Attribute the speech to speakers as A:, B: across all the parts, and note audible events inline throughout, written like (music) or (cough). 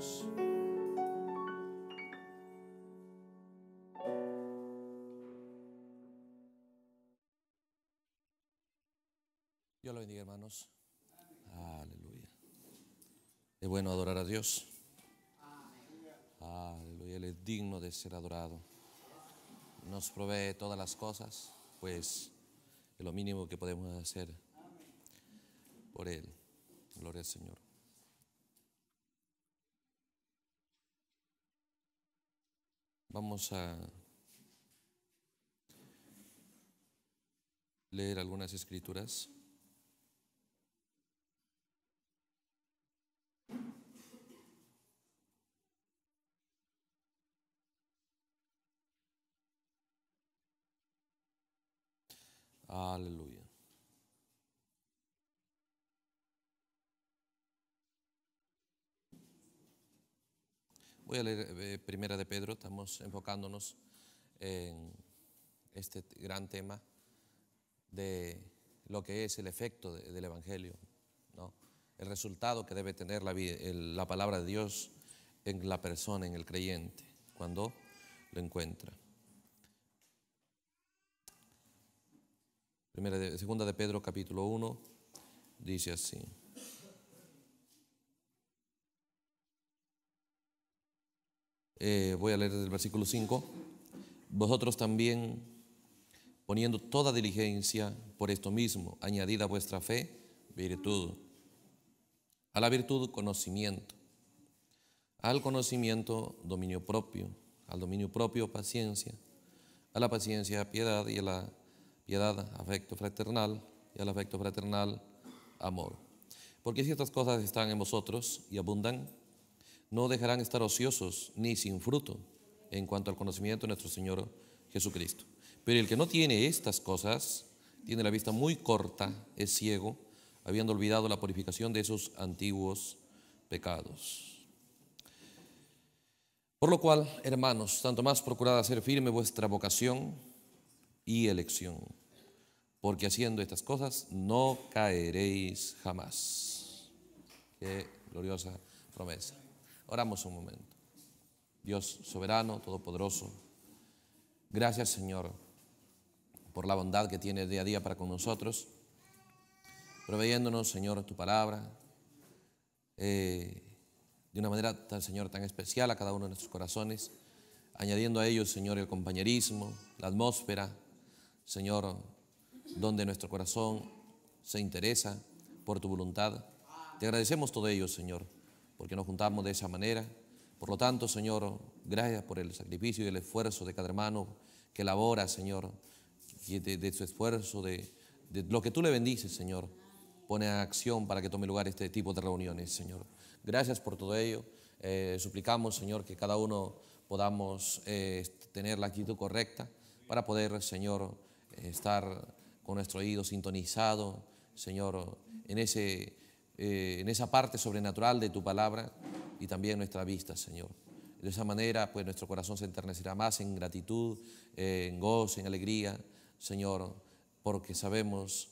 A: Dios. lo bendiga, hermanos. Aleluya. Es bueno adorar a Dios. Aleluya. Él es digno de ser adorado. Nos provee todas las cosas, pues es lo mínimo que podemos hacer por Él. Gloria al Señor. Vamos a leer algunas escrituras. Aleluya. Voy a leer eh, Primera de Pedro, estamos enfocándonos en este gran tema de lo que es el efecto del Evangelio, el resultado que debe tener la, palabra de Dios en la persona, en el creyente, cuando lo encuentra. Primera de, segunda de Pedro capítulo 1 dice así. Eh, voy a leer desde el versículo 5. Vosotros también, poniendo toda diligencia por esto mismo, añadida vuestra fe, virtud. A la virtud, conocimiento. Al conocimiento, dominio propio. Al dominio propio, paciencia. A la paciencia, piedad. Y a la piedad, afecto fraternal. Y al afecto fraternal, amor. Porque si estas cosas están en vosotros y abundan, no dejarán estar ociosos ni sin fruto en cuanto al conocimiento de nuestro Señor Jesucristo. Pero el que no tiene estas cosas, tiene la vista muy corta, es ciego, habiendo olvidado la purificación de esos antiguos pecados. Por lo cual, hermanos, tanto más procurad hacer firme vuestra vocación y elección, porque haciendo estas cosas no caeréis jamás. Qué gloriosa promesa. Oramos un momento. Dios soberano, todopoderoso, gracias Señor por la bondad que tiene día a día para con nosotros, proveyéndonos Señor tu palabra, eh, de una manera tan Señor tan especial a cada uno de nuestros corazones, añadiendo a ellos Señor el compañerismo, la atmósfera, Señor, donde nuestro corazón se interesa por tu voluntad. Te agradecemos todo ello, Señor porque nos juntamos de esa manera. Por lo tanto, Señor, gracias por el sacrificio y el esfuerzo de cada hermano que labora, Señor, y de, su esfuerzo, de, lo que tú le bendices, Señor, pone a acción para que tome lugar este tipo de reuniones, Señor. Gracias por todo ello. Eh, suplicamos, Señor, que cada uno podamos eh, tener la actitud correcta para poder, Señor, estar con nuestro oído sintonizado, Señor, en ese eh, en esa parte sobrenatural de tu palabra y también nuestra vista, Señor. De esa manera, pues nuestro corazón se enternecerá más en gratitud, eh, en gozo, en alegría, Señor, porque sabemos,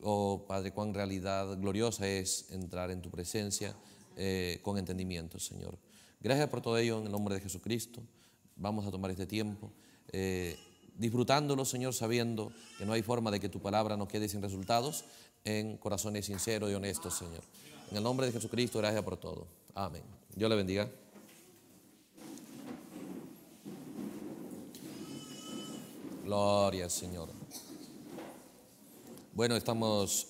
A: oh Padre, cuán realidad gloriosa es entrar en tu presencia eh, con entendimiento, Señor. Gracias por todo ello en el nombre de Jesucristo. Vamos a tomar este tiempo disfrutándolo, Señor, sabiendo que no hay forma de que tu palabra no quede sin resultados, en corazones sinceros y honestos, Señor. En el nombre de Jesucristo, gracias por todo. Amén. Dios le bendiga. Gloria Señor. Bueno, estamos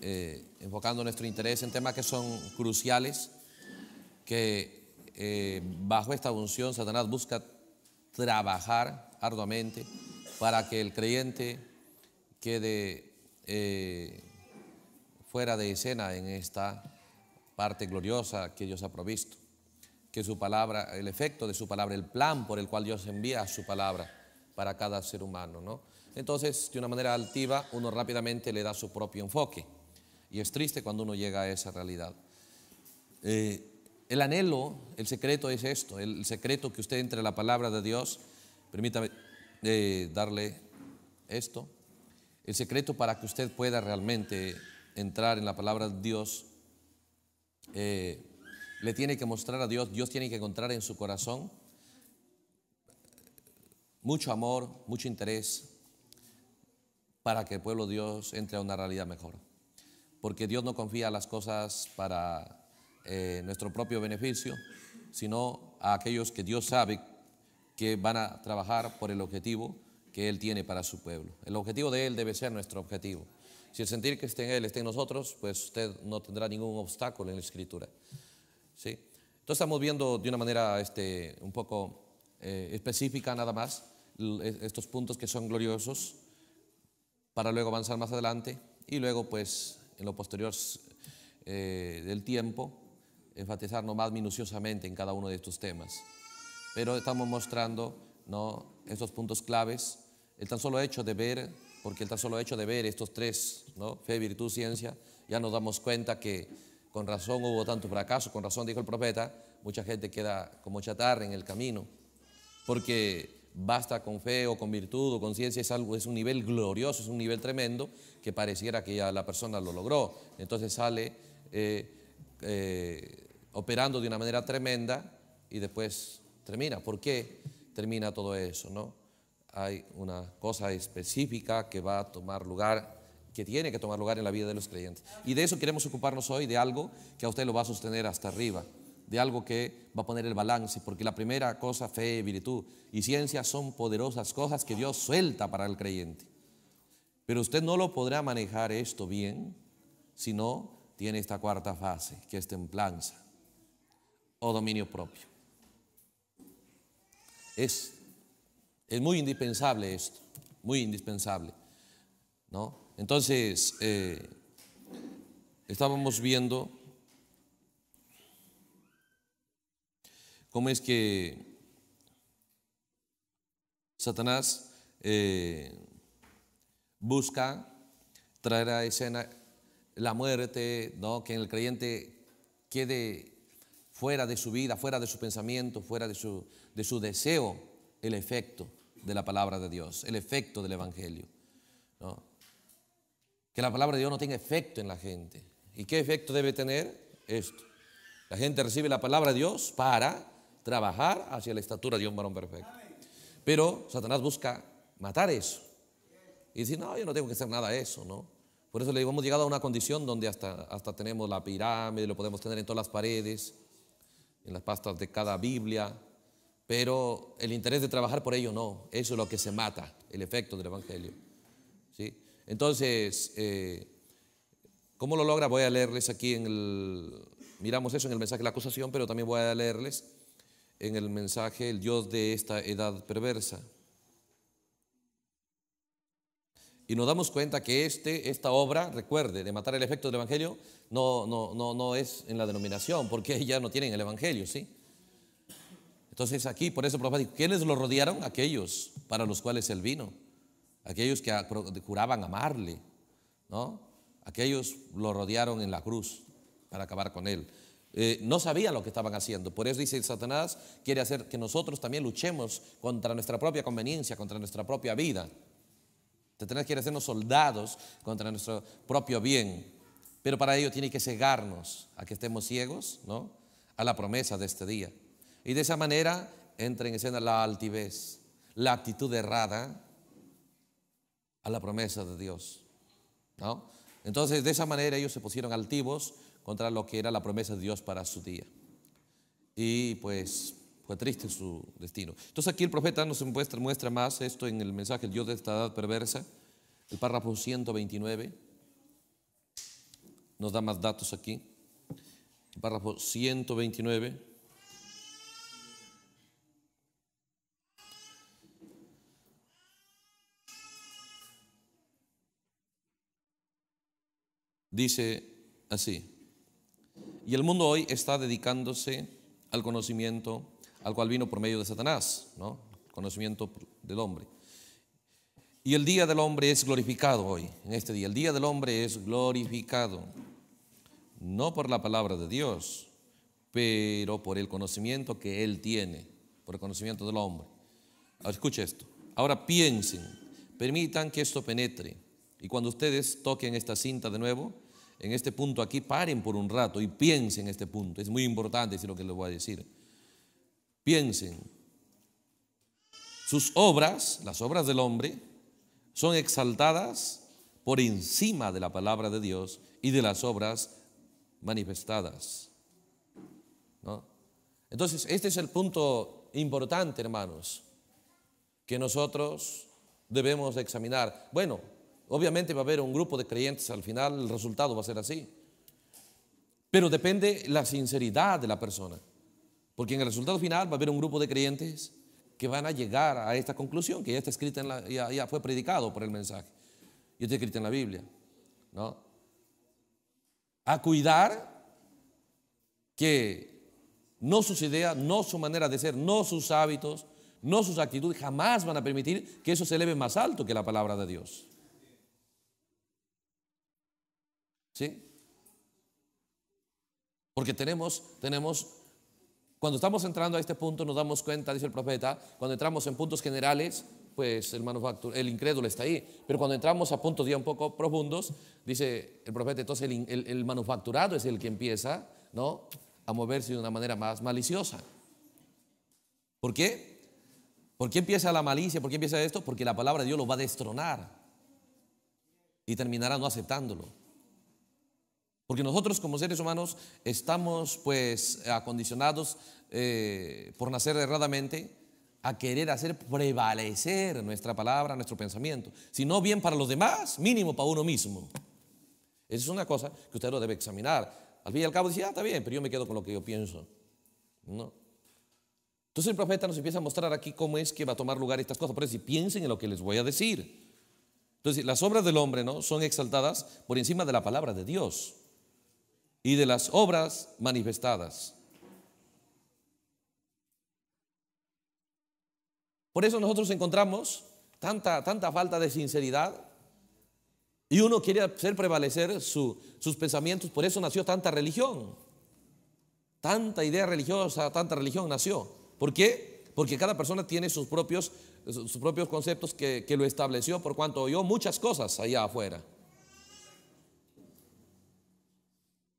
A: eh, enfocando nuestro interés en temas que son cruciales, que eh, bajo esta unción Satanás busca trabajar arduamente para que el creyente quede eh, fuera de escena en esta parte gloriosa que Dios ha provisto. Que su palabra, el efecto de su palabra, el plan por el cual Dios envía su palabra para cada ser humano. ¿no? Entonces, de una manera altiva, uno rápidamente le da su propio enfoque. Y es triste cuando uno llega a esa realidad. Eh, el anhelo, el secreto es esto, el secreto que usted entre la palabra de Dios, permítame eh, darle esto. El secreto para que usted pueda realmente entrar en la palabra de Dios, eh, le tiene que mostrar a Dios, Dios tiene que encontrar en su corazón mucho amor, mucho interés para que el pueblo de Dios entre a una realidad mejor. Porque Dios no confía las cosas para eh, nuestro propio beneficio, sino a aquellos que Dios sabe que van a trabajar por el objetivo que Él tiene para su pueblo. El objetivo de Él debe ser nuestro objetivo. Si el sentir que esté en Él esté en nosotros, pues usted no tendrá ningún obstáculo en la escritura. ¿Sí? Entonces estamos viendo de una manera este, un poco eh, específica nada más estos puntos que son gloriosos para luego avanzar más adelante y luego pues en lo posterior eh, del tiempo enfatizarnos más minuciosamente en cada uno de estos temas. Pero estamos mostrando ¿no? estos puntos claves el tan solo hecho de ver, porque el tan solo hecho de ver estos tres, ¿no? fe, virtud, ciencia, ya nos damos cuenta que con razón hubo tanto fracaso, con razón dijo el profeta, mucha gente queda como chatarra en el camino, porque basta con fe o con virtud o con ciencia, es, algo, es un nivel glorioso, es un nivel tremendo que pareciera que ya la persona lo logró. Entonces sale eh, eh, operando de una manera tremenda y después termina. ¿Por qué termina todo eso? ¿no? hay una cosa específica que va a tomar lugar, que tiene que tomar lugar en la vida de los creyentes. Y de eso queremos ocuparnos hoy, de algo que a usted lo va a sostener hasta arriba, de algo que va a poner el balance, porque la primera cosa, fe, virtud y ciencia son poderosas cosas que Dios suelta para el creyente. Pero usted no lo podrá manejar esto bien si no tiene esta cuarta fase, que es templanza o dominio propio. Es es muy indispensable esto, muy indispensable. ¿no? Entonces, eh, estábamos viendo cómo es que Satanás eh, busca traer a escena la muerte, ¿no? que el creyente quede fuera de su vida, fuera de su pensamiento, fuera de su, de su deseo, el efecto de la palabra de Dios, el efecto del Evangelio. Que la palabra de Dios no tiene efecto en la gente. ¿Y qué efecto debe tener? Esto. La gente recibe la palabra de Dios para trabajar hacia la estatura de un varón perfecto. Pero Satanás busca matar eso. Y dice, no, yo no tengo que hacer nada de eso, ¿no? Por eso le digo, hemos llegado a una condición donde hasta, hasta tenemos la pirámide, lo podemos tener en todas las paredes, en las pastas de cada Biblia, pero el interés de trabajar por ello no. Eso es lo que se mata, el efecto del Evangelio. ¿Sí? Entonces, eh, ¿cómo lo logra? Voy a leerles aquí en el... Miramos eso en el mensaje de la acusación, pero también voy a leerles en el mensaje el Dios de esta edad perversa. Y nos damos cuenta que este, esta obra, recuerde, de matar el efecto del Evangelio, no, no, no, no es en la denominación, porque (laughs) ya no tienen el Evangelio, ¿sí? Entonces aquí, por eso ¿quiénes lo rodearon? Aquellos para los cuales él vino, aquellos que juraban amarle, ¿no? Aquellos lo rodearon en la cruz para acabar con él. Eh, no sabían lo que estaban haciendo. Por eso dice Satanás, quiere hacer que nosotros también luchemos contra nuestra propia conveniencia, contra nuestra propia vida. Satanás quiere hacernos soldados contra nuestro propio bien. Pero para ello tiene que cegarnos a que estemos ciegos, ¿no? A la promesa de este día. Y de esa manera entra en escena la altivez, la actitud errada a la promesa de Dios. Entonces, de esa manera ellos se pusieron altivos contra lo que era la promesa de Dios para su día. Y pues fue triste su destino. Entonces aquí el profeta nos muestra, muestra más esto en el mensaje de Dios de esta edad perversa, el párrafo 129. Nos da más datos aquí. El párrafo 129. Dice así, y el mundo hoy está dedicándose al conocimiento al cual vino por medio de Satanás, ¿no? conocimiento del hombre. Y el día del hombre es glorificado hoy, en este día. El día del hombre es glorificado, no por la palabra de Dios, pero por el conocimiento que él tiene, por el conocimiento del hombre. Ahora, escuche esto. Ahora piensen, permitan que esto penetre. Y cuando ustedes toquen esta cinta de nuevo, en este punto aquí, paren por un rato y piensen en este punto. Es muy importante decir lo que les voy a decir. Piensen. Sus obras, las obras del hombre, son exaltadas por encima de la palabra de Dios y de las obras manifestadas. Entonces, este es el punto importante, hermanos, que nosotros debemos examinar. Bueno, Obviamente va a haber un grupo de creyentes, al final el resultado va a ser así. Pero depende la sinceridad de la persona. Porque en el resultado final va a haber un grupo de creyentes que van a llegar a esta conclusión que ya está escrita, en la, ya, fue predicado por el mensaje. Y está escrita en la Biblia. ¿no? A cuidar que no sus ideas, no su manera de ser, no sus hábitos, no sus actitudes jamás van a permitir que eso se eleve más alto que la palabra de Dios. ¿Sí? Porque tenemos, tenemos, cuando estamos entrando a este punto nos damos cuenta, dice el profeta, cuando entramos en puntos generales, pues el, el incrédulo está ahí. Pero cuando entramos a puntos ya un poco profundos, dice el profeta, entonces el, manufacturado es el que empieza, ¿no? A moverse de una manera más maliciosa. ¿Por qué? ¿Por qué empieza la malicia? ¿Por qué empieza esto? Porque la palabra de Dios lo va a destronar y terminará no aceptándolo. Porque nosotros como seres humanos estamos pues acondicionados eh, por nacer erradamente a querer hacer prevalecer nuestra palabra, nuestro pensamiento. Si no bien para los demás, mínimo para uno mismo. Esa es una cosa que usted lo debe examinar. Al fin y al cabo dice, ah, está bien, pero yo me quedo con lo que yo pienso. Entonces el profeta nos empieza a mostrar aquí cómo es que va a tomar lugar estas cosas. Por eso, si piensen en lo que les voy a decir. Entonces, las obras del hombre ¿no? son exaltadas por encima de la palabra de Dios y de las obras manifestadas. Por eso nosotros encontramos tanta, tanta falta de sinceridad y uno quiere hacer prevalecer sus pensamientos, por eso nació tanta religión, tanta idea religiosa, tanta religión nació. ¿Por qué? Porque cada persona tiene sus propios, sus propios conceptos que, que lo estableció por cuanto oyó muchas cosas allá afuera.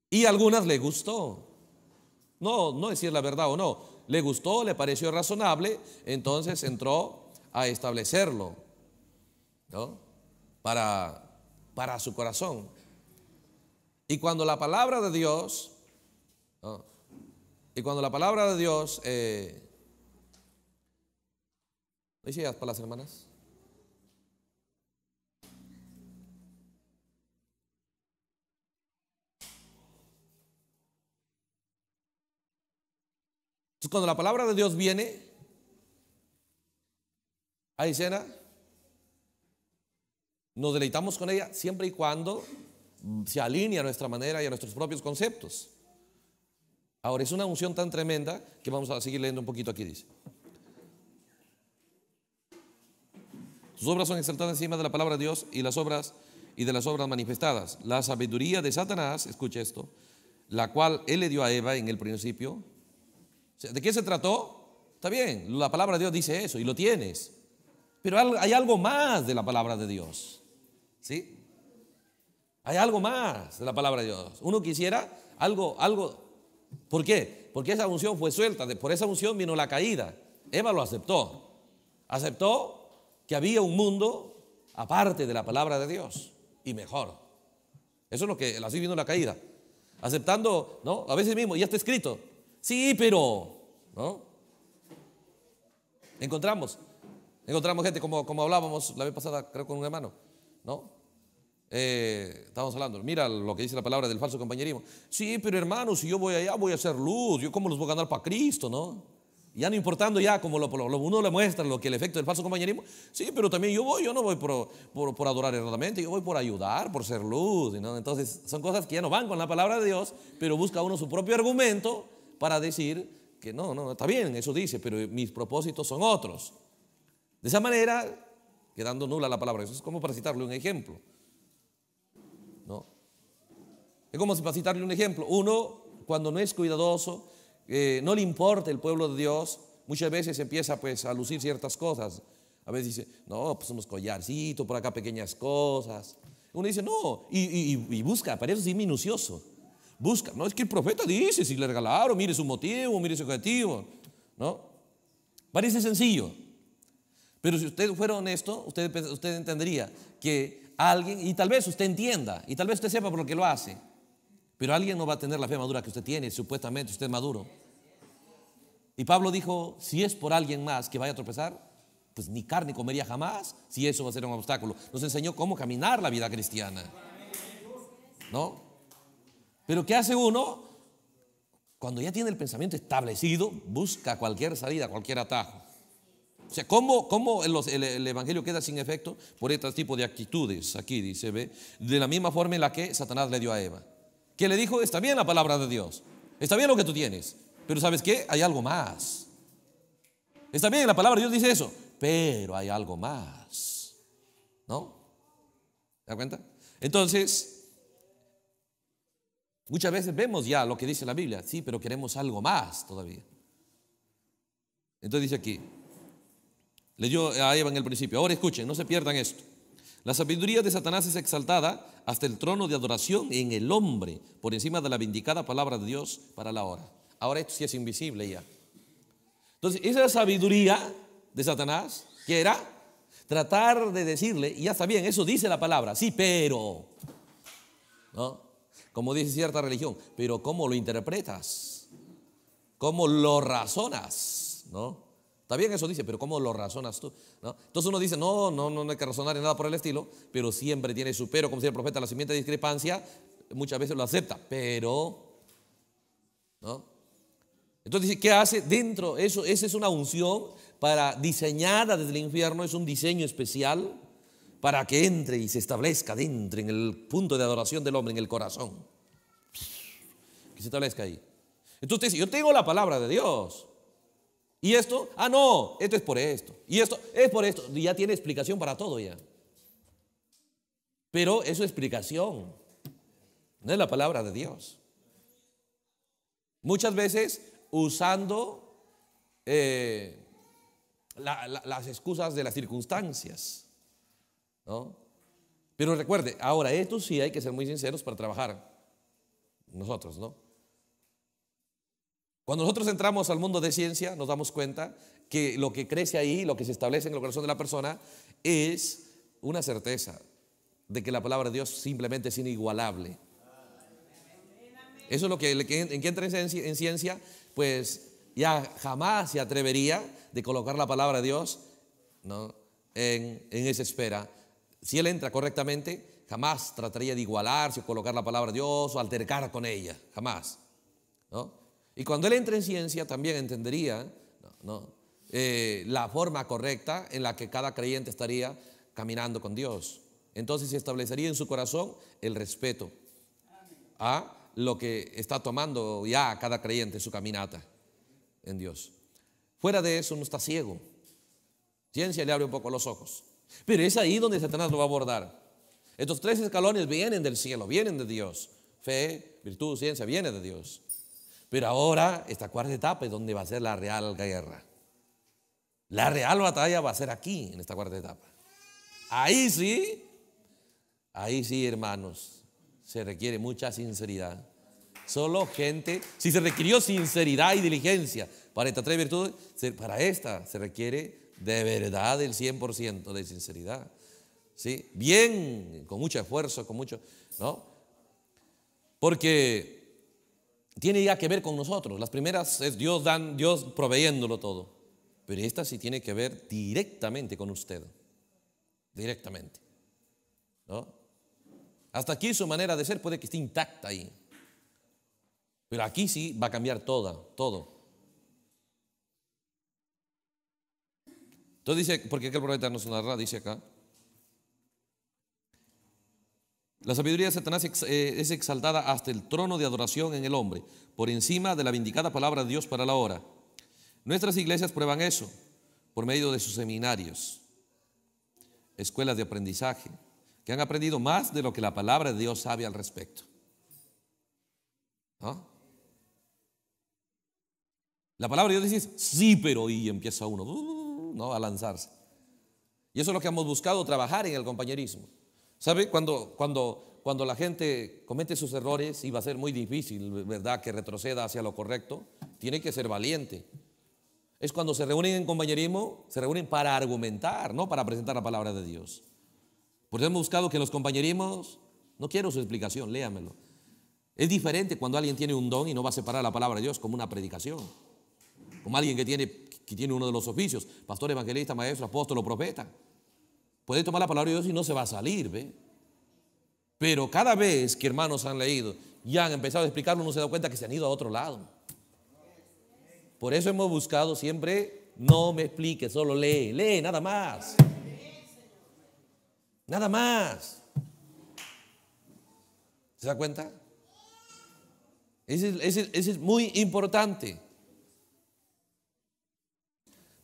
A: Y algunas le gustó. No, no decir la verdad o no. Le gustó, le pareció razonable, entonces entró a establecerlo, ¿no? Para, para su corazón. Y cuando la palabra de Dios, y cuando la palabra de Dios, eh, para las hermanas? Entonces, cuando la palabra de Dios viene, hay cena, nos deleitamos con ella siempre y cuando se alinea a nuestra manera y a nuestros propios conceptos. Ahora, es una unción tan tremenda que vamos a seguir leyendo un poquito aquí, dice. Sus obras son exaltadas encima de la palabra de Dios y las obras y de las obras manifestadas. La sabiduría de Satanás, escuche esto, la cual él le dio a Eva en el principio, ¿De qué se trató? Está bien, la palabra de Dios dice eso y lo tienes. Pero hay algo más de la palabra de Dios. ¿Sí? Hay algo más de la palabra de Dios. Uno quisiera algo, algo. ¿Por qué? Porque esa unción fue suelta. Por esa unción vino la caída. Eva lo aceptó. Aceptó que había un mundo aparte de la palabra de Dios y mejor. Eso es lo que así vino la caída. Aceptando, ¿no? A veces mismo, ya está escrito, Sí, pero, ¿no? Encontramos, encontramos gente como, como hablábamos la vez pasada, creo, con un hermano, ¿no? Eh, estamos hablando, mira lo que dice la palabra del falso compañerismo. Sí, pero hermano, si yo voy allá, voy a hacer luz, yo como los voy a ganar para Cristo, ¿no? Ya no importando ya como lo, uno le muestra lo que el efecto del falso compañerismo. Sí, pero también yo voy, yo no voy por, por, por adorar erradamente, yo voy por ayudar, por ser luz. Entonces son cosas que ya no van con la palabra de Dios, pero busca uno su propio argumento para decir que no, no, está bien, eso dice, pero mis propósitos son otros. De esa manera, quedando nula la palabra. Eso es como para citarle un ejemplo. ¿No? Es como para citarle un ejemplo. Uno, cuando no es cuidadoso, eh, no le importa el pueblo de Dios, muchas veces empieza pues a lucir ciertas cosas. A veces dice, no, pues unos collarcitos, por acá pequeñas cosas. Uno dice, no, y, busca, para eso minucioso busca. No, es que el profeta dice, si le regalaron, mire su motivo, mire su objetivo. ¿No? Parece sencillo. Pero si usted fuera honesto, usted, usted entendería que alguien, y tal vez usted entienda, y tal vez usted sepa por que lo hace, pero alguien no va a tener la fe madura que usted tiene, supuestamente usted es maduro. Y Pablo dijo, si es por alguien más que vaya a tropezar, pues ni carne comería jamás si eso va a ser un obstáculo. Nos enseñó cómo caminar la vida cristiana. ¿No? Pero ¿qué hace uno? Cuando ya tiene el pensamiento establecido, busca cualquier salida, cualquier atajo. O sea, ¿cómo, el, Evangelio queda sin efecto? Por este tipo de actitudes. Aquí dice, ve, de la misma forma en la que Satanás le dio a Eva. Que le dijo, está bien la palabra de Dios, está bien lo que tú tienes, pero ¿sabes qué? Hay algo más. Está bien, la palabra de Dios dice eso, pero hay algo más. ¿No? ¿Te das cuenta? Entonces, Muchas veces vemos ya lo que dice la Biblia, sí, pero queremos algo más todavía. Entonces dice aquí, leyó a Eva en el principio, ahora escuchen, no se pierdan esto. La sabiduría de Satanás es exaltada hasta el trono de adoración en el hombre, por encima de la vindicada palabra de Dios para la hora. Ahora esto sí es invisible ya. Entonces, esa sabiduría de Satanás, que era tratar de decirle, y ya está bien, eso dice la palabra, sí, pero, ¿no? como dice cierta religión, pero cómo lo interpretas, cómo lo razonas, ¿no? Está bien eso dice, pero ¿cómo lo razonas tú? Entonces uno dice, no, no, no hay que razonar ni nada por el estilo, pero siempre tiene su pero, como dice el profeta, la de discrepancia, muchas veces lo acepta, pero, ¿no? Entonces dice, ¿qué hace dentro? Eso, esa es una unción para diseñada desde el infierno, es un diseño especial para que entre y se establezca dentro, en el punto de adoración del hombre, en el corazón. Que se establezca ahí. Entonces yo tengo la palabra de Dios. Y esto, ah, no, esto es por esto. Y esto es por esto. ya tiene explicación para todo ya. Pero es explicación. No es la palabra de Dios. Muchas veces usando eh, las excusas de las circunstancias. ¿no? Pero recuerde, ahora esto sí hay que ser muy sinceros para trabajar. Nosotros, ¿no? Cuando nosotros entramos al mundo de ciencia, nos damos cuenta que lo que crece ahí, lo que se establece en el corazón de la persona, es una certeza de que la palabra de Dios simplemente es inigualable. Eso es lo que en entra en ciencia, pues ya jamás se atrevería de colocar la palabra de Dios ¿no? en, en esa esfera. Si él entra correctamente, jamás trataría de igualarse o colocar la palabra Dios o altercar con ella, jamás. Y cuando él entra en ciencia, también entendería eh, la forma correcta en la que cada creyente estaría caminando con Dios. Entonces se establecería en su corazón el respeto a lo que está tomando ya cada creyente en su caminata en Dios. Fuera de eso, no está ciego. Ciencia le abre un poco los ojos. Pero es ahí donde Satanás lo va a abordar. Estos tres escalones vienen del cielo, vienen de Dios. Fe, virtud, ciencia, viene de Dios. Pero ahora, esta cuarta etapa es donde va a ser la real guerra. La real batalla va a ser aquí, en esta cuarta etapa. Ahí sí, ahí sí, hermanos, se requiere mucha sinceridad. Solo gente, si se requirió sinceridad y diligencia para estas tres virtudes, para esta se requiere de verdad, el 100% de sinceridad. ¿Sí? Bien, con mucho esfuerzo, con mucho, ¿no? Porque tiene ya que ver con nosotros. Las primeras es Dios, dan, Dios proveyéndolo todo. Pero esta sí tiene que ver directamente con usted. Directamente. ¿No? Hasta aquí su manera de ser puede que esté intacta ahí. Pero aquí sí va a cambiar toda, todo. dice, porque aquel profeta nos narra, dice acá. La sabiduría de Satanás eh, es exaltada hasta el trono de adoración en el hombre, por encima de la vindicada palabra de Dios para la hora. Nuestras iglesias prueban eso por medio de sus seminarios, escuelas de aprendizaje, que han aprendido más de lo que la palabra de Dios sabe al respecto. ¿Ah? La palabra de Dios dice, sí, pero y empieza uno. ¿no? A lanzarse. Y eso es lo que hemos buscado, trabajar en el compañerismo. ¿Sabe? Cuando, cuando, cuando la gente comete sus errores y va a ser muy difícil, ¿verdad?, que retroceda hacia lo correcto, tiene que ser valiente. Es cuando se reúnen en compañerismo, se reúnen para argumentar, no para presentar la palabra de Dios. Por eso hemos buscado que los compañerismos, no quiero su explicación, léamelo. Es diferente cuando alguien tiene un don y no va a separar la palabra de Dios como una predicación, como alguien que tiene que tiene uno de los oficios, pastor, evangelista, maestro, apóstol profeta. Puede tomar la palabra de Dios y no se va a salir, ¿ve? Pero cada vez que hermanos han leído y han empezado a explicarlo, no se da cuenta que se han ido a otro lado. Por eso hemos buscado siempre, no me explique, solo lee, lee, nada más. Nada más. ¿Se da cuenta? ese es muy importante.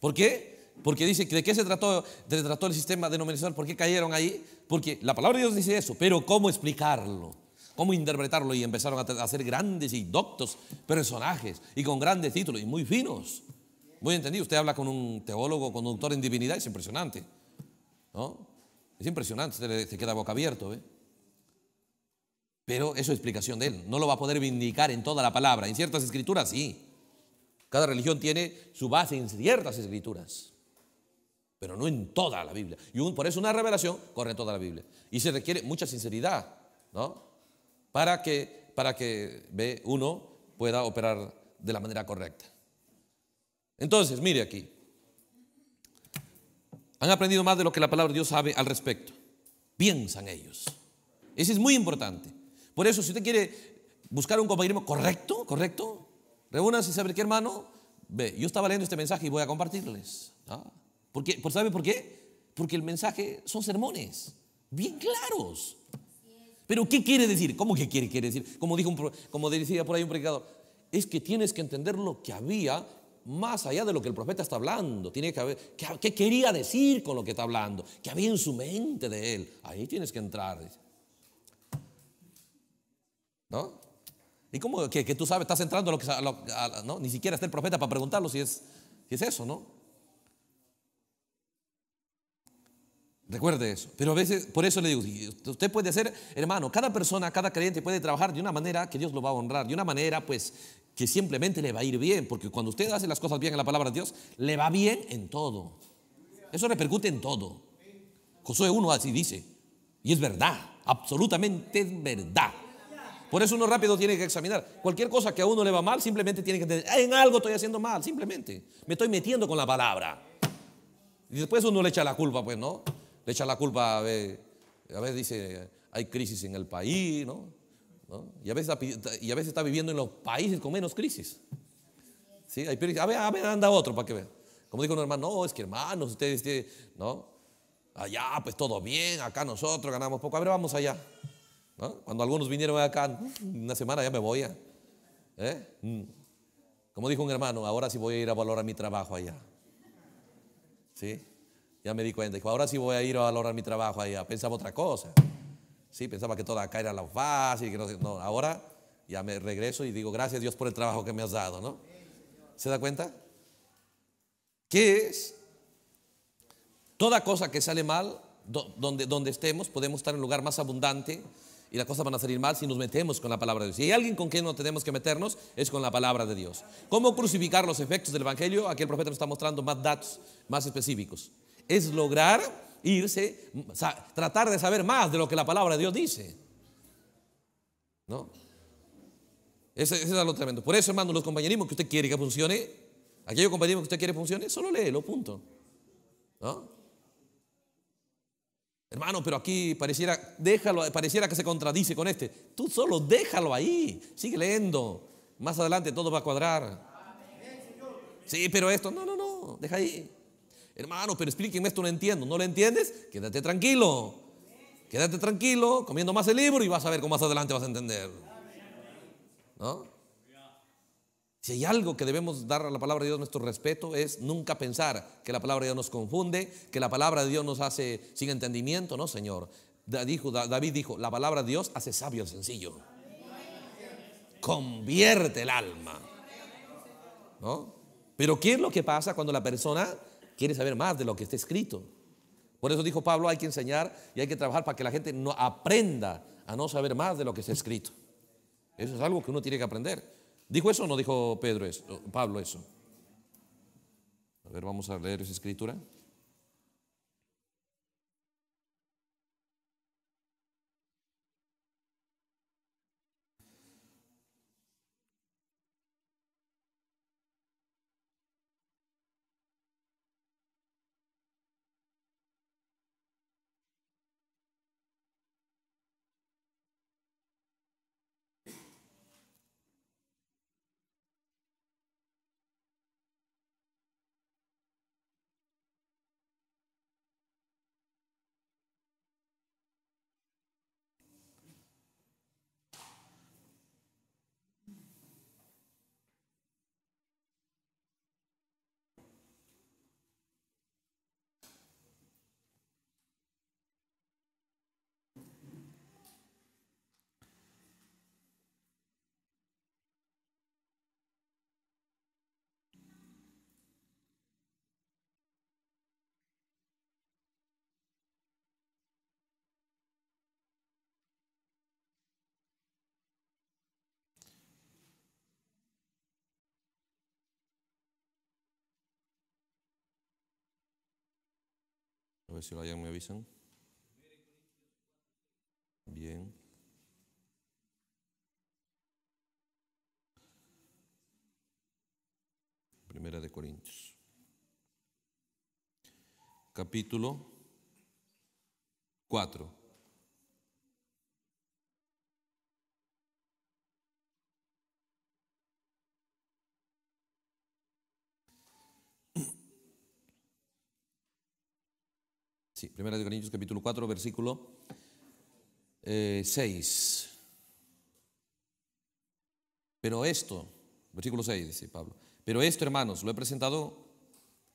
A: ¿Por qué? Porque dice, ¿de qué se trató, trató el sistema denominacional? ¿Por qué cayeron ahí? Porque la palabra de Dios dice eso, pero ¿cómo explicarlo? cómo interpretarlo y empezaron a hacer grandes y doctos personajes y con grandes títulos y muy finos. Muy entendido, usted habla con un teólogo, conductor en divinidad, es impresionante. ¿no? Es impresionante, se, se queda boca abierto. Pero eso es explicación de él, no lo va a poder vindicar en toda la palabra, en ciertas escrituras sí. Cada religión tiene su base en ciertas escrituras, pero no en toda la Biblia. Y por eso una revelación corre en toda la Biblia. Y se requiere mucha sinceridad, ¿no? Para que, para que ve, uno pueda operar de la manera correcta. Entonces, mire aquí. Han aprendido más de lo que la palabra de Dios sabe al respecto. Piensan ellos. Eso es muy importante. Por eso, si usted quiere buscar un compañerismo correcto, correcto, Reúnanse, saber qué, hermano? Ve, yo estaba leyendo este mensaje y voy a compartirles. ¿ah? ¿Por ¿Sabe por qué? Porque el mensaje son sermones, bien claros. Pero ¿qué quiere decir? ¿Cómo que quiere, quiere decir? Como, dijo como decía por ahí un predicador, es que tienes que entender lo que había más allá de lo que el profeta está hablando. Tiene que haber, ¿qué, quería decir con lo que está hablando? ¿Qué había en su mente de él? Ahí tienes que entrar. ¿No? ¿Y cómo que, tú sabes, estás entrando a lo que... ni siquiera está el profeta para preguntarlo si es, si es eso, ¿no? Recuerde eso. Pero a veces, por eso le digo, usted puede ser, hermano, cada persona, cada creyente puede trabajar de una manera que Dios lo va a honrar, de una manera pues que simplemente le va a ir bien, porque cuando usted hace las cosas bien en la palabra de Dios, le va bien en todo. Eso repercute en todo. Josué 1 así dice, y es verdad, absolutamente es verdad. Por eso uno rápido tiene que examinar. Cualquier cosa que a uno le va mal, simplemente tiene que entender, en algo estoy haciendo mal, simplemente. Me estoy metiendo con la palabra. Y después uno le echa la culpa, pues, ¿no? Le echa la culpa, a veces, a veces dice, hay crisis en el país, ¿no? Y, a veces, y a veces está viviendo en los países con menos crisis. ¿Sí? a, ver, a ver, anda otro para que vea. Como dijo un hermano, no, es que hermanos, ustedes, ustedes, ¿no? Allá, pues todo bien, acá nosotros ganamos poco. A ver, vamos allá. Cuando algunos vinieron acá, mm, una semana ya me voy. ¿Eh? Mm. Como dijo un hermano, ahora sí voy a ir a valorar mi trabajo allá. ¿Sí? Ya me di cuenta. Dijo, ahora sí voy a ir a valorar mi trabajo allá. Pensaba otra cosa. Sí, pensaba que toda acá era la fácil. Que no, no, ahora ya me regreso y digo, gracias Dios por el trabajo que me has dado, ¿Se da cuenta? ¿Qué es? Toda cosa que sale mal, donde, donde estemos, podemos estar en un lugar más abundante, y las cosas van a salir mal si nos metemos con la palabra de Dios. Si hay alguien con quien no tenemos que meternos, es con la palabra de Dios. ¿Cómo crucificar los efectos del Evangelio? Aquí el profeta nos está mostrando más datos, más específicos. Es lograr irse, tratar de saber más de lo que la palabra de Dios dice. ¿No? Eso, es lo tremendo. Por eso, hermano, los compañerismos que usted quiere que funcione, aquellos compañeros que usted quiere que funcione, solo lo punto. ¿No? Hermano, pero aquí pareciera, pareciera que se contradice con este. Tú solo déjalo ahí, sigue leyendo. Más adelante todo va a cuadrar. Sí, pero esto, no, no, no, deja ahí. Hermano, pero explíqueme esto, no entiendo. ¿No lo entiendes? Quédate tranquilo. Quédate tranquilo, comiendo más el libro y vas a ver cómo más adelante vas a entender. ¿No? Si hay algo que debemos dar a la palabra de Dios nuestro respeto es nunca pensar que la palabra de Dios nos confunde, que la palabra de Dios nos hace sin entendimiento, no, Señor. David dijo, la palabra de Dios hace sabio al sencillo. Convierte el alma. ¿No? Pero ¿qué es lo que pasa cuando la persona quiere saber más de lo que está escrito? Por eso dijo Pablo, hay que enseñar y hay que trabajar para que la gente no aprenda a no saber más de lo que está escrito. Eso es algo que uno tiene que aprender. ¿Dijo eso o no dijo Pedro eso, Pablo eso? A ver, vamos a leer esa escritura. ver si lo hayan, me avisan. Bien. Primera de Corintios. Capítulo 4. 1 Corintios capítulo 4, versículo 6. Eh, pero esto, versículo 6 dice Pablo, pero esto hermanos, lo he presentado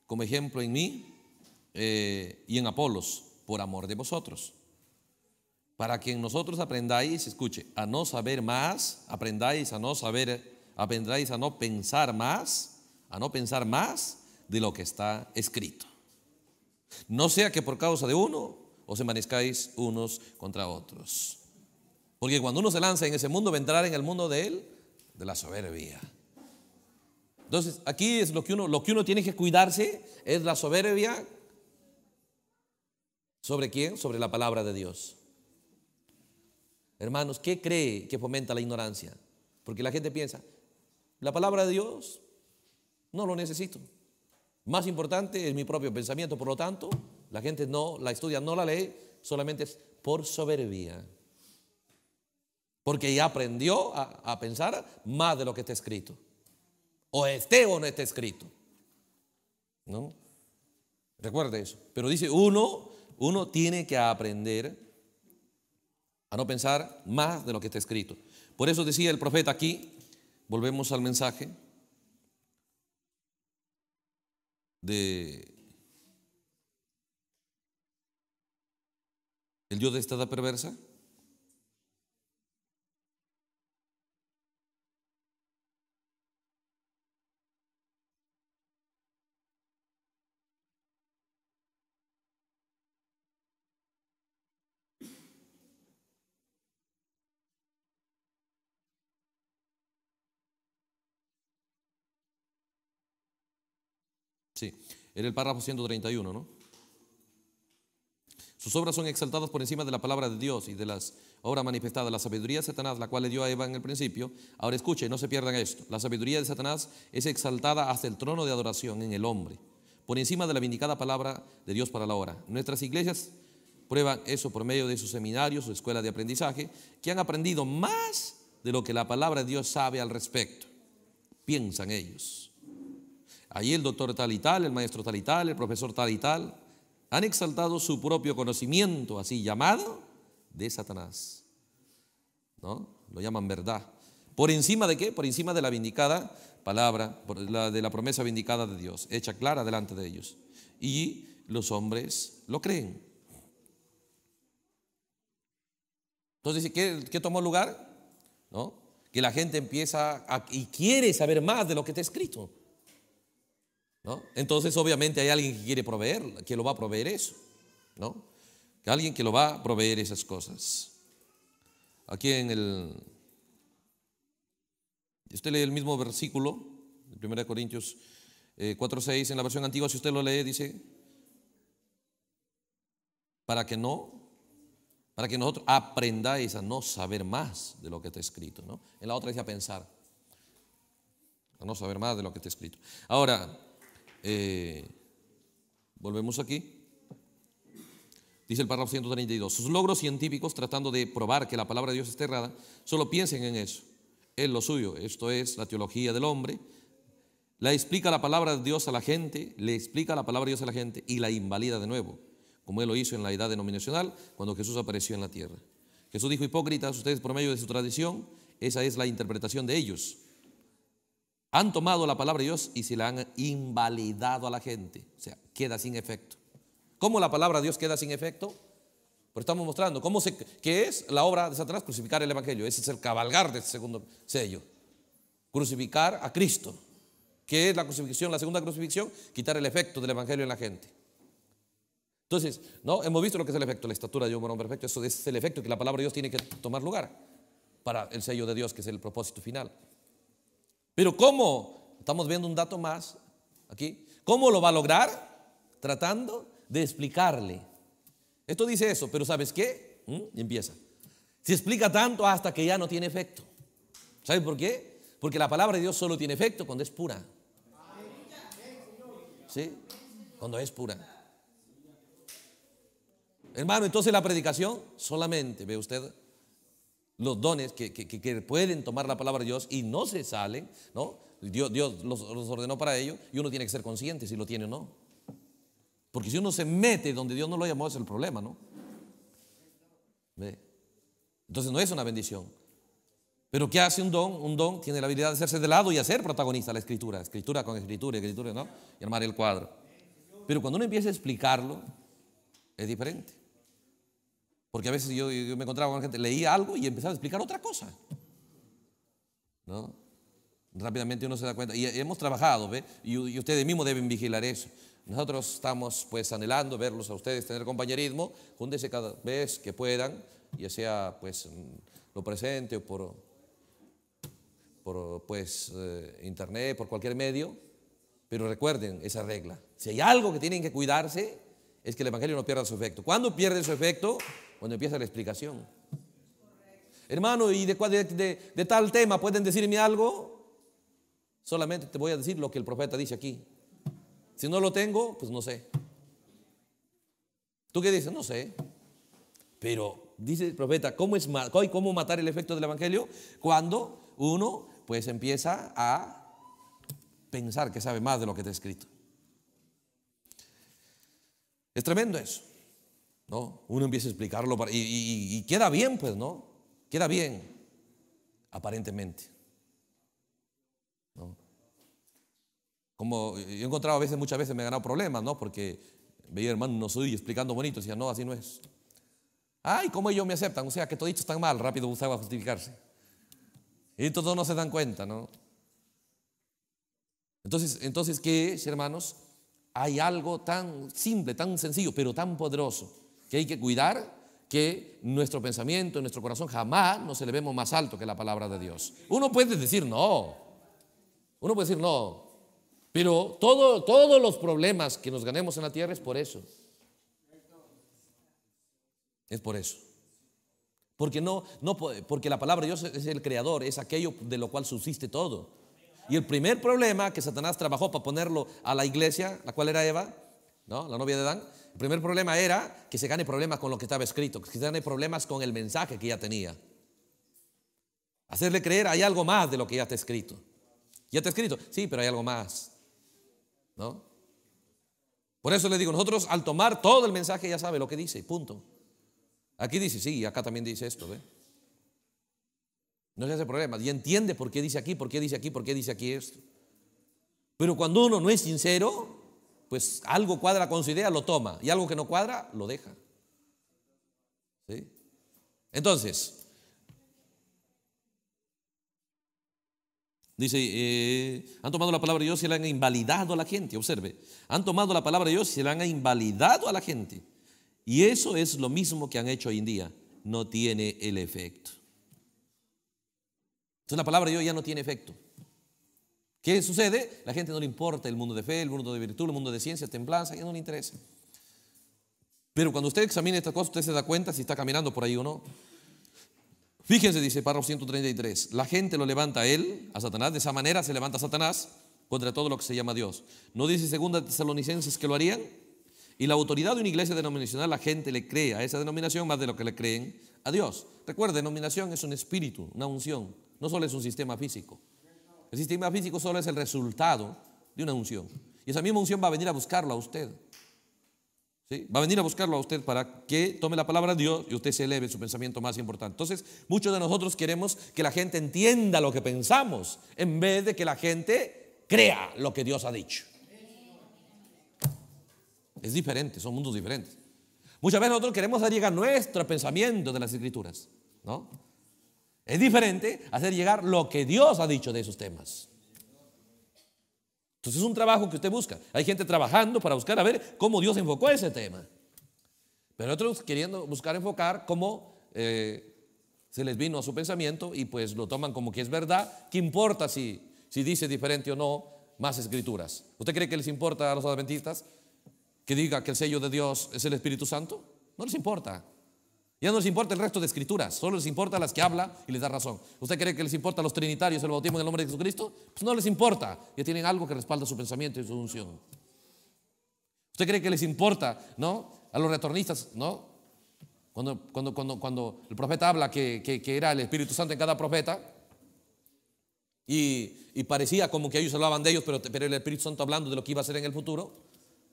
A: como ejemplo en mí eh, y en Apolos, por amor de vosotros. Para que en nosotros aprendáis, escuche, a no saber más, aprendáis a no saber, aprendáis a no pensar más, a no pensar más de lo que está escrito. No sea que por causa de uno os emanezcáis unos contra otros. Porque cuando uno se lanza en ese mundo, entrar en el mundo de él, de la soberbia. Entonces, aquí es lo que uno, lo que uno tiene que cuidarse, es la soberbia. ¿Sobre quién? Sobre la palabra de Dios. Hermanos, ¿qué cree que fomenta la ignorancia? Porque la gente piensa, la palabra de Dios no lo necesito. Más importante es mi propio pensamiento, por lo tanto, la gente no la estudia, no la lee, solamente es por soberbia. Porque ya aprendió a, pensar más de lo que está escrito. O esté o no esté escrito. ¿No? Recuerde eso. Pero dice, uno, uno tiene que aprender a no pensar más de lo que está escrito. Por eso decía el profeta aquí, volvemos al mensaje, de el yo de esta perversa? en el párrafo 131, ¿no? Sus obras son exaltadas por encima de la palabra de Dios y de las obras manifestadas. La sabiduría de Satanás, la cual le dio a Eva en el principio. Ahora escuchen no se pierdan esto. La sabiduría de Satanás es exaltada hasta el trono de adoración en el hombre, por encima de la vindicada palabra de Dios para la hora. Nuestras iglesias prueban eso por medio de sus seminarios, su escuelas de aprendizaje, que han aprendido más de lo que la palabra de Dios sabe al respecto. Piensan ellos ahí el doctor tal y tal, el maestro tal y tal, el profesor tal y tal, han exaltado su propio conocimiento, así llamado, de Satanás. ¿No? Lo llaman verdad. ¿Por encima de qué? Por encima de la vindicada palabra, de la promesa vindicada de Dios, hecha clara delante de ellos. Y los hombres lo creen. Entonces, ¿qué, qué tomó lugar? ¿No? Que la gente empieza y quiere saber más de lo que está escrito. Entonces, obviamente, hay alguien que quiere proveer, que lo va a proveer eso, ¿no? Alguien que lo va a proveer esas cosas. Aquí en el. Usted lee el mismo versículo, de 1 Corintios 4-6 eh, en la versión antigua, si usted lo lee, dice: Para que no para que nosotros aprendáis a no saber más de lo que está escrito. ¿no? En la otra dice a pensar, a no saber más de lo que está escrito. Ahora, eh, volvemos aquí. Dice el párrafo 132. Sus logros científicos, tratando de probar que la palabra de Dios está errada, solo piensen en eso. Es lo suyo. Esto es la teología del hombre. La explica la palabra de Dios a la gente, le explica la palabra de Dios a la gente y la invalida de nuevo, como él lo hizo en la edad denominacional cuando Jesús apareció en la tierra. Jesús dijo, hipócritas, ustedes por medio de su tradición, esa es la interpretación de ellos han tomado la palabra de Dios y se la han invalidado a la gente. O sea, queda sin efecto. ¿Cómo la palabra de Dios queda sin efecto? Pero estamos mostrando cómo se, que es la obra de Satanás, crucificar el Evangelio. Ese es el cabalgar del segundo sello. Crucificar a Cristo. que es la crucifixión? La segunda crucifixión, quitar el efecto del Evangelio en la gente. Entonces, ¿no? hemos visto lo que es el efecto, la estatura de un hombre perfecto. Eso es el efecto que la palabra de Dios tiene que tomar lugar para el sello de Dios, que es el propósito final. Pero ¿cómo? Estamos viendo un dato más aquí. ¿Cómo lo va a lograr? Tratando de explicarle. Esto dice eso, pero ¿sabes qué? Mm, y empieza. Se explica tanto hasta que ya no tiene efecto. ¿Sabes por qué? Porque la palabra de Dios solo tiene efecto cuando es pura. ¿Sí? Cuando es pura. Hermano, entonces la predicación solamente, ve usted, los dones que, pueden tomar la palabra de Dios y no se salen, ¿no? Dios, los, ordenó para ello y uno tiene que ser consciente si lo tiene o no. Porque si uno se mete donde Dios no lo llamó es el problema, ¿no? Entonces no es una bendición. Pero ¿qué hace un don? Un don tiene la habilidad de hacerse de lado y hacer protagonista la escritura. Escritura con escritura, escritura, ¿no? Y armar el cuadro. Pero cuando uno empieza a explicarlo, es diferente. Porque a veces yo, me encontraba con gente, leía algo y empezaba a explicar otra cosa. ¿No? Rápidamente uno se da cuenta. Y hemos trabajado, ¿ve? Y, ustedes mismos deben vigilar eso. Nosotros estamos pues anhelando verlos a ustedes, tener compañerismo. Júndense cada vez que puedan, ya sea pues lo presente o por, por pues eh, internet, por cualquier medio. Pero recuerden esa regla. Si hay algo que tienen que cuidarse, es que el Evangelio no pierda su efecto. ¿Cuándo pierde su efecto? Cuando empieza la explicación. Hermano, ¿y de, tal tema pueden decirme algo? Solamente te voy a decir lo que el profeta dice aquí. Si no lo tengo, pues no sé. ¿Tú qué dices? No sé. Pero dice el profeta, ¿cómo, es, ¿cómo matar el efecto del Evangelio? Cuando uno pues empieza a pensar que sabe más de lo que he escrito. Es tremendo eso. ¿no? Uno empieza a explicarlo y, queda bien, pues, ¿no? Queda bien, aparentemente. Como yo he encontrado a veces, muchas veces me he ganado problemas, ¿no? Porque veía hermanos no soy explicando bonito, decía, no, así no es. Ay, ¿cómo ellos me aceptan? O sea, que todo dicho está mal, rápido a justificarse. Y todos no se dan cuenta, ¿no? Entonces, entonces ¿qué es, hermanos? hay algo tan simple, tan sencillo, pero tan poderoso, que hay que cuidar que nuestro pensamiento, nuestro corazón jamás nos elevemos más alto que la palabra de Dios. Uno puede decir no, uno puede decir no, pero todos los problemas que nos ganemos en la tierra es por eso. Es por eso. Porque, porque la palabra de Dios es el creador, es aquello de lo cual subsiste todo. Y el primer problema que Satanás trabajó para ponerlo a la iglesia, la cual era Eva, ¿no? la novia de Dan. el primer problema era que se gane problemas con lo que estaba escrito, que se gane problemas con el mensaje que ya tenía. Hacerle creer, hay algo más de lo que ya está escrito. Ya está escrito, sí, pero hay algo más. ¿No? Por eso le digo, nosotros al tomar todo el mensaje ya sabe lo que dice, punto. Aquí dice, sí, acá también dice esto, ¿ve? No se hace problema. Y entiende por qué dice aquí, por qué dice aquí, por qué dice aquí esto. Pero cuando uno no es sincero, pues algo cuadra con su idea, lo toma. Y algo que no cuadra, lo deja. ¿Sí? Entonces, dice, eh, han tomado la palabra de Dios y la han invalidado a la gente. Observe, han tomado la palabra de Dios y la han invalidado a la gente. Y eso es lo mismo que han hecho hoy en día. No tiene el efecto. Es la palabra yo Dios ya no tiene efecto. ¿Qué sucede? La gente no le importa el mundo de fe, el mundo de virtud, el mundo de ciencia, templanza, ya no le interesa. Pero cuando usted examina esta cosa, usted se da cuenta si está caminando por ahí o no. Fíjense, dice párrafo 133, la gente lo levanta a él, a Satanás, de esa manera se levanta Satanás contra todo lo que se llama Dios. ¿No dice segunda tesalonicenses que lo harían? Y la autoridad de una iglesia denominacional, la gente le cree a esa denominación más de lo que le creen a Dios. Recuerda, denominación es un espíritu, una unción. No solo es un sistema físico. El sistema físico solo es el resultado de una unción. Y esa misma unción va a venir a buscarlo a usted. Va a venir a buscarlo a usted para que tome la palabra de Dios y usted se eleve su pensamiento más importante. Entonces, muchos de nosotros queremos que la gente entienda lo que pensamos en vez de que la gente crea lo que Dios ha dicho. Es diferente, son mundos diferentes. Muchas veces nosotros queremos llegar nuestro pensamiento de las escrituras, ¿no? Es diferente hacer llegar lo que Dios ha dicho de esos temas. Entonces es un trabajo que usted busca. Hay gente trabajando para buscar a ver cómo Dios enfocó ese tema. Pero otros queriendo buscar enfocar cómo eh, se les vino a su pensamiento y pues lo toman como que es verdad. ¿Qué importa si, si dice diferente o no más escrituras? ¿Usted cree que les importa a los adventistas que diga que el sello de Dios es el Espíritu Santo? No les importa. Ya no les importa el resto de escrituras, solo les importa las que habla y les da razón. ¿Usted cree que les importa a los trinitarios el bautismo en el nombre de Jesucristo? Pues no les importa, ya tienen algo que respalda su pensamiento y su unción. ¿Usted cree que les importa, no? A los retornistas, ¿no? Cuando, cuando, cuando, el profeta habla que, era el Espíritu Santo en cada profeta y, parecía como que ellos hablaban de ellos, pero, el Espíritu Santo hablando de lo que iba a ser en el futuro,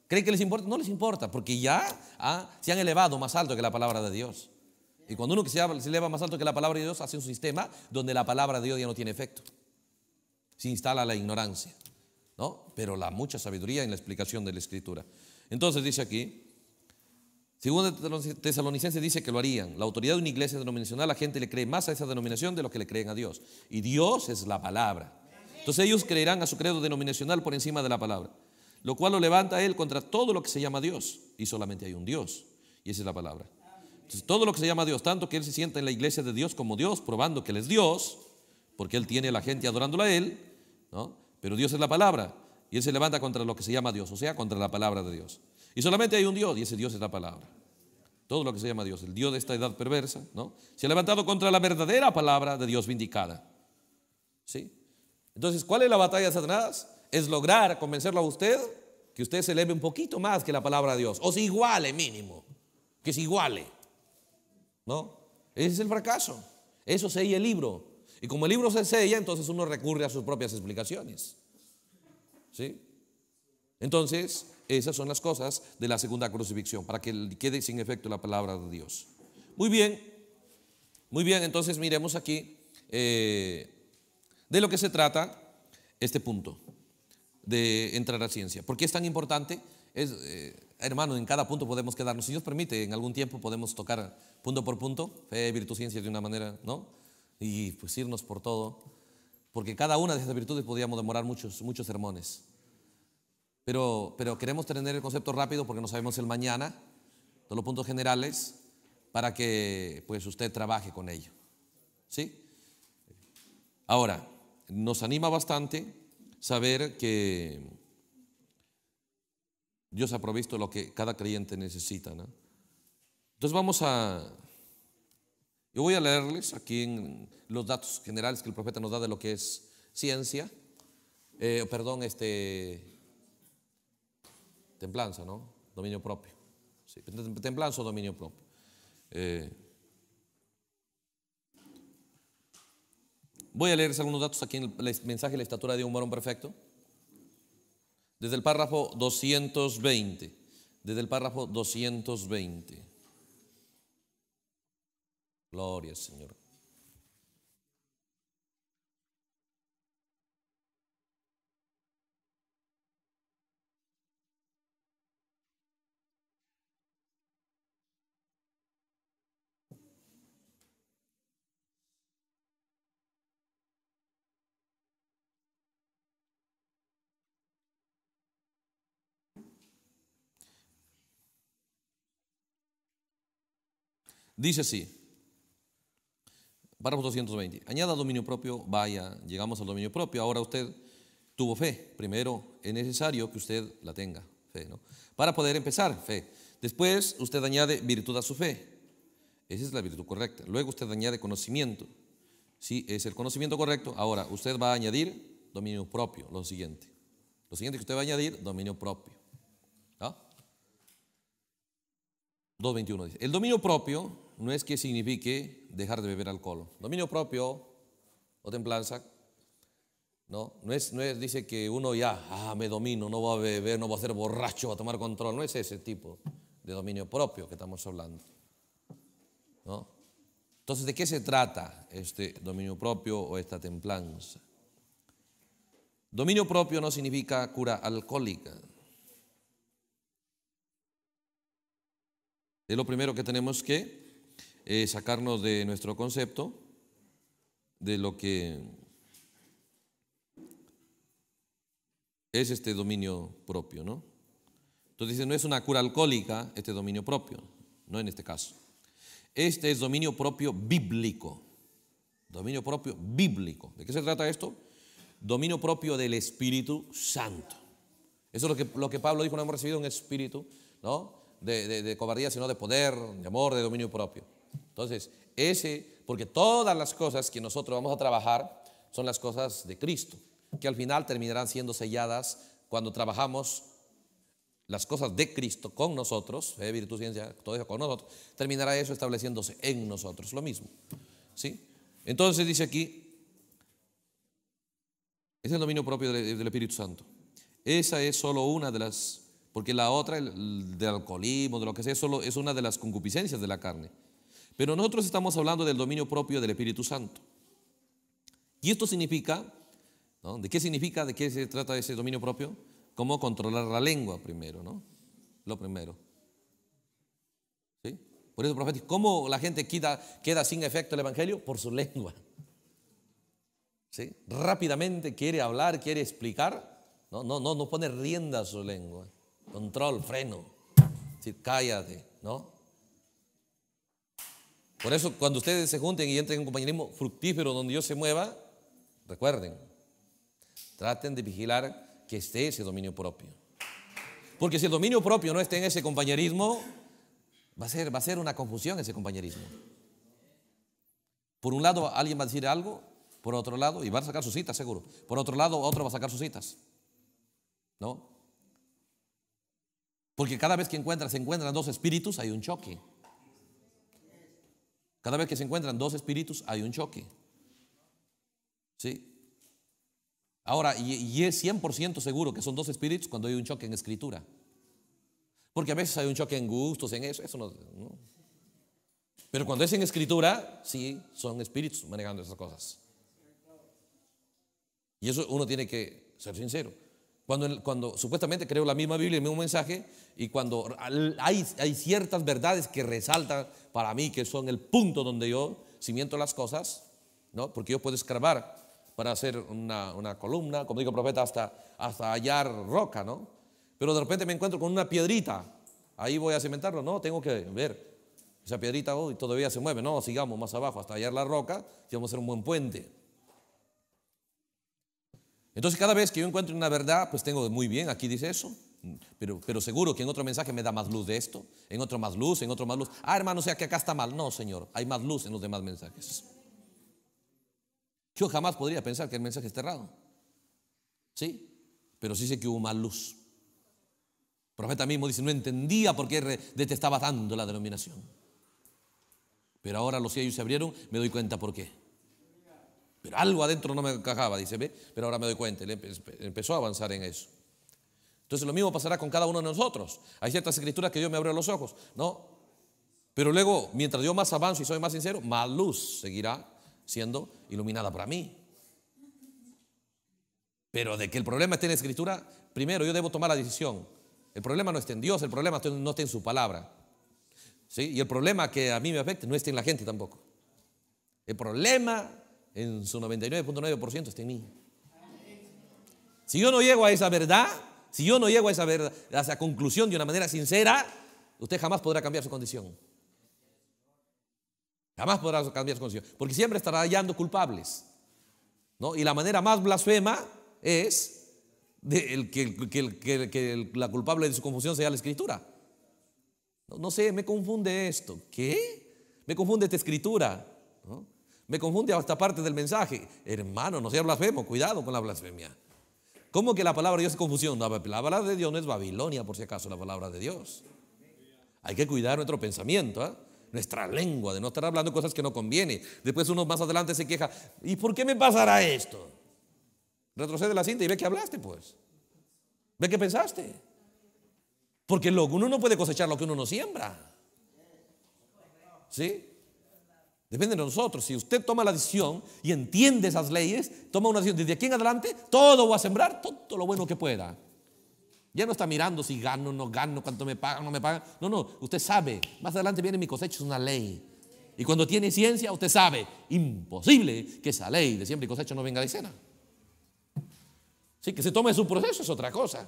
A: ¿cree que les importa? No les importa, porque ya ah, se han elevado más alto que la palabra de Dios. Y cuando uno se eleva más alto que la palabra de Dios hace un sistema donde la palabra de Dios ya no tiene efecto. Se instala la ignorancia, ¿no? Pero la mucha sabiduría en la explicación de la escritura. Entonces dice aquí, los Tesalonicenses dice que lo harían. La autoridad de una iglesia denominacional, la gente le cree más a esa denominación de lo que le creen a Dios. Y Dios es la palabra. Entonces ellos creerán a su credo denominacional por encima de la palabra, lo cual lo levanta él contra todo lo que se llama Dios. Y solamente hay un Dios, y esa es la palabra todo lo que se llama Dios, tanto que Él se sienta en la iglesia de Dios como Dios, probando que Él es Dios, porque Él tiene a la gente adorándola a Él, ¿no? pero Dios es la palabra, y Él se levanta contra lo que se llama Dios, o sea, contra la palabra de Dios. Y solamente hay un Dios, y ese Dios es la palabra. Todo lo que se llama Dios, el Dios de esta edad perversa, ¿no? se ha levantado contra la verdadera palabra de Dios vindicada. ¿Sí? Entonces, ¿cuál es la batalla de Satanás? Es lograr convencerlo a usted que usted se eleve un poquito más que la palabra de Dios, o se iguale mínimo, que se iguale. ¿No? Ese es el fracaso. Eso sella el libro. Y como el libro se sella, entonces uno recurre a sus propias explicaciones. ¿Sí? Entonces, esas son las cosas de la segunda crucifixión, para que quede sin efecto la palabra de Dios. Muy bien, muy bien, entonces miremos aquí eh, de lo que se trata este punto de entrar a ciencia. ¿Por qué es tan importante? Eh, hermano, en cada punto podemos quedarnos. Si Dios permite, en algún tiempo podemos tocar punto por punto, fe, virtud, ciencia de una manera, ¿no? Y pues irnos por todo. Porque cada una de esas virtudes podíamos demorar muchos, muchos sermones. Pero, pero queremos tener el concepto rápido porque no sabemos el mañana, todos los puntos generales, para que pues usted trabaje con ello. ¿Sí? Ahora, nos anima bastante saber que Dios ha provisto lo que cada creyente necesita. Entonces vamos a... Yo voy a leerles aquí los datos generales que el profeta nos da de lo que es ciencia, eh, perdón, este, templanza, ¿no? Dominio propio. Sí, templanza o dominio propio. Eh, voy a leerles algunos datos aquí en el mensaje La estatura de un varón perfecto desde el párrafo 220, desde el párrafo 220. Gloria, Señor. Dice así, párrafo 220, añada dominio propio, vaya, llegamos al dominio propio, ahora usted tuvo fe, primero es necesario que usted la tenga, fe, ¿no? Para poder empezar, fe. Después usted añade virtud a su fe, esa es la virtud correcta. Luego usted añade conocimiento, sí, es el conocimiento correcto, ahora usted va a añadir dominio propio, lo siguiente. Lo siguiente que usted va a añadir, dominio propio. 2.21 ¿Ah? dice, el dominio propio no es que signifique dejar de beber alcohol. Dominio propio o templanza, no, no es, no es, dice que uno ya, ah, me domino, no voy a beber, no voy a ser borracho, voy a tomar control. No es ese tipo de dominio propio que estamos hablando. Entonces, ¿de qué se trata este dominio propio o esta templanza? Dominio propio no significa cura alcohólica. Es lo primero que tenemos que eh, sacarnos de nuestro concepto, de lo que es este dominio propio, ¿no? Entonces dice, no es una cura alcohólica este dominio propio, no en este caso. Este es dominio propio bíblico. Dominio propio bíblico. ¿De qué se trata esto? Dominio propio del Espíritu Santo. Eso es lo que, lo que Pablo dijo, no hemos recibido un espíritu, ¿no? de cobardía, sino de poder, de amor, de dominio propio. Entonces, ese, porque todas las cosas que nosotros vamos a trabajar son las cosas de Cristo, que al final terminarán siendo selladas cuando trabajamos las cosas de Cristo con nosotros, eh, virtud, ciencia, todo eso con nosotros, terminará eso estableciéndose en nosotros, lo mismo. ¿sí? Entonces dice aquí, es el dominio propio del, Espíritu Santo. Esa es solo una de las, porque la otra, el, del alcoholismo, de lo que sea, solo es una de las concupiscencias de la carne. Pero nosotros estamos hablando del dominio propio del Espíritu Santo. Y esto significa, ¿no? ¿de qué significa, de qué se trata ese dominio propio? Cómo controlar la lengua primero, ¿no? Lo primero. ¿Sí? Por eso, profeta, ¿cómo la gente queda, queda sin efecto el Evangelio? Por su lengua. ¿Sí? Rápidamente quiere hablar, quiere explicar. No, no, no, no pone rienda a su lengua. Control, freno. cállate, ¿no? Por eso, cuando ustedes se junten y entren en un compañerismo fructífero donde Dios se mueva, recuerden, traten de vigilar que esté ese dominio propio. Porque si el dominio propio no está en ese compañerismo, va a ser, va a ser una confusión ese compañerismo. Por un lado, alguien va a decir algo, por otro lado, y va a sacar sus citas, seguro. Por otro lado, otro va a sacar sus citas. ¿No? Porque cada vez que encuentras, se encuentran dos espíritus, hay un choque. Cada vez que se encuentran dos espíritus hay un choque. Ahora, y, es 100% seguro que son dos espíritus cuando hay un choque en escritura. Porque a veces hay un choque en gustos, en eso, eso Pero cuando es en escritura, sí, son espíritus manejando esas cosas. Y eso uno tiene que ser sincero. Cuando, cuando supuestamente creo la misma Biblia, el mismo mensaje, y cuando hay, ciertas verdades que resaltan para mí, que son el punto donde yo cimiento las cosas, ¿no? porque yo puedo escarbar para hacer una, una, columna, como digo el profeta, hasta, hasta hallar roca, ¿no? Pero de repente me encuentro con una piedrita, ahí voy a cimentarlo, no, tengo que ver, esa piedrita hoy todavía se mueve, no, sigamos más abajo hasta hallar la roca y vamos a hacer un buen puente. Entonces cada vez que yo encuentro una verdad, pues tengo muy bien, aquí dice eso, pero, pero seguro que en otro mensaje me da más luz de esto, en otro más luz, en otro más luz. Ah, hermano, o sea que acá está mal. No, Señor, hay más luz en los demás mensajes. Yo jamás podría pensar que el mensaje está errado. ¿Sí? Pero sí sé que hubo más luz. El profeta mismo dice, no entendía por qué detestaba tanto la denominación. Pero ahora los cielos se abrieron, me doy cuenta por qué algo adentro no me encajaba, dice, ve, pero ahora me doy cuenta. empezó a avanzar en eso. Entonces lo mismo pasará con cada uno de nosotros. Hay ciertas escrituras que Dios me abrió los ojos, ¿no? Pero luego, mientras yo más avanzo y soy más sincero, más luz seguirá siendo iluminada para mí. Pero de que el problema esté en la escritura, primero yo debo tomar la decisión. El problema no está en Dios, el problema no está en su palabra. ¿sí? Y el problema que a mí me afecta no está en la gente tampoco. El problema en su 99.9% está en mí. Si yo no llego a esa verdad, si yo no llego a esa, verdad, a esa conclusión de una manera sincera, usted jamás podrá cambiar su condición. Jamás podrá cambiar su condición, porque siempre estará hallando culpables. ¿no? Y la manera más blasfema es que, la culpable de su confusión sea la escritura. No, no sé, me confunde esto. ¿Qué? Me confunde esta escritura. Me confunde hasta parte del mensaje. Hermano, no sea blasfemo, cuidado con la blasfemia. ¿Cómo que la palabra de Dios es confusión? La palabra de Dios no es Babilonia, por si acaso, la palabra de Dios. Hay que cuidar nuestro pensamiento, ¿ah? nuestra lengua, de no estar hablando cosas que no conviene. Después uno más adelante se queja, ¿y por qué me pasará esto? Retrocede la cinta y ve que hablaste, pues. Ve que pensaste. Porque lo, uno no puede cosechar lo que uno no siembra. ¿Sí? Depende de nosotros. Si usted toma la decisión y entiende esas leyes, toma una decisión. Desde aquí en adelante, todo voy a sembrar, todo lo bueno que pueda. Ya no está mirando si gano, o no gano, cuánto me pagan, no me pagan. No, no, usted sabe. Más adelante viene mi cosecha, es una ley. Y cuando tiene ciencia, usted sabe, imposible que esa ley de siempre y cosecha no venga de escena. Sí, que se tome su proceso es otra cosa.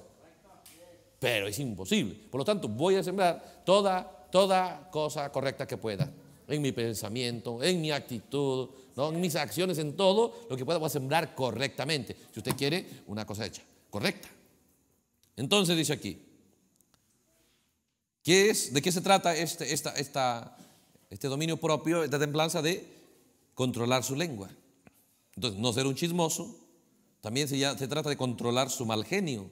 A: Pero es imposible. Por lo tanto, voy a sembrar toda, toda cosa correcta que pueda en mi pensamiento, en mi actitud, en mis acciones, en todo lo que pueda voy a sembrar correctamente. Si usted quiere una cosa hecha, correcta. Entonces dice aquí, ¿qué es, ¿de qué se trata este, este dominio propio, esta templanza de controlar su lengua? Entonces, no ser un chismoso, también se trata de controlar su mal genio.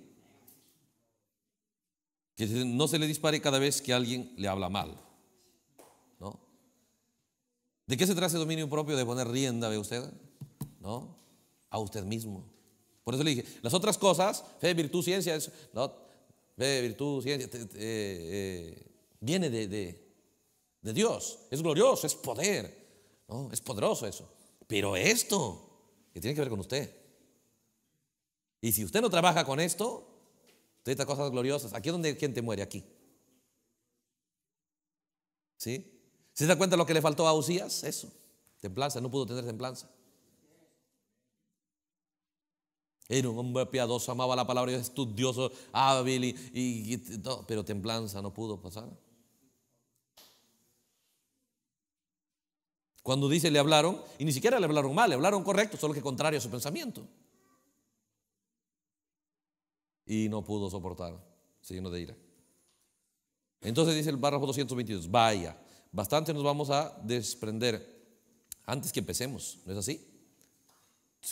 A: Que no se le dispare cada vez que alguien le habla mal. ¿De qué se trata el dominio propio? De poner rienda, ve usted, ¿no? A usted mismo. Por eso le dije, las otras cosas, fe, virtud, ciencia, ¿no? Fe, virtud, ciencia, eh, eh, viene de, de, Dios. Es glorioso, es poder, ¿no? Es poderoso eso. Pero esto, que tiene que ver con usted. Y si usted no trabaja con esto, de estas cosas gloriosas, aquí es donde gente muere, aquí. ¿Sí? ¿Se da cuenta lo que le faltó a Usías? Eso, templanza, no pudo tener templanza. Era un hombre piadoso, amaba la palabra, estudioso, hábil y, pero templanza no pudo pasar. Cuando dice le hablaron, y ni siquiera le hablaron mal, le hablaron correcto, solo que contrario a su pensamiento. Y no pudo soportar, se llenó de ira. Entonces dice el párrafo 222, vaya, bastante nos vamos a desprender antes que empecemos, ¿no es así?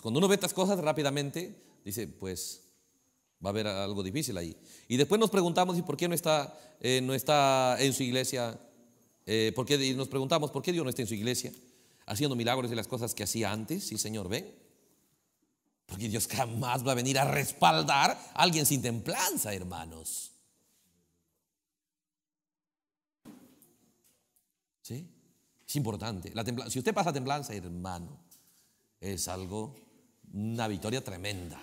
A: cuando uno ve estas cosas rápidamente, dice, pues va a haber algo difícil ahí. Y después nos preguntamos, ¿y por qué no está, eh, no está en su iglesia? Eh, nos preguntamos, ¿por qué Dios no está en su iglesia? Haciendo milagros y las cosas que hacía antes, sí, Señor, ven. Porque Dios jamás va a venir a respaldar a alguien sin templanza, hermanos. ¿Sí? Es importante. si usted pasa templanza, hermano, es algo, una victoria tremenda.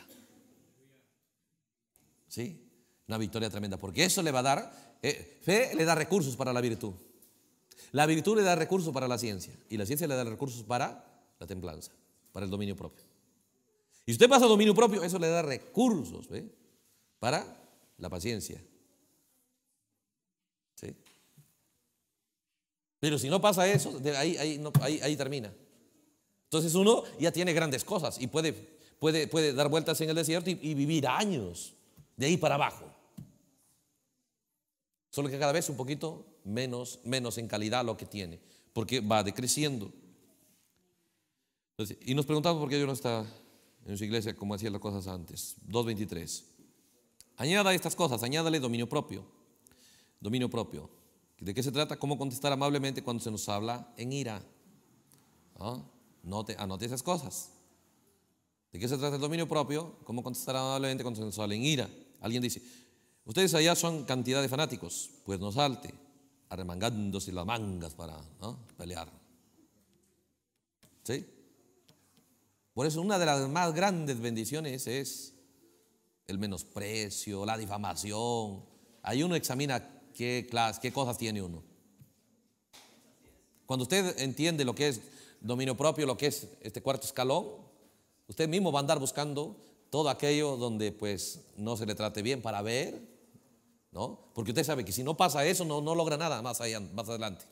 A: ¿Sí? Una victoria tremenda, porque eso le va a dar, eh, fe le da recursos para la virtud. La virtud le da recursos para la ciencia, y la ciencia le da recursos para la templanza, para el dominio propio. Y si usted pasa dominio propio, eso le da recursos para la paciencia, Pero si no pasa eso, ahí, termina. Entonces uno ya tiene grandes cosas y puede, dar vueltas en el desierto y, vivir años de ahí para abajo. Solo que cada vez un poquito menos, en calidad lo que tiene, porque va decreciendo. y nos preguntamos por qué yo no está en su iglesia como hacía las cosas antes. 2.23. Añada estas cosas, añádale dominio propio. Dominio propio. ¿De qué se trata? ¿Cómo contestar amablemente cuando se nos habla en ira? ¿Ah? ¿No? anote ah, esas cosas. ¿De qué se trata el dominio propio? ¿Cómo contestar amablemente cuando se nos habla en ira? Alguien dice, ustedes allá son cantidad de fanáticos, pues no salte, arremangándose las mangas para pelear. ¿Sí? Por eso una de las más grandes bendiciones es el menosprecio, la difamación. Ahí uno examina qué, clase, qué cosas tiene uno. Cuando usted entiende lo que es dominio propio, lo que es este cuarto escalón, usted mismo va a andar buscando todo aquello donde pues no se le trate bien para ver, ¿no? Porque usted sabe que si no pasa eso no, no logra nada más allá, más adelante.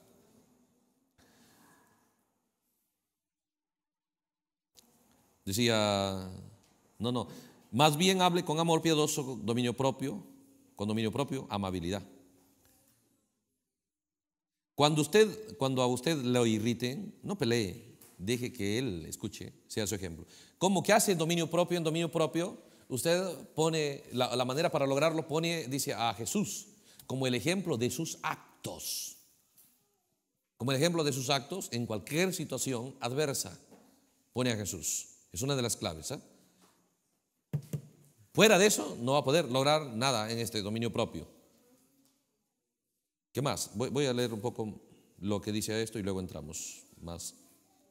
A: Decía, no, no, más bien hable con amor piadoso, dominio propio, con dominio propio, amabilidad. Cuando, usted, cuando a usted lo irriten, no pelee, deje que él escuche, sea su ejemplo. ¿Cómo que hace el dominio propio? En dominio propio, usted pone, la, la manera para lograrlo pone, dice, a Jesús como el ejemplo de sus actos. Como el ejemplo de sus actos en cualquier situación adversa, pone a Jesús. Es una de las claves. ¿eh? Fuera de eso, no va a poder lograr nada en este dominio propio. ¿Qué más? Voy, a leer un poco lo que dice esto y luego entramos más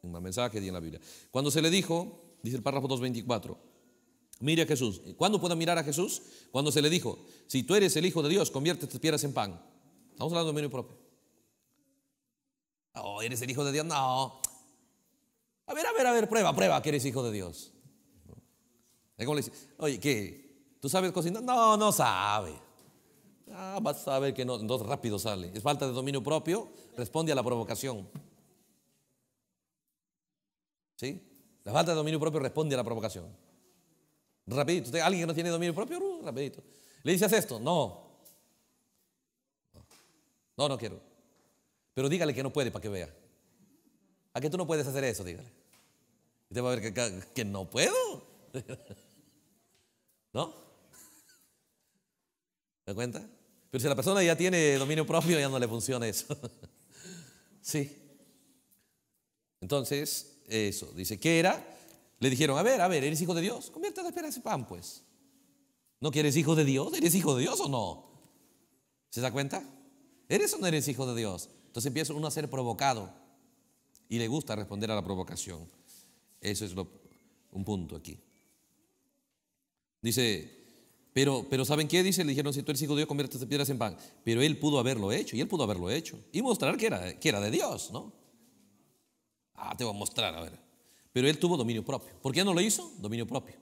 A: en más mensaje y en la Biblia. Cuando se le dijo, dice el párrafo 224, mire a Jesús. Eh, ¿Cuándo puede mirar a Jesús? Cuando se le dijo, si tú eres el Hijo de Dios, convierte tus piedras en pan. Estamos hablando de dominio propio. Oh, ¿eres el Hijo de Dios? No. A ver, a ver, a ver, prueba, prueba que eres Hijo de Dios. Oye, ¿qué? ¿Tú sabes cocinar? No, no sabes. Ah, vas a ver que no, entonces rápido sale. Es falta de dominio propio, responde a la provocación. ¿Sí? La falta de dominio propio responde a la provocación. Rapidito. alguien que no tiene dominio propio, uh, rapidito. Le dices esto, no. No, no quiero. Pero dígale que no puede para que vea. ¿A que tú no puedes hacer eso? Dígale. usted te va a ver que, que no puedo. (laughs) ¿No? ¿Te das cuenta? Pero si la persona ya tiene dominio propio, ya no le funciona eso. (laughs) sí. Entonces, eso. Dice, ¿qué era? Le dijeron, a ver, a ver, ¿eres hijo de Dios? Conviértete de espera ese pan, pues. ¿No quieres hijo de Dios? ¿Eres hijo de Dios o no? ¿Se da cuenta? ¿Eres o no eres hijo de Dios? Entonces empieza uno a ser provocado y le gusta responder a la provocación. Eso es un punto aquí. Dice, pero, pero ¿saben qué? Dice, le dijeron, si tú eres hijo de Dios, convierte estas piedras en pan. Pero él pudo haberlo hecho, y él pudo haberlo hecho. Y mostrar que era, que era de Dios, ¿no? Ah, te voy a mostrar, a ver. Pero él tuvo dominio propio. ¿Por qué no lo hizo? Dominio propio.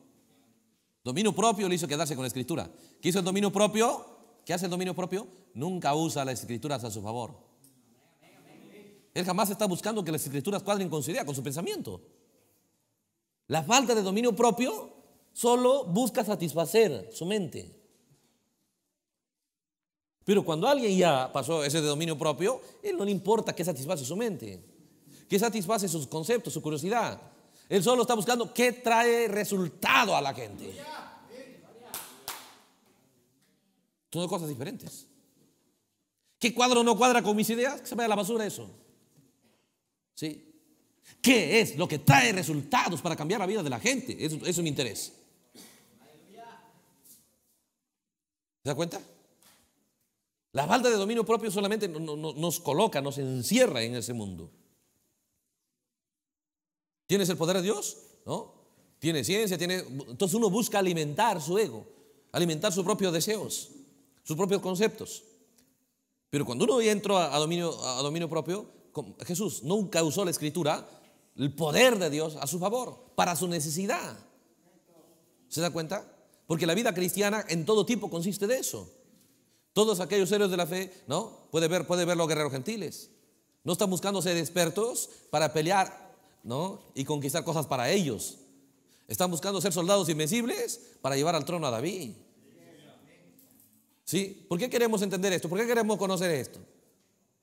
A: Dominio propio le hizo quedarse con la escritura. ¿Qué hizo el dominio propio? ¿Qué hace el dominio propio? Nunca usa las escrituras a su favor. Él jamás está buscando que las escrituras cuadren con su idea, con su pensamiento. La falta de dominio propio solo busca satisfacer su mente. Pero cuando alguien ya pasó ese dominio propio, él no le importa que satisface su mente, que satisface sus conceptos, su curiosidad. Él solo está buscando qué trae resultado a la gente. Son dos cosas diferentes. ¿Qué cuadro no cuadra con mis ideas? Que se vaya a la basura eso. ¿Sí? ¿Qué es lo que trae resultados para cambiar la vida de la gente? Eso es mi interés. ¿Se da cuenta? La falta de dominio propio solamente nos coloca, nos encierra en ese mundo. ¿Tienes el poder de Dios? ¿No? Tiene ciencia, tiene... Entonces uno busca alimentar su ego, alimentar sus propios deseos, sus propios conceptos. Pero cuando uno entra entró a, dominio, a dominio propio, Jesús nunca usó la escritura, el poder de Dios a su favor, para su necesidad. ¿Se da cuenta? Porque la vida cristiana en todo tipo consiste de eso. Todos aquellos héroes de la fe, ¿no? Puede ver, puede ver los guerreros gentiles. No están buscando ser expertos para pelear, ¿no? Y conquistar cosas para ellos. Están buscando ser soldados invencibles para llevar al trono a David. ¿Sí? ¿Por qué queremos entender esto? ¿Por qué queremos conocer esto?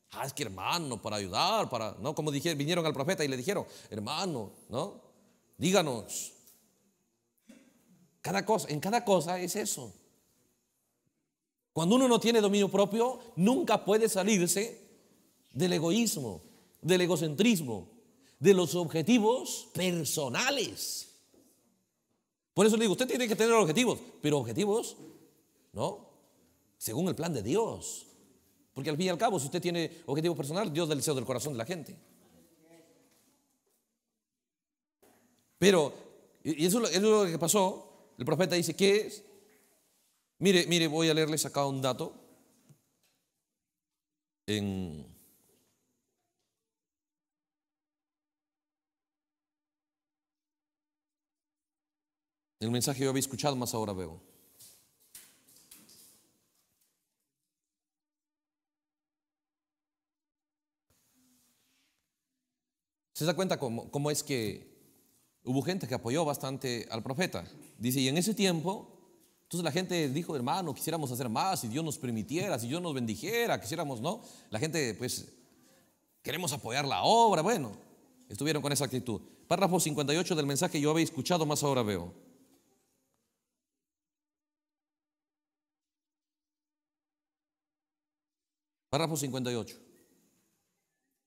A: Ah, es que hermano, para ayudar, para, ¿no? Como dijeron, vinieron al profeta y le dijeron, hermano, ¿no? Díganos, en cada cosa es eso. Cuando uno no tiene dominio propio, nunca puede salirse del egoísmo, del egocentrismo, de los objetivos personales. Por eso le digo, usted tiene que tener objetivos, pero objetivos, ¿no? Según el plan de Dios. Porque al fin y al cabo, si usted tiene objetivos personales, Dios del deseo del corazón de la gente. Pero, y eso es lo que pasó el profeta dice, ¿qué es? Mire, mire, voy a leerles acá un dato. En El mensaje yo había escuchado, más ahora veo. ¿Se da cuenta cómo, cómo es que hubo gente que apoyó bastante al profeta. Dice, y en ese tiempo, entonces la gente dijo, hermano, quisiéramos hacer más, si Dios nos permitiera, si Dios nos bendijera, quisiéramos, ¿no? La gente, pues, queremos apoyar la obra, bueno, estuvieron con esa actitud. Párrafo 58 del mensaje yo había escuchado, más ahora veo. Párrafo 58.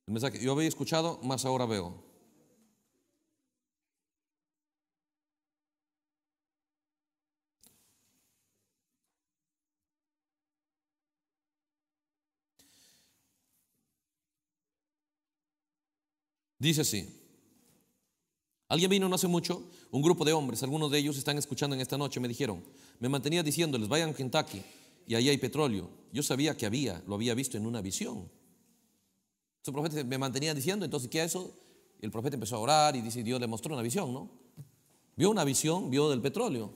A: El mensaje yo había escuchado, más ahora veo. Dice así. Alguien vino no hace mucho, un grupo de hombres, algunos de ellos están escuchando en esta noche, me dijeron, me mantenía diciéndoles, vayan a Kentucky y ahí hay petróleo. Yo sabía que había, lo había visto en una visión. Su profeta me mantenía diciendo, entonces, ¿qué es eso? El profeta empezó a orar y dice, Dios le mostró una visión, ¿no? Vio una visión, vio del petróleo.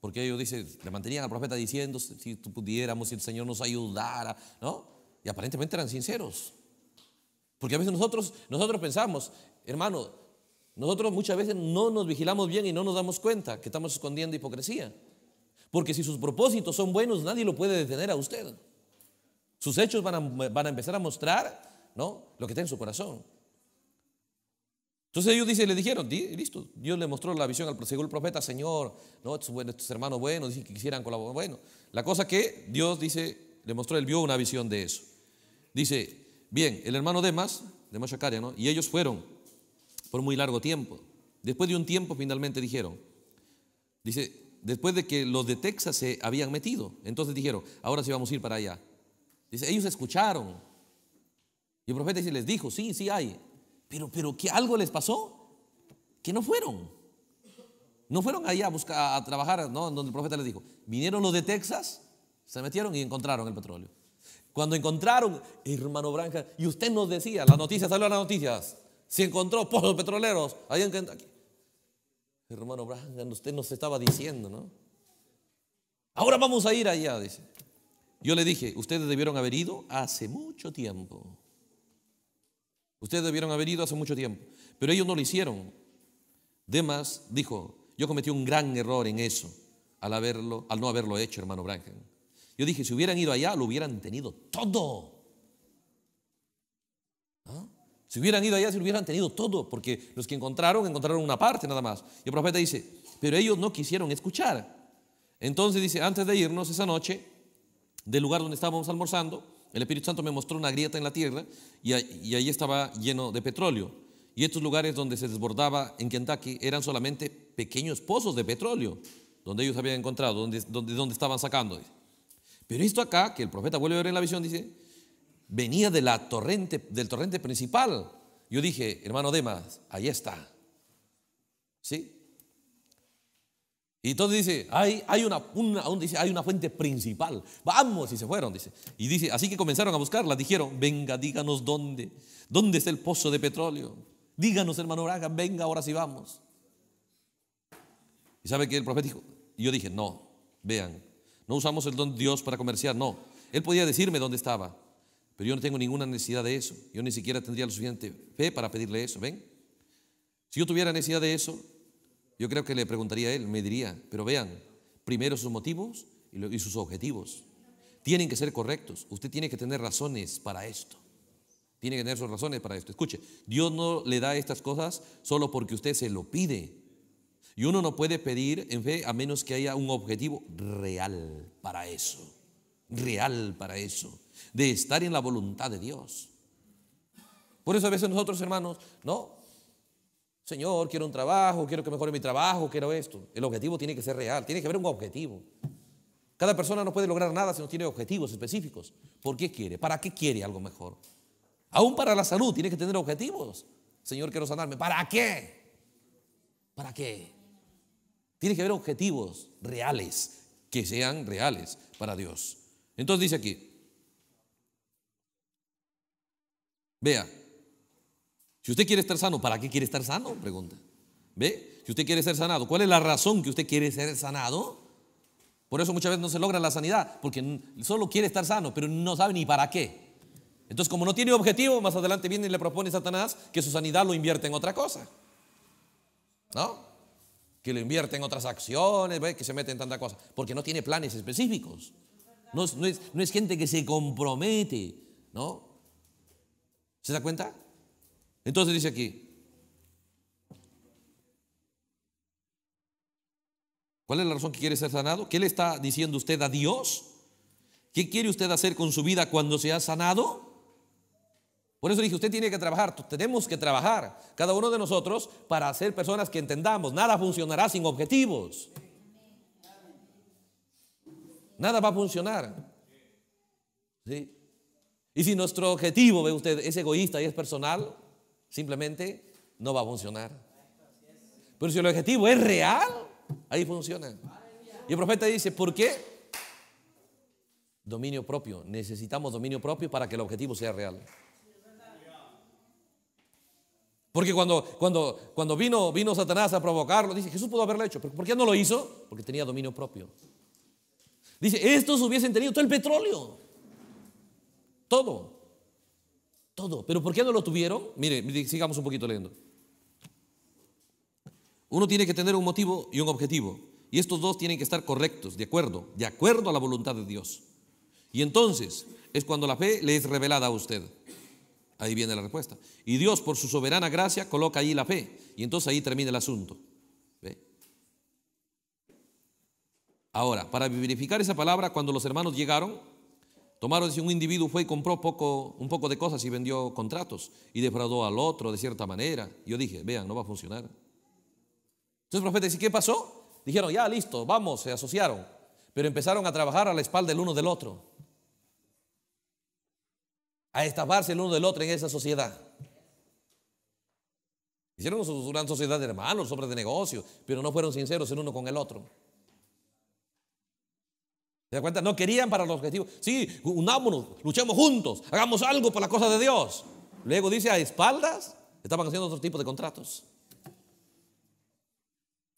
A: Porque ellos dice le mantenían al profeta diciendo, si tú pudiéramos, si el Señor nos ayudara, ¿no? Y aparentemente eran sinceros. Porque a veces nosotros, nosotros pensamos, hermano, nosotros muchas veces no nos vigilamos bien y no nos damos cuenta que estamos escondiendo hipocresía. Porque si sus propósitos son buenos, nadie lo puede detener a usted. Sus hechos van a, empezar a mostrar ¿no? lo que está en su corazón. Entonces ellos le dijeron, listo, Dios le mostró la visión al el profeta, Señor, ¿no? estos, hermanos buenos, dicen que quisieran colaborar. Bueno, la cosa que Dios dice, le mostró, él vio una visión de eso. Dice, Bien, el hermano Demas, Demas Shakaria, ¿no? Y ellos fueron por muy largo tiempo. Después de un tiempo finalmente dijeron, dice, después de que los de Texas se habían metido, entonces dijeron, ahora sí vamos a ir para allá. Dice, ellos escucharon. Y el profeta les dijo, sí, sí hay. Pero, pero que algo les pasó, que no fueron. No fueron allá a buscar, a trabajar, ¿no? Donde el profeta les dijo, vinieron los de Texas, se metieron y encontraron el petróleo. Cuando encontraron, hermano Branca, y usted nos decía, la noticia salió a las noticias, se encontró pozos petroleros ahí en Kentucky. Hermano Branca, usted nos estaba diciendo, ¿no? Ahora vamos a ir allá, dice. Yo le dije, ustedes debieron haber ido hace mucho tiempo. Ustedes debieron haber ido hace mucho tiempo, pero ellos no lo hicieron. Demas dijo, yo cometí un gran error en eso, al, no haberlo hecho, hermano Branham. Yo dije, si hubieran ido allá, lo hubieran tenido todo. ¿Ah? Si hubieran ido allá, se lo hubieran tenido todo, porque los que encontraron, encontraron una parte nada más. Y el profeta dice, pero ellos no quisieron escuchar. Entonces dice, antes de irnos esa noche, del lugar donde estábamos almorzando, el Espíritu Santo me mostró una grieta en la tierra y, y ahí estaba lleno de petróleo. Y estos lugares donde se desbordaba en Kentucky eran solamente pequeños pozos de petróleo, donde ellos habían encontrado, donde, donde estaban sacando. Pero esto acá, que el profeta vuelve a ver en la visión, dice, venía de la torrente, del torrente principal. Yo dije, hermano Demas, ahí está. ¿Sí? Y entonces dice, hay, hay, una, dice, hay una fuente principal. Vamos, y se fueron, dice. Y dice, así que comenzaron a buscarla. Dijeron, venga, díganos dónde. ¿Dónde está el pozo de petróleo? Díganos, hermano Braga, venga, ahora sí vamos. Y sabe que el profeta dijo, yo dije, no, vean, no usamos el don de Dios para comerciar, no. Él podía decirme dónde estaba, pero yo no tengo ninguna necesidad de eso. Yo ni siquiera tendría la suficiente fe para pedirle eso, ¿ven? Si yo tuviera necesidad de eso, yo creo que le preguntaría a él, me diría, pero vean, primero sus motivos y sus objetivos. Tienen que ser correctos. Usted tiene que tener razones para esto. Tiene que tener sus razones para esto. Escuche, Dios no le da estas cosas solo porque usted se lo pide. Y uno no puede pedir en fe a menos que haya un objetivo real para eso, real para eso, de estar en la voluntad de Dios. Por eso a veces nosotros, hermanos, no, Señor, quiero un trabajo, quiero que mejore mi trabajo, quiero esto. El objetivo tiene que ser real, tiene que haber un objetivo. Cada persona no puede lograr nada si no tiene objetivos específicos. ¿Por qué quiere? ¿Para qué quiere algo mejor? Aún para la salud tiene que tener objetivos. Señor, quiero sanarme. ¿Para qué? ¿Para qué? Tiene que haber objetivos reales, que sean reales para Dios. Entonces dice aquí, vea, si usted quiere estar sano, ¿para qué quiere estar sano? Pregunta. ¿Ve? Si usted quiere ser sanado, ¿cuál es la razón que usted quiere ser sanado? Por eso muchas veces no se logra la sanidad, porque solo quiere estar sano, pero no sabe ni para qué. Entonces, como no tiene objetivo, más adelante viene y le propone Satanás que su sanidad lo invierte en otra cosa. ¿No? que lo invierte en otras acciones, que se mete en tanta cosa, porque no tiene planes específicos. No, es, no es gente que se compromete, ¿no? ¿Se da cuenta? Entonces dice aquí, ¿cuál es la razón que quiere ser sanado? ¿Qué le está diciendo usted a Dios? ¿Qué quiere usted hacer con su vida cuando se ha sanado? Por eso dije, usted tiene que trabajar, tenemos que trabajar, cada uno de nosotros, para ser personas que entendamos, nada funcionará sin objetivos. Nada va a funcionar. Y si nuestro objetivo, ve usted, es egoísta y es personal, simplemente no va a funcionar. Pero si el objetivo es real, ahí funciona. Y el profeta dice, ¿por qué? Dominio propio. Necesitamos dominio propio para que el objetivo sea real. Porque cuando, cuando, cuando vino, vino Satanás a provocarlo, dice, Jesús pudo haberlo hecho. ¿Por qué no lo hizo? Porque tenía dominio propio. Dice, estos hubiesen tenido todo el petróleo. Todo. Todo. Pero ¿por qué no lo tuvieron? Mire, sigamos un poquito leyendo. Uno tiene que tener un motivo y un objetivo. Y estos dos tienen que estar correctos, de acuerdo, de acuerdo a la voluntad de Dios. Y entonces es cuando la fe le es revelada a usted. Ahí viene la respuesta. Y Dios, por su soberana gracia, coloca ahí la fe. Y entonces ahí termina el asunto. ¿Ve? Ahora, para verificar esa palabra, cuando los hermanos llegaron, tomaron si un individuo fue y compró poco, un poco de cosas y vendió contratos y defraudó al otro de cierta manera. Yo dije, vean, no va a funcionar. Entonces el profeta dice, ¿qué pasó? Dijeron, ya listo, vamos, se asociaron. Pero empezaron a trabajar a la espalda el uno del otro a estafarse el uno del otro en esa sociedad. Hicieron una sociedad de hermanos, hombres de negocios, pero no fueron sinceros el uno con el otro. ¿Se da cuenta? No querían para los objetivos. Sí, unámonos, luchemos juntos, hagamos algo por la cosa de Dios. Luego dice a espaldas, estaban haciendo otro tipo de contratos.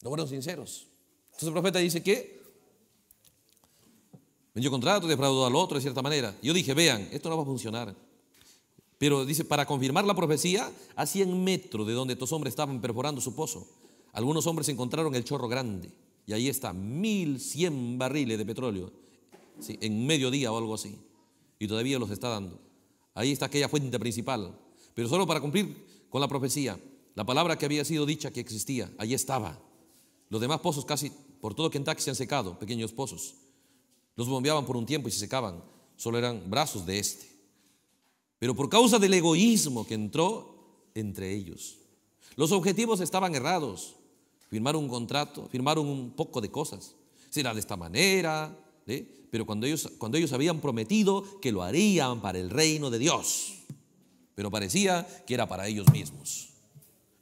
A: No fueron sinceros. Entonces el profeta dice que vendió contrato, defraudó al otro de cierta manera. Yo dije, vean, esto no va a funcionar. Pero dice, para confirmar la profecía, a 100 metros de donde estos hombres estaban perforando su pozo, algunos hombres encontraron el chorro grande. Y ahí está, 1100 barriles de petróleo, en en día o algo así. Y todavía los está dando. Ahí está aquella fuente principal. Pero solo para cumplir con la profecía, la palabra que había sido dicha que existía, ahí estaba. Los demás pozos casi por todo Kentucky se han secado, pequeños pozos. Los bombeaban por un tiempo y se secaban. Solo eran brazos de este pero por causa del egoísmo que entró entre ellos. Los objetivos estaban errados. Firmaron un contrato, firmaron un poco de cosas. Será de esta manera, ¿eh? pero cuando ellos, cuando ellos habían prometido que lo harían para el reino de Dios, pero parecía que era para ellos mismos.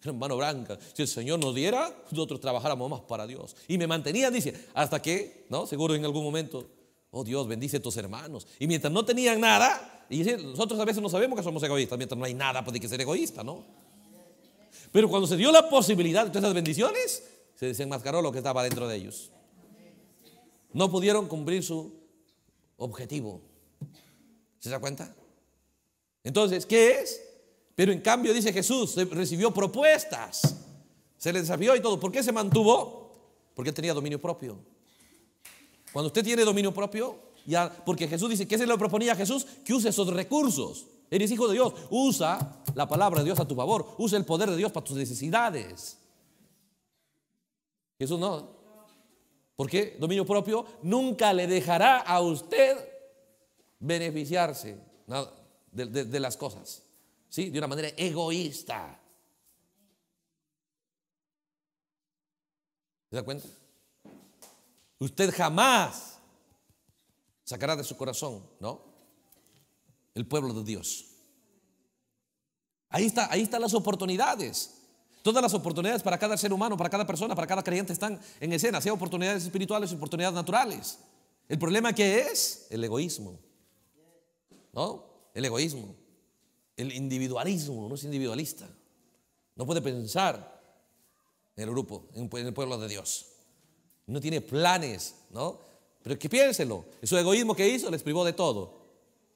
A: Hermano mano blanca. Si el Señor nos diera, nosotros trabajáramos más para Dios. Y me mantenían, dice, hasta que, ¿no? Seguro en algún momento, oh Dios, bendice a tus hermanos. Y mientras no tenían nada, y nosotros a veces no sabemos que somos egoístas, mientras no hay nada, pues que ser egoísta, ¿no? Pero cuando se dio la posibilidad de todas esas bendiciones, se desenmascaró lo que estaba dentro de ellos. No pudieron cumplir su objetivo. ¿Se da cuenta? Entonces, ¿qué es? Pero en cambio, dice Jesús, recibió propuestas, se le desafió y todo. ¿Por qué se mantuvo? Porque tenía dominio propio. Cuando usted tiene dominio propio, porque Jesús dice, ¿qué se le proponía a Jesús? Que use esos recursos. Eres hijo de Dios. Usa la palabra de Dios a tu favor. Usa el poder de Dios para tus necesidades. Jesús no. Porque dominio propio nunca le dejará a usted beneficiarse de, las cosas. ¿Sí? De una manera egoísta. ¿Se da cuenta? Usted jamás sacará de su corazón, ¿no? El pueblo de Dios. Ahí, está, ahí están las oportunidades. Todas las oportunidades para cada ser humano, para cada persona, para cada creyente están en escena, sea oportunidades espirituales, oportunidades naturales. El problema que es el egoísmo. ¿No? El egoísmo. El individualismo, no es individualista. No puede pensar en el grupo, en el pueblo de Dios. No tiene planes, ¿no? Pero que piénselo, su egoísmo que hizo les privó de todo.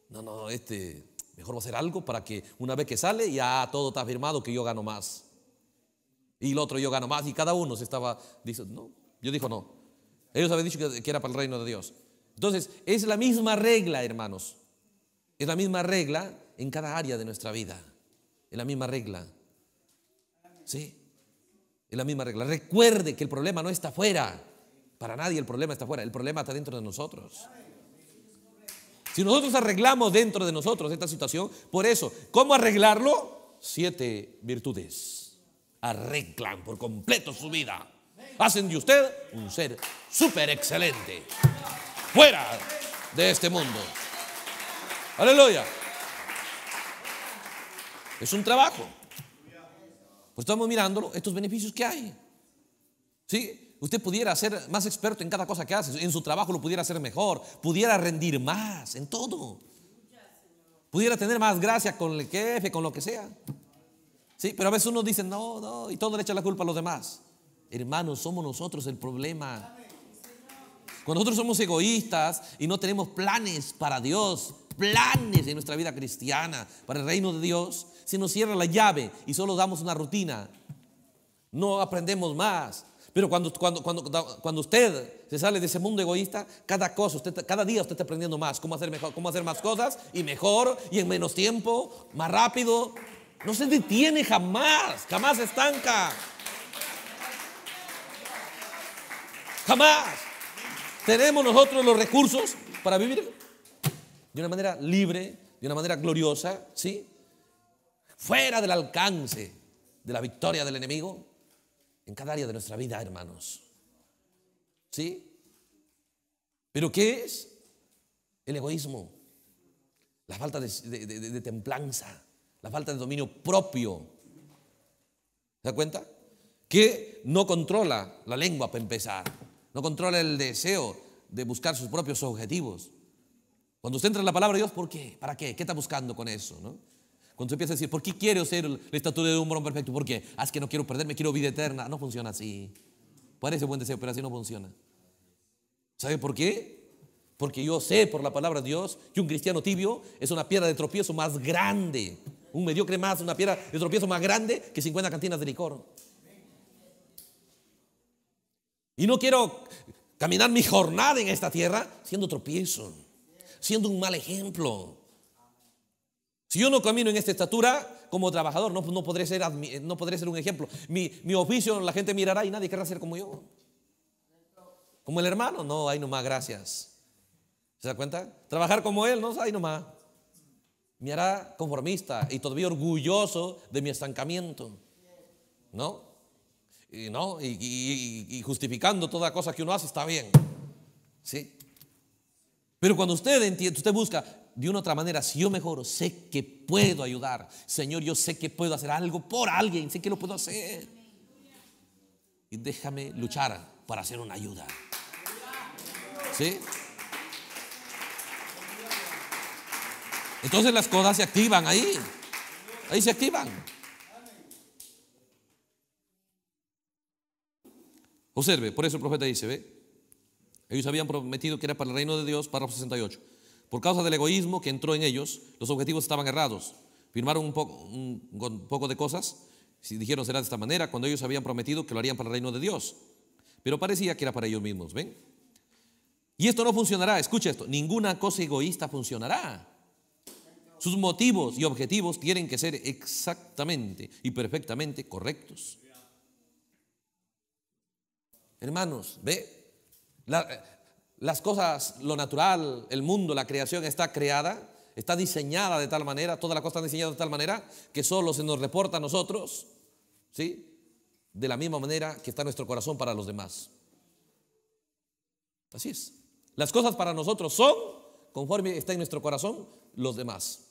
A: No, no, este, mejor va a hacer algo para que una vez que sale ya todo está afirmado que yo gano más. Y el otro yo gano más y cada uno se estaba, dice, no, yo dijo no. Ellos habían dicho que era para el reino de Dios. Entonces, es la misma regla, hermanos. Es la misma regla en cada área de nuestra vida. Es la misma regla. ¿Sí? Es la misma regla. Recuerde que el problema no está afuera. Para nadie el problema está fuera, el problema está dentro de nosotros. Si nosotros arreglamos dentro de nosotros esta situación, por eso, ¿cómo arreglarlo? Siete virtudes arreglan por completo su vida. Hacen de usted un ser súper excelente. Fuera de este mundo. Aleluya. Es un trabajo. Pues estamos mirándolo, estos beneficios que hay. ¿Sí? usted pudiera ser más experto en cada cosa que hace, en su trabajo lo pudiera hacer mejor, pudiera rendir más, en todo. Pudiera tener más gracia con el jefe, con lo que sea. Sí, pero a veces uno dice, no, no, y todo le echa la culpa a los demás. Hermanos, somos nosotros el problema. Cuando nosotros somos egoístas y no tenemos planes para Dios, planes en nuestra vida cristiana, para el reino de Dios, se nos cierra la llave y solo damos una rutina. No aprendemos más, pero cuando, cuando, cuando, cuando, usted se sale de ese mundo egoísta, cada cosa, cada día usted está aprendiendo más, cómo hacer mejor, cómo hacer más cosas y mejor y en menos tiempo, más rápido. No se detiene jamás, jamás se estanca. Jamás. Tenemos nosotros los recursos para vivir de una manera libre, de una manera gloriosa, ¿sí? Fuera del alcance de la victoria del enemigo, en cada área de nuestra vida, hermanos. ¿Sí? ¿Pero qué es? El egoísmo, la falta de, templanza, la falta de dominio propio. ¿Se da cuenta? Que no controla la lengua para empezar, no controla el deseo de buscar sus propios objetivos. Cuando usted entra en la palabra de Dios, ¿por qué? ¿Para qué? ¿Qué está buscando con eso? ¿No? Cuando se empieza a decir, ¿por qué quiero ser la estatuto de un hombre perfecto? ¿Por qué? Haz ah, que no quiero perderme, quiero vida eterna. No funciona así. Parece buen deseo, pero así no funciona. ¿Sabe por qué? Porque yo sé por la palabra de Dios que un cristiano tibio es una piedra de tropiezo más grande, un mediocre más, una piedra de tropiezo más grande que 50 cantinas de licor. Y no quiero caminar mi jornada en esta tierra siendo tropiezo, siendo un mal ejemplo. Si yo no camino en esta estatura como trabajador, no, no, podré, ser, no podré ser un ejemplo. Mi, oficio, la gente mirará y nadie querrá ser como yo. Como el hermano, no, ahí nomás, gracias. ¿Se da cuenta? Trabajar como él, no, ahí nomás. Me hará conformista y todavía orgulloso de mi estancamiento. ¿No? Y, justificando toda cosa que uno hace está bien. ¿Sí? Pero cuando usted entiende, usted busca de una otra manera, si yo mejoro, sé que puedo ayudar. Señor, yo sé que puedo hacer algo por alguien, sé que lo puedo hacer. Y déjame luchar para hacer una ayuda. ¿Sí? Entonces las cosas se activan ahí. Ahí se activan. Observe, por eso el profeta dice, ¿ve? Ellos habían prometido que era para el reino de Dios, párrafo 68. Por causa del egoísmo que entró en ellos, los objetivos estaban errados. Firmaron un poco, de cosas, si dijeron será de esta manera, cuando ellos habían prometido que lo harían para el reino de Dios. Pero parecía que era para ellos mismos, ¿ven? Y esto no funcionará, escucha esto, ninguna cosa egoísta funcionará. Sus motivos y objetivos tienen que ser exactamente y perfectamente correctos. Hermanos, ve, la, las cosas, lo natural, el mundo, la creación está creada, está diseñada de tal manera, todas las cosas están diseñadas de tal manera que solo se nos reporta a nosotros, ¿sí? De la misma manera que está nuestro corazón para los demás. Así es. Las cosas para nosotros son conforme está en nuestro corazón los demás.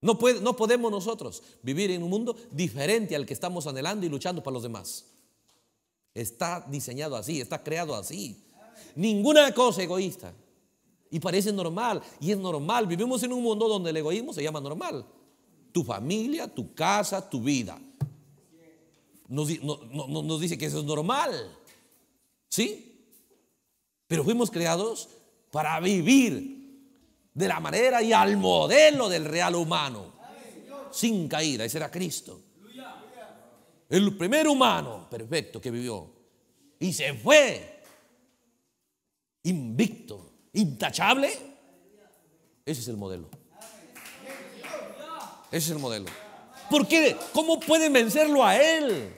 A: No, no podemos nosotros vivir en un mundo diferente al que estamos anhelando y luchando para los demás. Está diseñado así, está creado así. Ninguna cosa egoísta. Y parece normal, y es normal. Vivimos en un mundo donde el egoísmo se llama normal. Tu familia, tu casa, tu vida. Nos, nos dice que eso es normal. ¿Sí? Pero fuimos creados para vivir de la manera y al modelo del real humano. Sin caída, ese era Cristo. El primer humano perfecto que vivió. Y se fue. Invicto. Intachable. Ese es el modelo. Ese es el modelo. ¿Por ¿Cómo pueden vencerlo a él?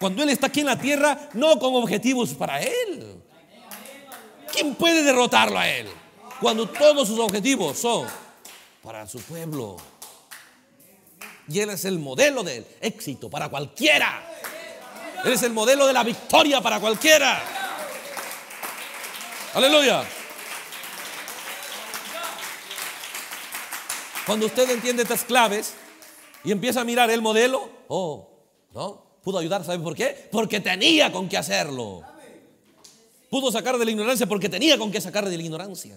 A: Cuando él está aquí en la tierra, no con objetivos para él. ¿Quién puede derrotarlo a él? Cuando todos sus objetivos son para su pueblo. Y Él es el modelo del éxito para cualquiera. Él es el modelo de la victoria para cualquiera. Aleluya. Cuando usted entiende estas claves y empieza a mirar el modelo, oh, ¿no? Pudo ayudar, ¿sabe por qué? Porque tenía con qué hacerlo. Pudo sacar de la ignorancia porque tenía con qué sacar de la ignorancia.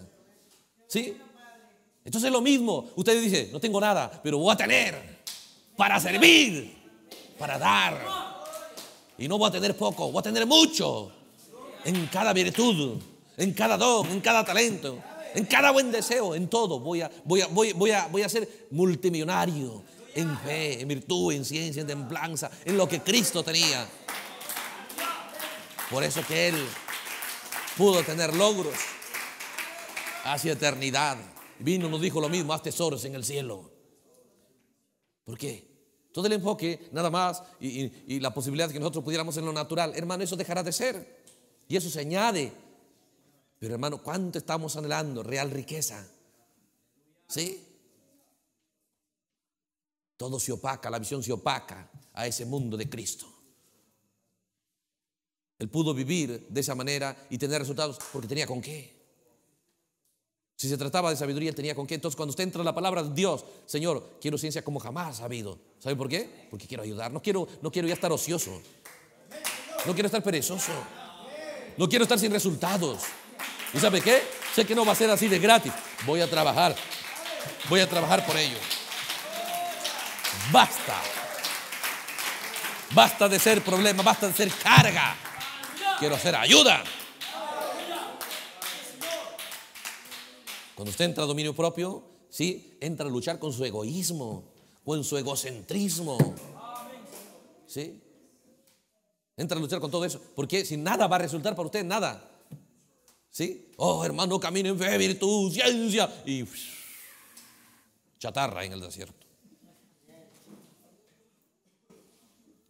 A: ¿Sí? Entonces es lo mismo. Usted dice, no tengo nada, pero voy a tener para servir, para dar. Y no voy a tener poco, voy a tener mucho en cada virtud, en cada don, en cada talento, en cada buen deseo, en todo. Voy a, voy voy, a, ser multimillonario en fe, en virtud, en ciencia, en templanza, en lo que Cristo tenía. Por eso que Él pudo tener logros hacia eternidad. Vino, nos dijo lo mismo, haz tesoros en el cielo. ¿Por qué? Todo el enfoque, nada más, y, la posibilidad de que nosotros pudiéramos en lo natural, hermano, eso dejará de ser. Y eso se añade. Pero hermano, ¿cuánto estamos anhelando? Real riqueza. ¿Sí? Todo se opaca, la visión se opaca a ese mundo de Cristo. Él pudo vivir de esa manera y tener resultados porque tenía con qué. Si se trataba de sabiduría, tenía con qué. Entonces, cuando usted entra en la palabra Dios, Señor, quiero ciencia como jamás ha habido. ¿Sabe por qué? Porque quiero ayudar. No quiero, no quiero ya estar ocioso. No quiero estar perezoso. No quiero estar sin resultados. ¿Y sabe qué? Sé que no va a ser así de gratis. Voy a trabajar. Voy a trabajar por ello. Basta. Basta de ser problema, basta de ser carga. Quiero hacer ayuda. Cuando usted entra a dominio propio, ¿sí? entra a luchar con su egoísmo o en su egocentrismo. Entra a luchar con todo eso. Porque si nada va a resultar para usted, nada. ¿Sí? Oh, hermano, camino en fe, virtud, ciencia. Y chatarra en el desierto.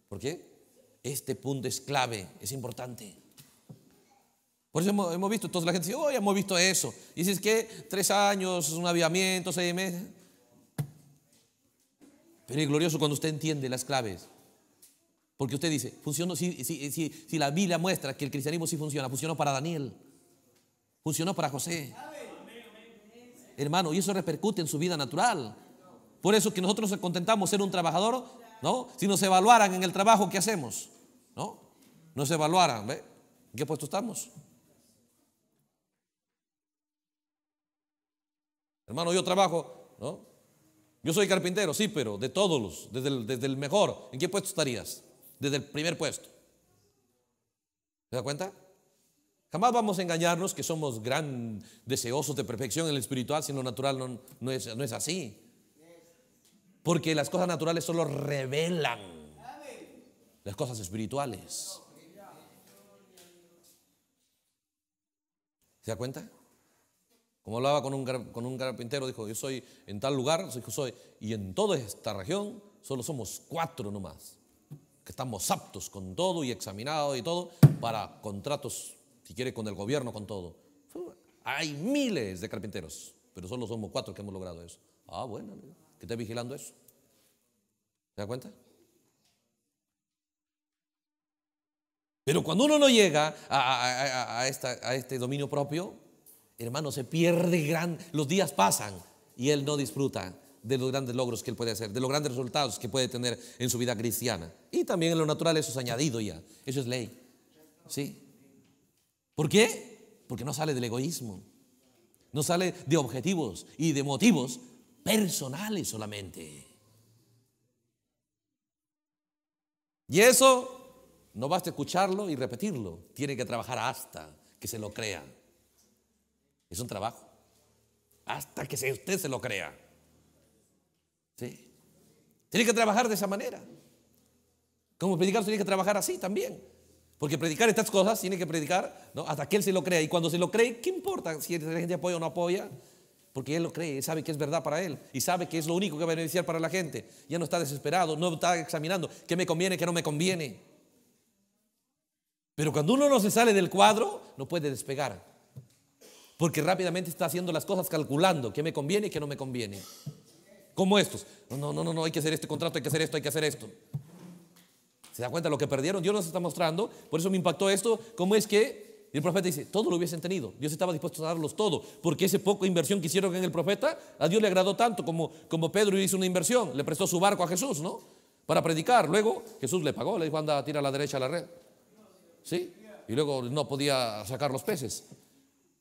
A: ¿Por qué? Este punto es clave, es importante. Por eso hemos, visto, entonces la gente dice, oh, hemos visto eso. Y dices que tres años, un avivamiento, seis meses. Pero es glorioso cuando usted entiende las claves. Porque usted dice, funcionó, si, la Biblia muestra que el cristianismo sí funciona, funcionó para Daniel, funcionó para José. Hermano, y eso repercute en su vida natural. Por eso que nosotros nos contentamos ser un trabajador, ¿no? Si nos evaluaran en el trabajo que hacemos, ¿no? Nos evaluaran, ¿ve? ¿En qué puesto estamos? Hermano, yo trabajo, ¿no? Yo soy carpintero, sí, pero de todos los, desde el, desde el mejor. ¿En qué puesto estarías? Desde el primer puesto. ¿Se da cuenta? Jamás vamos a engañarnos que somos gran deseosos de perfección en el espiritual, si natural no, es, no es así. Porque las cosas naturales solo revelan las cosas espirituales. ¿Se da cuenta? Como hablaba con un, con un carpintero, dijo, yo soy en tal lugar, soy, y en toda esta región solo somos cuatro nomás, que estamos aptos con todo y examinados y todo para contratos, si quiere, con el gobierno, con todo. Hay miles de carpinteros, pero solo somos cuatro que hemos logrado eso. Ah, bueno, que esté vigilando eso. ¿Se da cuenta? Pero cuando uno no llega esta, a este dominio propio, hermano, se pierde gran, los días pasan y él no disfruta de los grandes logros que él puede hacer, de los grandes resultados que puede tener en su vida cristiana. Y también en lo natural eso es añadido ya, eso es ley. ¿Sí? ¿Por qué? Porque no sale del egoísmo, no sale de objetivos y de motivos personales solamente. Y eso no basta escucharlo y repetirlo, tiene que trabajar hasta que se lo crean. Es un trabajo. Hasta que usted se lo crea. ¿Sí? Tiene que trabajar de esa manera. Como predicar, tiene que trabajar así también. Porque predicar estas cosas tiene que predicar hasta que él se lo crea. Y cuando se lo cree, ¿qué importa si la gente apoya o no apoya? Porque él lo cree, sabe que es verdad para él y sabe que es lo único que va a beneficiar para la gente. Ya no está desesperado, no está examinando qué me conviene, qué no me conviene. Pero cuando uno no se sale del cuadro, no puede despegar porque rápidamente está haciendo las cosas calculando qué me conviene y qué no me conviene. Como estos. No, no, no, no, hay que hacer este contrato, hay que hacer esto, hay que hacer esto. ¿Se da cuenta lo que perdieron? Dios nos está mostrando. Por eso me impactó esto. ¿Cómo es que el profeta dice, todo lo hubiesen tenido? Dios estaba dispuesto a darlos todo. Porque ese poco inversión que hicieron en el profeta, a Dios le agradó tanto como, como Pedro hizo una inversión. Le prestó su barco a Jesús, ¿no? Para predicar. Luego Jesús le pagó, le dijo, anda, tira a la derecha a la red. ¿Sí? Y luego no podía sacar los peces.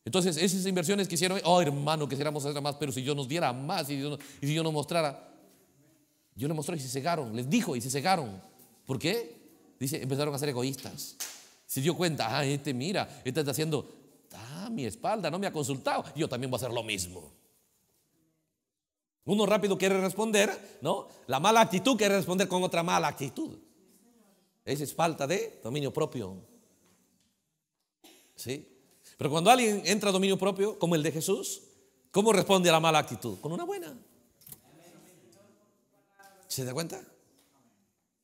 A: Entonces, esas inversiones que hicieron, oh hermano, quisiéramos hacer más, pero si yo nos diera más y, si yo no mostrara, yo le mostré y se cegaron, les dijo y se cegaron. ¿Por qué? Dice, empezaron a ser egoístas. Se dio cuenta, ah, este mira, este está haciendo, ah, mi espalda, no me ha consultado, yo también voy a hacer lo mismo. Uno rápido quiere responder, ¿no? La mala actitud quiere responder con otra mala actitud. Esa es falta de dominio propio. ¿Sí? Pero cuando alguien entra a dominio propio, como el de Jesús, ¿cómo responde a la mala actitud? Con una buena. ¿Se da cuenta?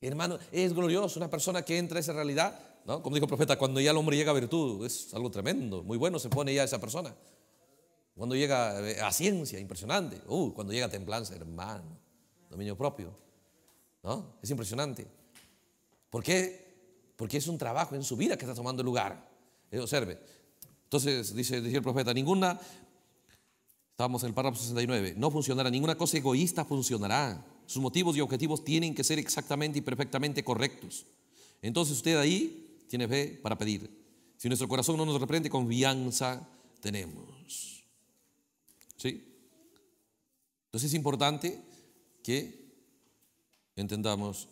A: Hermano, es glorioso una persona que entra a esa realidad, ¿no? Como dijo el profeta, cuando ya el hombre llega a virtud, es algo tremendo, muy bueno se pone ya esa persona. Cuando llega eh, a ciencia, impresionante. Uh, cuando llega a templanza, hermano, dominio propio. ¿No? Es impresionante. ¿Por qué? Porque es un trabajo en su vida que está tomando lugar. Eh, observe, entonces, dice, el profeta, ninguna, estábamos en el párrafo 69, no funcionará, ninguna cosa egoísta funcionará. Sus motivos y objetivos tienen que ser exactamente y perfectamente correctos. Entonces usted ahí tiene fe para pedir. Si nuestro corazón no nos reprende, confianza tenemos. ¿Sí? Entonces es importante que entendamos.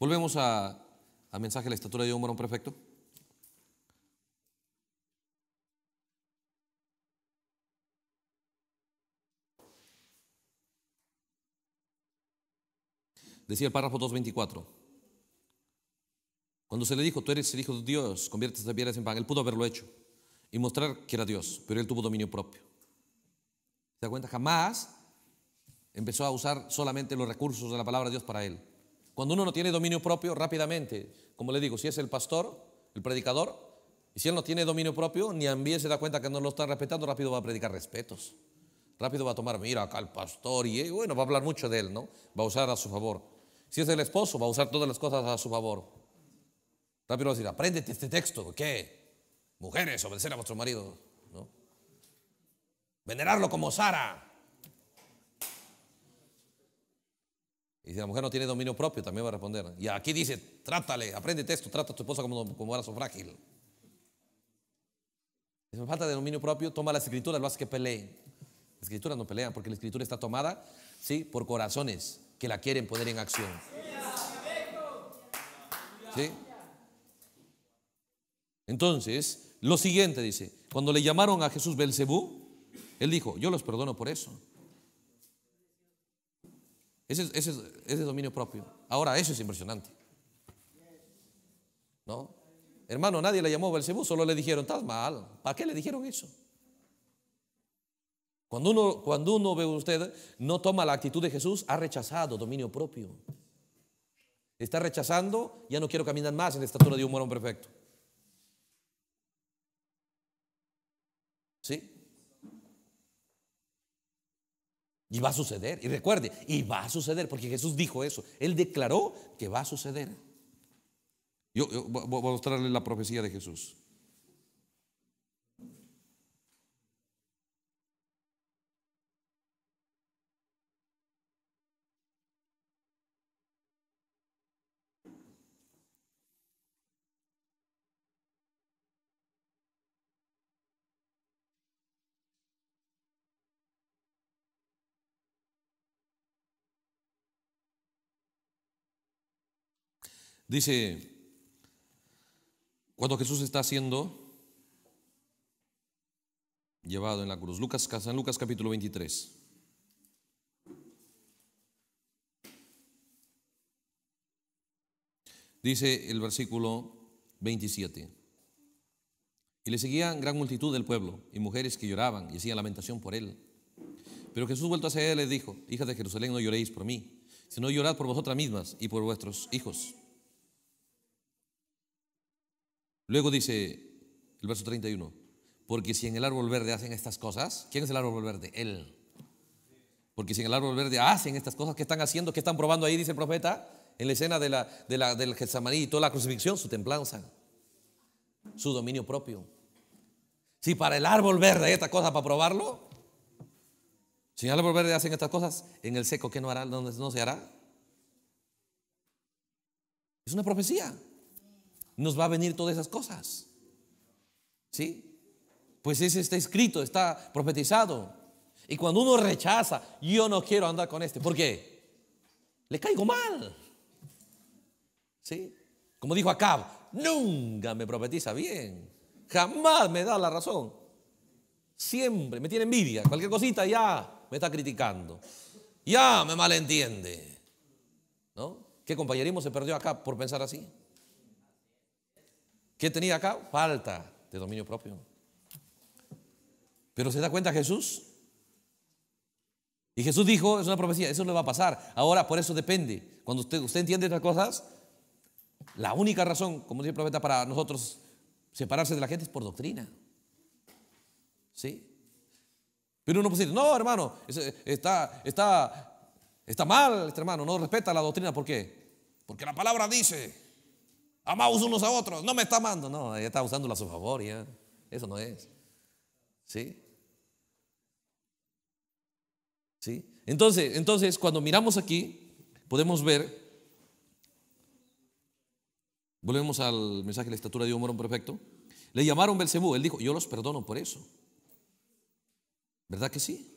A: Volvemos a, al mensaje de la estatura de un varón perfecto. Decía el párrafo 224. Cuando se le dijo, tú eres el hijo de Dios, convierte las piedras en pan, él pudo haberlo hecho y mostrar que era Dios, pero él tuvo dominio propio. ¿Se da cuenta? Jamás empezó a usar solamente los recursos de la palabra de Dios para él. Cuando uno no tiene dominio propio, rápidamente, como le digo, si es el pastor, el predicador, y si él no tiene dominio propio, ni a se da cuenta que no lo está respetando, rápido va a predicar respetos. Rápido va a tomar, mira acá el pastor, y eh, bueno, va a hablar mucho de él, ¿no? Va a usar a su favor. Si es el esposo, va a usar todas las cosas a su favor. Rápido va a decir, aprendete este texto, ¿qué? Mujeres, obedecer a vuestro marido, Venerarlo como Sara. Y si la mujer no tiene dominio propio, también va a responder. Y aquí dice, trátale, aprende esto, trata a tu esposa como, como brazo frágil. Si me falta de dominio propio, toma la escritura lo hace que pelee, la escrituras no pelea porque la escritura está tomada, ¿sí? Por corazones que la quieren poner en acción. Entonces, lo siguiente dice, cuando le llamaron a Jesús Belcebú, él dijo, yo los perdono por eso. Ese, es, ese dominio propio. Ahora, eso es impresionante. ¿No? Hermano, nadie le llamó Belcebú, solo le dijeron, estás mal. ¿Para qué le dijeron eso? Cuando uno, cuando uno ve usted, no toma la actitud de Jesús, ha rechazado dominio propio. Está rechazando, ya no quiero caminar más en la estatura de un morón perfecto. ¿Sí? Y va a suceder. Y recuerde, y va a suceder, porque Jesús dijo eso. Él declaró que va a suceder. Yo, yo voy a mostrarle la profecía de Jesús. Dice, cuando Jesús está siendo llevado en la cruz, Lucas, San Lucas capítulo 23. Dice el versículo 27. Y le seguían gran multitud del pueblo y mujeres que lloraban y hacían lamentación por él. Pero Jesús vuelto hacia él le dijo, hijas de Jerusalén, no lloréis por mí, sino llorad por vosotras mismas y por vuestros hijos. Luego dice el verso 31, porque si en el árbol verde hacen estas cosas, ¿quién es el árbol verde? Él. Porque si en el árbol verde hacen estas cosas, ¿qué están haciendo? ¿Qué están probando ahí? Dice el profeta, en la escena de la, del Getsamaní y toda la crucifixión, su templanza, su dominio propio. Si para el árbol verde hay estas cosas para probarlo, si en el árbol verde hacen estas cosas, en el seco, ¿qué no hará? donde no se hará? Es una profecía nos va a venir todas esas cosas. ¿Sí? Pues eso está escrito, está profetizado. Y cuando uno rechaza, yo no quiero andar con este. ¿Por qué? Le caigo mal. ¿Sí? Como dijo Acab, nunca me profetiza bien. Jamás me da la razón. Siempre me tiene envidia. Cualquier cosita ya me está criticando. Ya me malentiende. ¿No? ¿Qué compañerismo se perdió acá por pensar así? ¿Qué tenía acá? Falta de dominio propio. Pero se da cuenta Jesús. Y Jesús dijo, es una profecía, eso le va a pasar. Ahora, por eso depende. Cuando usted, usted entiende estas cosas, la única razón, como dice el profeta, para nosotros separarse de la gente es por doctrina. ¿Sí? Pero uno puede decir, no, hermano, está, está, está mal este hermano, no respeta la doctrina. ¿Por qué? Porque la palabra dice amamos unos a otros. No me está amando. No, ella está usando la su favor. Eso no es. ¿Sí? ¿Sí? Entonces, entonces, cuando miramos aquí, podemos ver. Volvemos al mensaje de la estatura de un morón perfecto. Le llamaron Belcebú. Él dijo: Yo los perdono por eso. ¿Verdad que sí?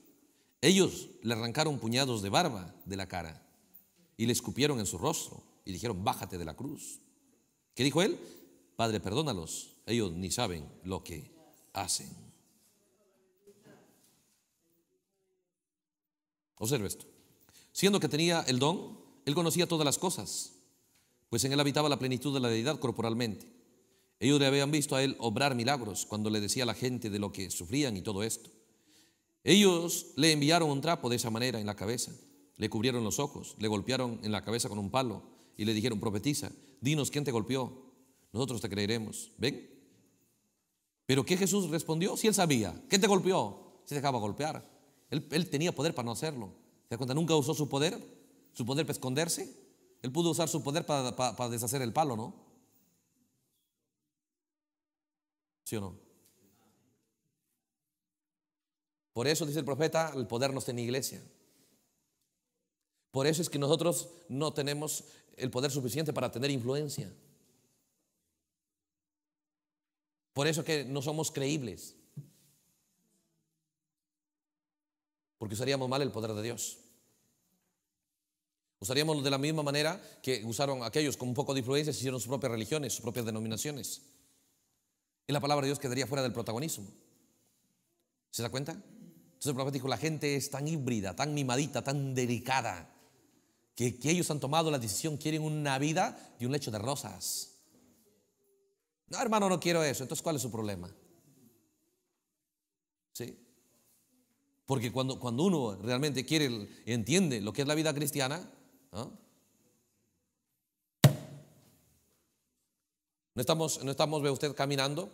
A: Ellos le arrancaron puñados de barba de la cara y le escupieron en su rostro y dijeron: Bájate de la cruz. ¿Qué dijo él? Padre, perdónalos. Ellos ni saben lo que hacen. Observe esto. Siendo que tenía el don, él conocía todas las cosas, pues en él habitaba la plenitud de la deidad corporalmente. Ellos le habían visto a él obrar milagros cuando le decía a la gente de lo que sufrían y todo esto. Ellos le enviaron un trapo de esa manera en la cabeza, le cubrieron los ojos, le golpearon en la cabeza con un palo y le dijeron, profetiza dinos quién te golpeó, nosotros te creeremos. ¿Ven? Pero ¿qué Jesús respondió? Si él sabía. ¿Quién te golpeó? Se dejaba golpear. Él, tenía poder para no hacerlo. ¿Se da cuenta? Nunca usó su poder, su poder para esconderse. Él pudo usar su poder para, deshacer el palo, ¿no? ¿Sí o no? Por eso dice el profeta, el poder no está en iglesia. Por eso es que nosotros no tenemos el poder suficiente para tener influencia. Por eso que no somos creíbles. Porque usaríamos mal el poder de Dios. Usaríamos de la misma manera que usaron aquellos con un poco de influencia, se hicieron sus propias religiones, sus propias denominaciones. Y la palabra de Dios quedaría fuera del protagonismo. ¿Se da cuenta? Entonces el profeta dijo, la gente es tan híbrida, tan mimadita, tan delicada, que, ellos han tomado la decisión, quieren una vida y un lecho de rosas. No, hermano, no quiero eso. Entonces, ¿cuál es su problema? ¿Sí? Porque cuando, cuando uno realmente quiere, entiende lo que es la vida cristiana, ¿no? estamos, no estamos, ve usted, caminando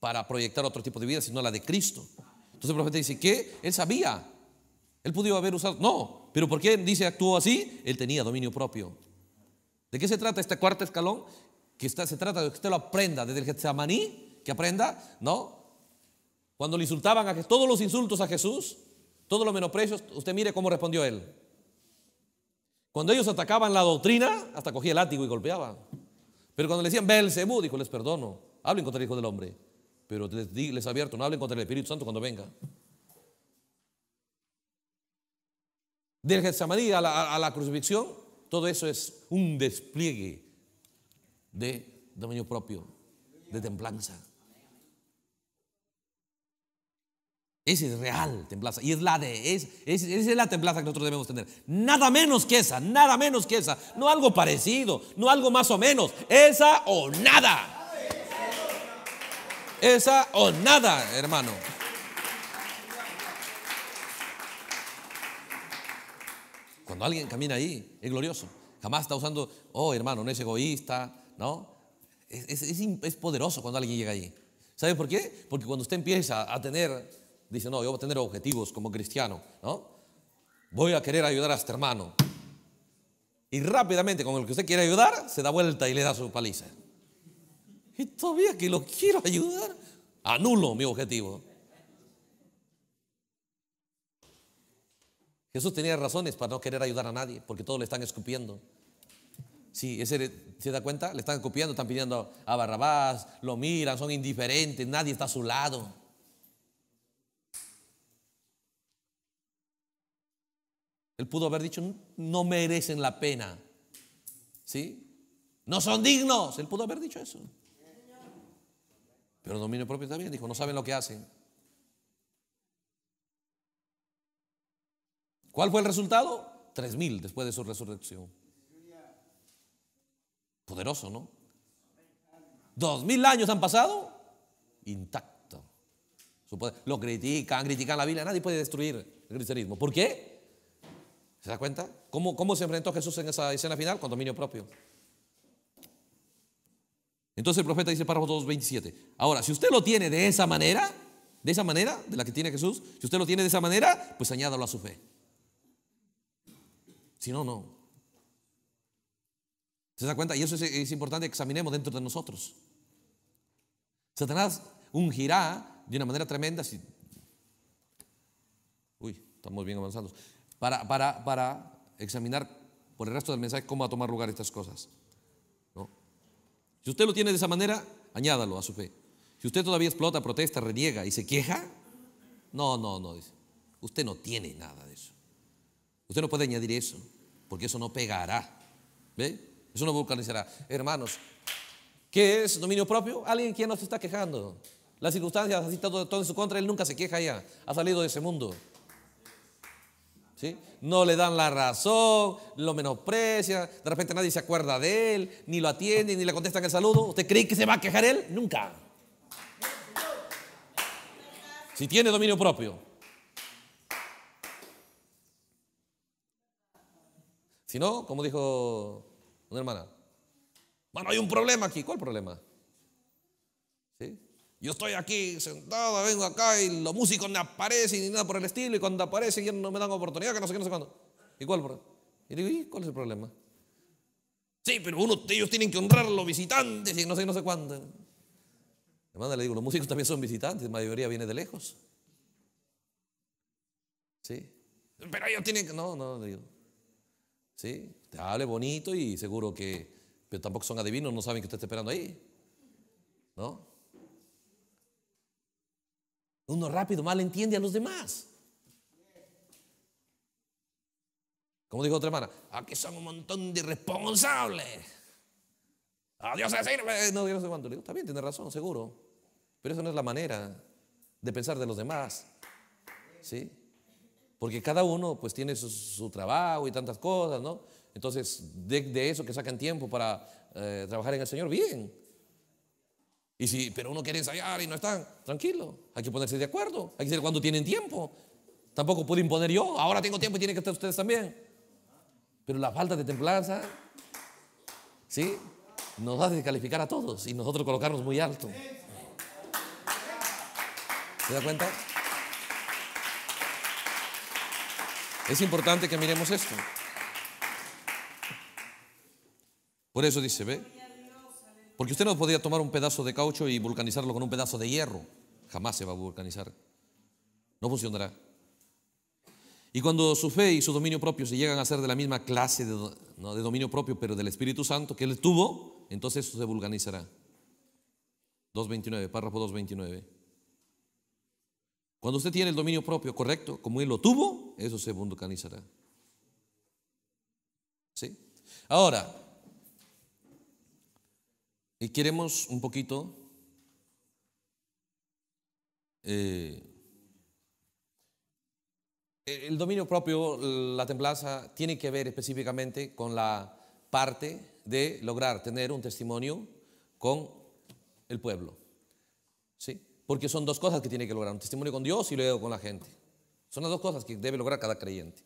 A: para proyectar otro tipo de vida, sino la de Cristo. Entonces el profeta dice que él sabía él pudo haber usado, no, pero ¿por qué dice actuó así? Él tenía dominio propio. ¿De qué se trata este cuarto escalón? Que está, se trata de que usted lo aprenda desde el Getsemaní, que aprenda, ¿no? Cuando le insultaban a todos los insultos a Jesús, todos los menosprecios, usted mire cómo respondió él. Cuando ellos atacaban la doctrina, hasta cogía el látigo y golpeaba. Pero cuando le decían Belcebú, dijo, les perdono, hablen contra el Hijo del Hombre. Pero les, les abierto, no hablen contra el Espíritu Santo cuando venga. Del Getsemaní a la, a la crucifixión, todo eso es un despliegue de dominio propio, de templanza. Esa es real templanza Y es la de, es, esa es la templanza que nosotros debemos tener. Nada menos que esa, nada menos que esa. No algo parecido, no algo más o menos. Esa o nada. Esa o nada, hermano. Cuando alguien camina ahí, es glorioso. Jamás está usando, oh hermano, no es egoísta, ¿no? Es, poderoso cuando alguien llega ahí. ¿Sabe por qué? Porque cuando usted empieza a tener, dice, no, yo voy a tener objetivos como cristiano, ¿no? Voy a querer ayudar a este hermano. Y rápidamente, con el que usted quiere ayudar, se da vuelta y le da su paliza. Y todavía que lo quiero ayudar, anulo mi objetivo. Jesús tenía razones para no querer ayudar a nadie, porque todos le están escupiendo. Sí, ¿se da cuenta? Le están escupiendo, están pidiendo a Barrabás, lo miran, son indiferentes, nadie está a su lado. Él pudo haber dicho, no merecen la pena. ¿Sí? No son dignos. Él pudo haber dicho eso. Pero el dominio propio también dijo, no saben lo que hacen. ¿Cuál fue el resultado? 3.000 después de su resurrección. Poderoso, ¿no? Dos mil años han pasado intacto. Lo critican, critican la Biblia. Nadie puede destruir el cristianismo. ¿Por qué? ¿Se da cuenta? ¿Cómo, ¿Cómo se enfrentó Jesús en esa escena final? Con dominio propio. Entonces el profeta dice, párrafo 2.27. Ahora, si usted lo tiene de esa manera, de esa manera, de la que tiene Jesús, si usted lo tiene de esa manera, pues añádalo a su fe. Si no, no. ¿Se da cuenta? Y eso es, importante que examinemos dentro de nosotros. Satanás ungirá de una manera tremenda. uy, estamos bien avanzados. Para, para, examinar por el resto del mensaje cómo va a tomar lugar estas cosas. Si usted lo tiene de esa manera, añádalo a su fe. Si usted todavía explota, protesta, reniega y se queja, no, no, no, dice. Usted no tiene nada de eso. Usted no puede añadir eso, porque eso no pegará. ¿Ve? Eso no vulcanizará. Hermanos, ¿qué es dominio propio? Alguien que no se está quejando. Las circunstancias así todo, todo en su contra, él nunca se queja ya. Ha salido de ese mundo. ¿Sí? No le dan la razón, lo menosprecia, de repente nadie se acuerda de él, ni lo atiende, ni le contestan el saludo. ¿Usted cree que se va a quejar él? Nunca. Si tiene dominio propio. Si no, como dijo una hermana, bueno, hay un problema aquí. ¿Cuál problema? ¿Sí? Yo estoy aquí sentado, vengo acá y los músicos me aparecen ni nada por el estilo y cuando aparecen ya no me dan oportunidad, que no sé qué, no sé cuándo. ¿Y cuál problema? Y digo, ¿y cuál es el problema? Sí, pero uno, ellos tienen que honrar a los visitantes y no sé, no sé cuándo. Hermana, le digo, los músicos también son visitantes, la mayoría viene de lejos. ¿Sí? Pero ellos tienen que. No, no, digo. ¿Sí? Te hable bonito y seguro que, pero tampoco son adivinos, no saben que usted está esperando ahí. ¿No? Uno rápido mal entiende a los demás. Como dijo otra hermana, aquí son un montón de irresponsables. A Dios se sirve. No, yo no sé cuánto. Le está bien, tiene razón, seguro. Pero esa no es la manera de pensar de los demás. ¿Sí? porque cada uno pues tiene su, trabajo y tantas cosas, ¿no? Entonces, de, eso que sacan tiempo para eh, trabajar en el Señor, bien. Y si, pero uno quiere ensayar y no están, tranquilo, hay que ponerse de acuerdo, hay que decir cuando tienen tiempo. Tampoco puedo imponer yo, ahora tengo tiempo y tienen que estar ustedes también. Pero la falta de templanza, ¿sí? Nos hace descalificar a todos y nosotros colocarnos muy alto. ¿Se da cuenta? Es importante que miremos esto. Por eso dice, ve. Porque usted no podría tomar un pedazo de caucho y vulcanizarlo con un pedazo de hierro. Jamás se va a vulcanizar. No funcionará. Y cuando su fe y su dominio propio se llegan a ser de la misma clase de, dominio propio, pero del Espíritu Santo que él tuvo, entonces eso se vulcanizará. 2.29, párrafo 2.29. Cuando usted tiene el dominio propio correcto, como él lo tuvo, eso se canizará. Ahora, y eh, queremos un poquito eh, el dominio propio, la templaza tiene que ver específicamente con la parte de lograr tener un testimonio con el pueblo. Porque son dos cosas que tiene que lograr, un testimonio con Dios y luego con la gente. Son las dos cosas que debe lograr cada creyente.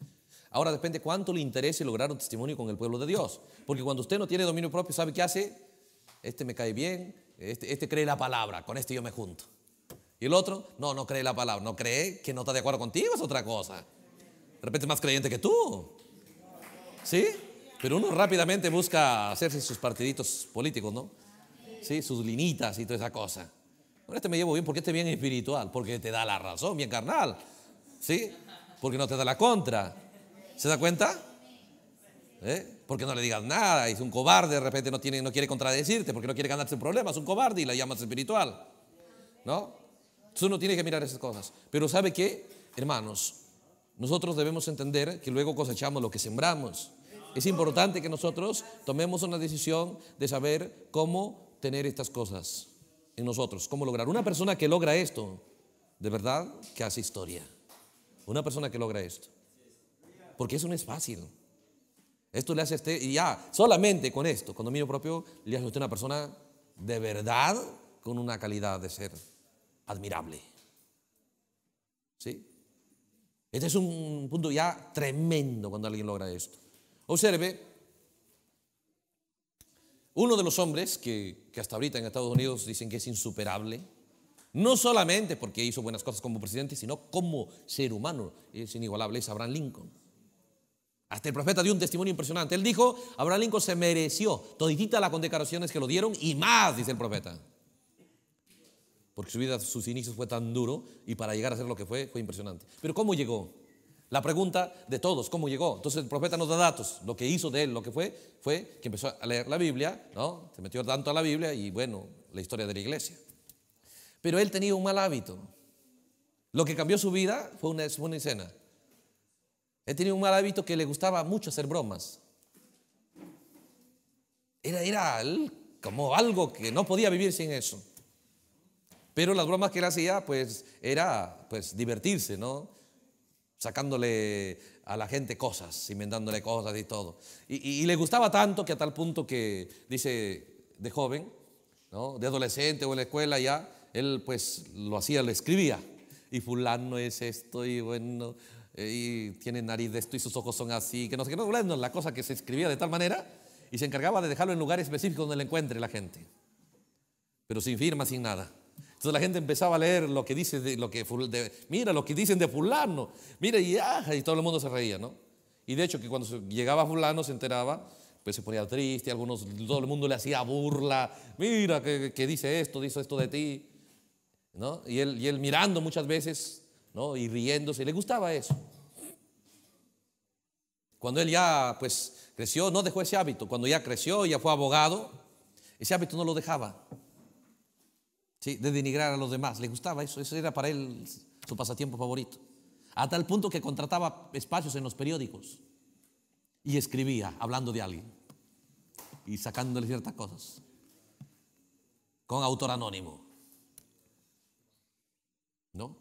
A: Ahora depende cuánto le interese lograr un testimonio con el pueblo de Dios. Porque cuando usted no tiene dominio propio, ¿sabe qué hace? Este me cae bien, este, este cree la palabra, con este yo me junto. Y el otro, no, no cree la palabra, no cree que no está de acuerdo contigo, es otra cosa. De repente más creyente que tú. ¿Sí? Pero uno rápidamente busca hacerse sus partiditos políticos, ¿no? Sí, sus linitas y toda esa cosa este me llevo bien porque este es bien espiritual, porque te da la razón, bien carnal. ¿Sí? Porque no te da la contra. ¿Se da cuenta? ¿Eh? Porque no le digas nada, es un cobarde, de repente no, tiene, no quiere contradecirte, porque no quiere ganarse un problema, es un cobarde y la llamas espiritual. ¿No? Tú no tienes que mirar esas cosas. Pero ¿sabe qué? Hermanos, nosotros debemos entender que luego cosechamos lo que sembramos. Es importante que nosotros tomemos una decisión de saber cómo tener estas cosas en nosotros. ¿Cómo lograr? Una persona que logra esto, de verdad, que hace historia. Una persona que logra esto. Porque eso no es fácil. Esto le hace a usted, y ya, solamente con esto, con dominio propio, le hace a usted una persona de verdad con una calidad de ser admirable. ¿Sí? Este es un punto ya tremendo cuando alguien logra esto. Observe uno de los hombres que, hasta ahorita en Estados Unidos dicen que es insuperable, no solamente porque hizo buenas cosas como presidente, sino como ser humano, es inigualable, es Abraham Lincoln. Hasta el profeta dio un testimonio impresionante. Él dijo, Abraham Lincoln se mereció toditita las condecoraciones que lo dieron y más, dice el profeta. Porque su vida, sus inicios fue tan duro y para llegar a ser lo que fue, fue impresionante. Pero ¿cómo llegó? La pregunta de todos, ¿cómo llegó? Entonces el profeta nos da datos. Lo que hizo de él, lo que fue, fue que empezó a leer la Biblia, ¿no? Se metió tanto a la Biblia y bueno, la historia de la iglesia. Pero él tenía un mal hábito. Lo que cambió su vida fue una, escena. Él tenía un mal hábito que le gustaba mucho hacer bromas. Era, era como algo que no podía vivir sin eso. Pero las bromas que él hacía, pues, era, pues, divertirse, ¿no? sacándole a la gente cosas, inventándole cosas y todo. Y, le gustaba tanto que a tal punto que, dice, de joven, de adolescente o en la escuela ya, él pues lo hacía, le escribía. Y fulano es esto y bueno, eh, y tiene nariz de esto y sus ojos son así, que no sé qué, no, la cosa que se escribía de tal manera y se encargaba de dejarlo en lugares específicos donde le encuentre la gente. Pero sin firma, sin nada. Entonces la gente empezaba a leer lo que dice lo que mira lo que dicen de fulano, mira y ah, y todo el mundo se reía, ¿no? Y de hecho que cuando llegaba fulano se enteraba, pues se ponía triste, algunos todo el mundo le hacía burla, mira que, dice esto, dice esto de ti, ¿no? Y él, y él mirando muchas veces, ¿no? Y riéndose, le gustaba eso. Cuando él ya pues creció, no dejó ese hábito, cuando ya creció, ya fue abogado, ese hábito no lo dejaba de denigrar a los demás. Le gustaba eso, eso era para él su pasatiempo favorito. A tal punto que contrataba espacios en los periódicos y escribía hablando de alguien y sacándole ciertas cosas con autor anónimo. ¿No?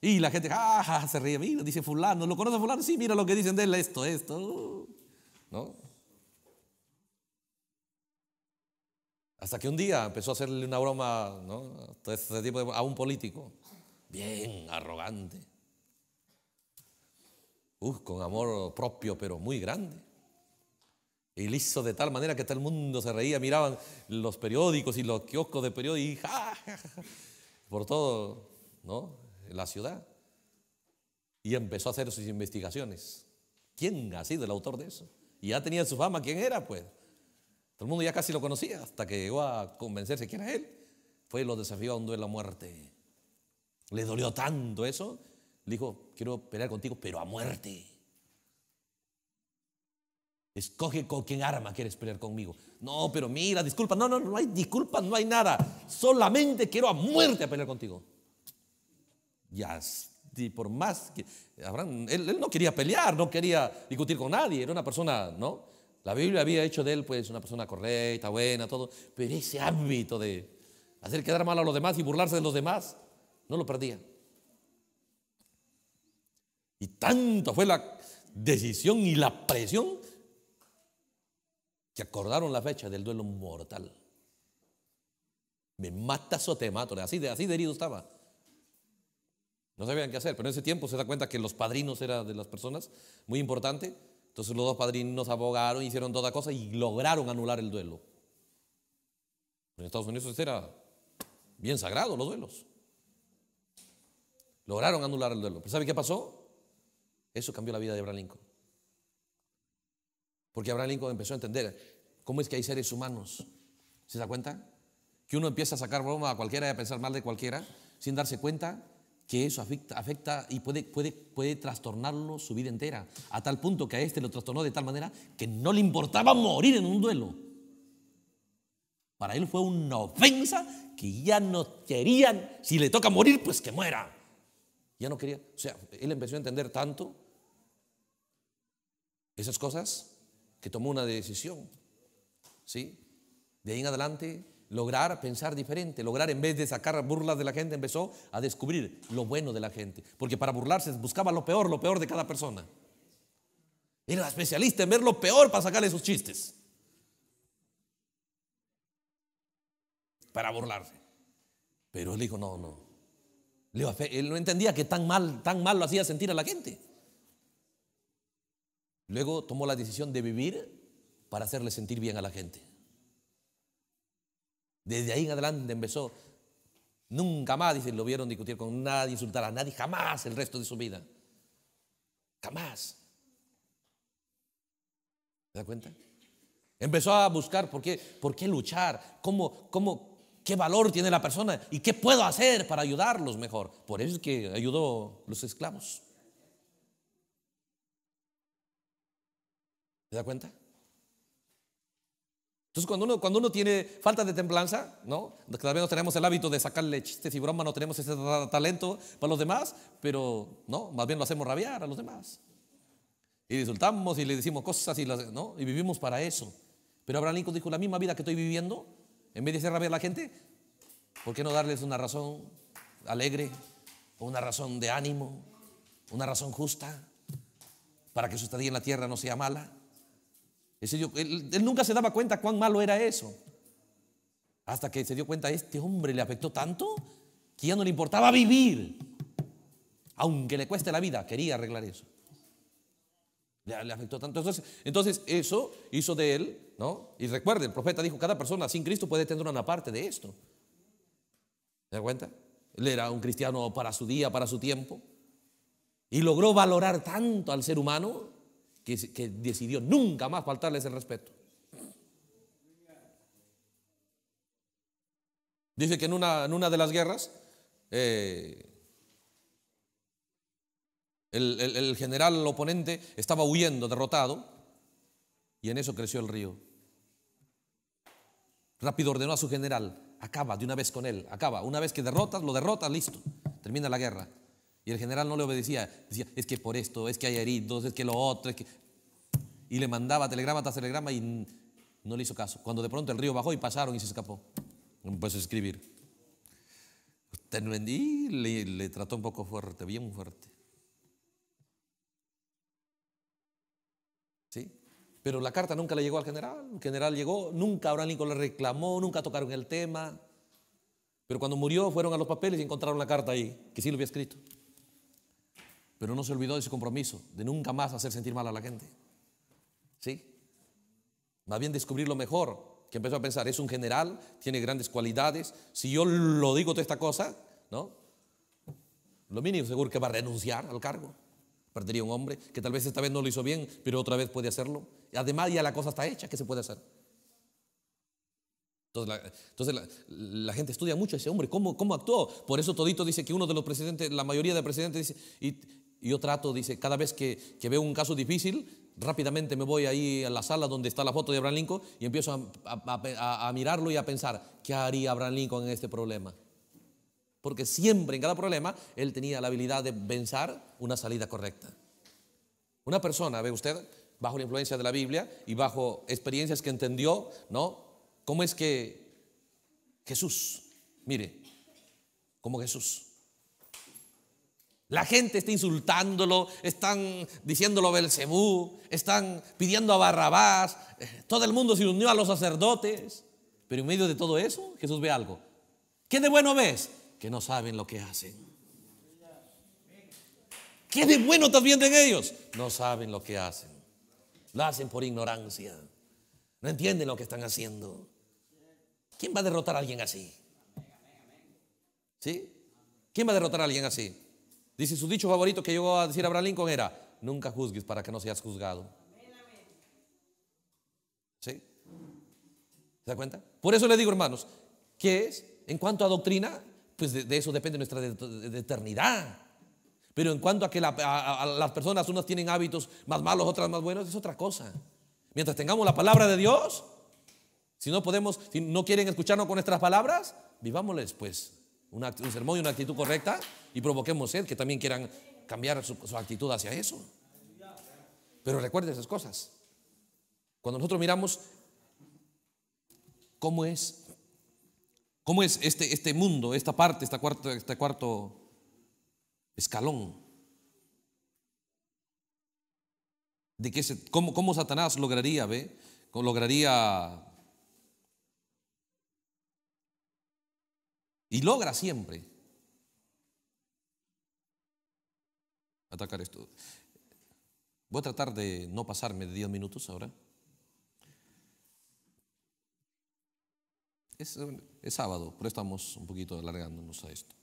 A: Y la gente, ah, se ríe, mira, dice fulano, ¿lo conoce fulano? Sí, mira lo que dicen de él, esto, esto. ¿No? Hasta que un día empezó a hacerle una broma ¿no? Este a un político, bien arrogante, con amor propio pero muy grande. Y lo hizo de tal manera que todo el mundo se reía, miraban los periódicos y los kioscos de periódicos y por todo ¿no? la ciudad. Y empezó a hacer sus investigaciones. ¿Quién ha sido el autor de eso? Y ya tenía su fama, ¿quién era pues? Todo el mundo ya casi lo conocía hasta que llegó a convencerse que era él. Fue y lo desafió a un duelo a muerte. Le dolió tanto eso. Le dijo, quiero pelear contigo, pero a muerte. Escoge con quién arma quieres pelear conmigo. No, pero mira, disculpa. No, no, no hay disculpas, no hay nada. Solamente quiero a muerte a pelear contigo. Ya, y por más que. él no quería pelear, no quería discutir con nadie. Era una persona, ¿no? La Biblia había hecho de él pues una persona correcta, buena, todo, pero ese hábito de hacer quedar mal a los demás y burlarse de los demás, no lo perdía. Y tanto fue la decisión y la presión que acordaron la fecha del duelo mortal. Me matas o te mato, así de, así herido estaba. No sabían qué hacer, pero en ese tiempo se da cuenta que los padrinos eran de las personas, muy importante entonces los dos padrinos abogaron, hicieron toda cosa y lograron anular el duelo. En Estados Unidos era bien sagrado los duelos. Lograron anular el duelo. ¿Pero sabe qué pasó? Eso cambió la vida de Abraham Lincoln. Porque Abraham Lincoln empezó a entender cómo es que hay seres humanos. ¿Se da cuenta? Que uno empieza a sacar broma a cualquiera y a pensar mal de cualquiera sin darse cuenta que eso afecta, y puede, puede, puede trastornarlo su vida entera, a tal punto que a este lo trastornó de tal manera que no le importaba morir en un duelo. Para él fue una ofensa que ya no querían, si le toca morir, pues que muera. Ya no quería, o sea, él empezó a entender tanto esas cosas que tomó una decisión, ¿sí? De ahí en adelante lograr pensar diferente, lograr en vez de sacar burlas de la gente, empezó a descubrir lo bueno de la gente. Porque para burlarse buscaba lo peor, lo peor de cada persona. Era especialista en ver lo peor para sacarle sus chistes. Para burlarse. Pero él dijo, no, no. Él no entendía que tan mal, tan mal lo hacía sentir a la gente. Luego tomó la decisión de vivir para hacerle sentir bien a la gente. Desde ahí en adelante empezó. Nunca más, dice, lo vieron discutir con nadie, insultar a nadie, jamás el resto de su vida. Jamás. ¿Te das cuenta? Empezó a buscar por qué, por qué luchar, cómo, cómo, qué valor tiene la persona y qué puedo hacer para ayudarlos mejor. Por eso es que ayudó los esclavos. ¿Te das cuenta? Entonces, cuando uno, cuando uno tiene falta de templanza, ¿no? no tenemos el hábito de sacarle chistes y broma, no tenemos ese talento para los demás, pero, ¿no? Más bien lo hacemos rabiar a los demás. Y insultamos y le decimos cosas y, ¿no? y vivimos para eso. Pero Abraham Lincoln dijo, la misma vida que estoy viviendo, en vez de hacer rabiar a la gente, ¿por qué no darles una razón alegre, una razón de ánimo, una razón justa, para que su estadía en la tierra no sea mala? él, nunca se daba cuenta cuán malo era eso. Hasta que se dio cuenta, este hombre le afectó tanto que ya no le importaba vivir. Aunque le cueste la vida, quería arreglar eso. Le, afectó tanto. Entonces, eso hizo de él, ¿no? Y recuerde el profeta dijo, cada persona sin Cristo puede tener una parte de esto. ¿Se da cuenta? Él era un cristiano para su día, para su tiempo. Y logró valorar tanto al ser humano que, decidió nunca más faltarles el respeto. Dice que en una, de las guerras, eh, el, el, general oponente estaba huyendo, derrotado, y en eso creció el río. Rápido ordenó a su general, acaba de una vez con él, acaba. Una vez que derrotas, lo derrotas, listo, termina la guerra. Y el general no le obedecía. Decía, es que por esto, es que hay heridos, es que lo otro, es que... Y le mandaba telegrama tras telegrama y no le hizo caso. Cuando de pronto el río bajó y pasaron y se escapó. Empezó a escribir. Y le, le trató un poco fuerte, bien fuerte. ¿Sí? Pero la carta nunca le llegó al general. El general llegó, nunca Abraham Lincoln le reclamó, nunca tocaron el tema. Pero cuando murió fueron a los papeles y encontraron la carta ahí, que sí lo había escrito. Pero no se olvidó de ese compromiso, de nunca más hacer sentir mal a la gente. ¿Sí? Más bien descubrir lo mejor, que empezó a pensar, es un general, tiene grandes cualidades, si yo lo digo toda esta cosa, ¿no? Lo mínimo seguro que va a renunciar al cargo. Perdería un hombre que tal vez esta vez no lo hizo bien, pero otra vez puede hacerlo. Además ya la cosa está hecha, ¿qué se puede hacer? Entonces, la, gente estudia mucho a ese hombre, ¿cómo, actuó. Por eso Todito dice que uno de los presidentes, la mayoría de presidentes dice, y, y yo trato, dice, cada vez que, veo un caso difícil, rápidamente me voy ahí a la sala donde está la foto de Abraham Lincoln y empiezo a, mirarlo y a pensar, ¿qué haría Abraham Lincoln en este problema? Porque siempre en cada problema él tenía la habilidad de pensar una salida correcta. Una persona, ve usted, bajo la influencia de la Biblia y bajo experiencias que entendió, ¿no? ¿Cómo es que Jesús, mire, como Jesús, la gente está insultándolo, están diciéndolo Belcebú, están pidiendo a Barrabás, eh, todo el mundo se unió a los sacerdotes. Pero en medio de todo eso, Jesús ve algo. ¿Qué de bueno ves? Que no saben lo que hacen. ¿Qué de bueno también de ellos? No saben lo que hacen. Lo hacen por ignorancia. No entienden lo que están haciendo. ¿Quién va a derrotar a alguien así? ¿Sí? ¿Quién va a derrotar a alguien así? Dice, su dicho favorito que llegó a decir Abraham Lincoln era, nunca juzgues para que no seas juzgado. ¿Sí? ¿Se da cuenta? Por eso le digo, hermanos, que es, en cuanto a doctrina, pues de, eso depende nuestra eternidad. Pero en cuanto a que las personas, unas tienen hábitos más malos, otras más buenos, es otra cosa. Mientras tengamos la palabra de Dios, si no podemos, si no quieren escucharnos con nuestras palabras, vivámosles pues una, un sermón y una actitud correcta y provoquemos ser que también quieran cambiar su, actitud hacia eso. Pero recuerden esas cosas. Cuando nosotros miramos cómo es, cómo es este, este mundo, esta parte, esta cuarto, este cuarto escalón, de que se, cómo, cómo Satanás lograría, Lograría Y logra siempre. Atacar esto. Voy a tratar de no pasarme de 10 minutos ahora. Es, sábado, pero estamos un poquito alargándonos a esto.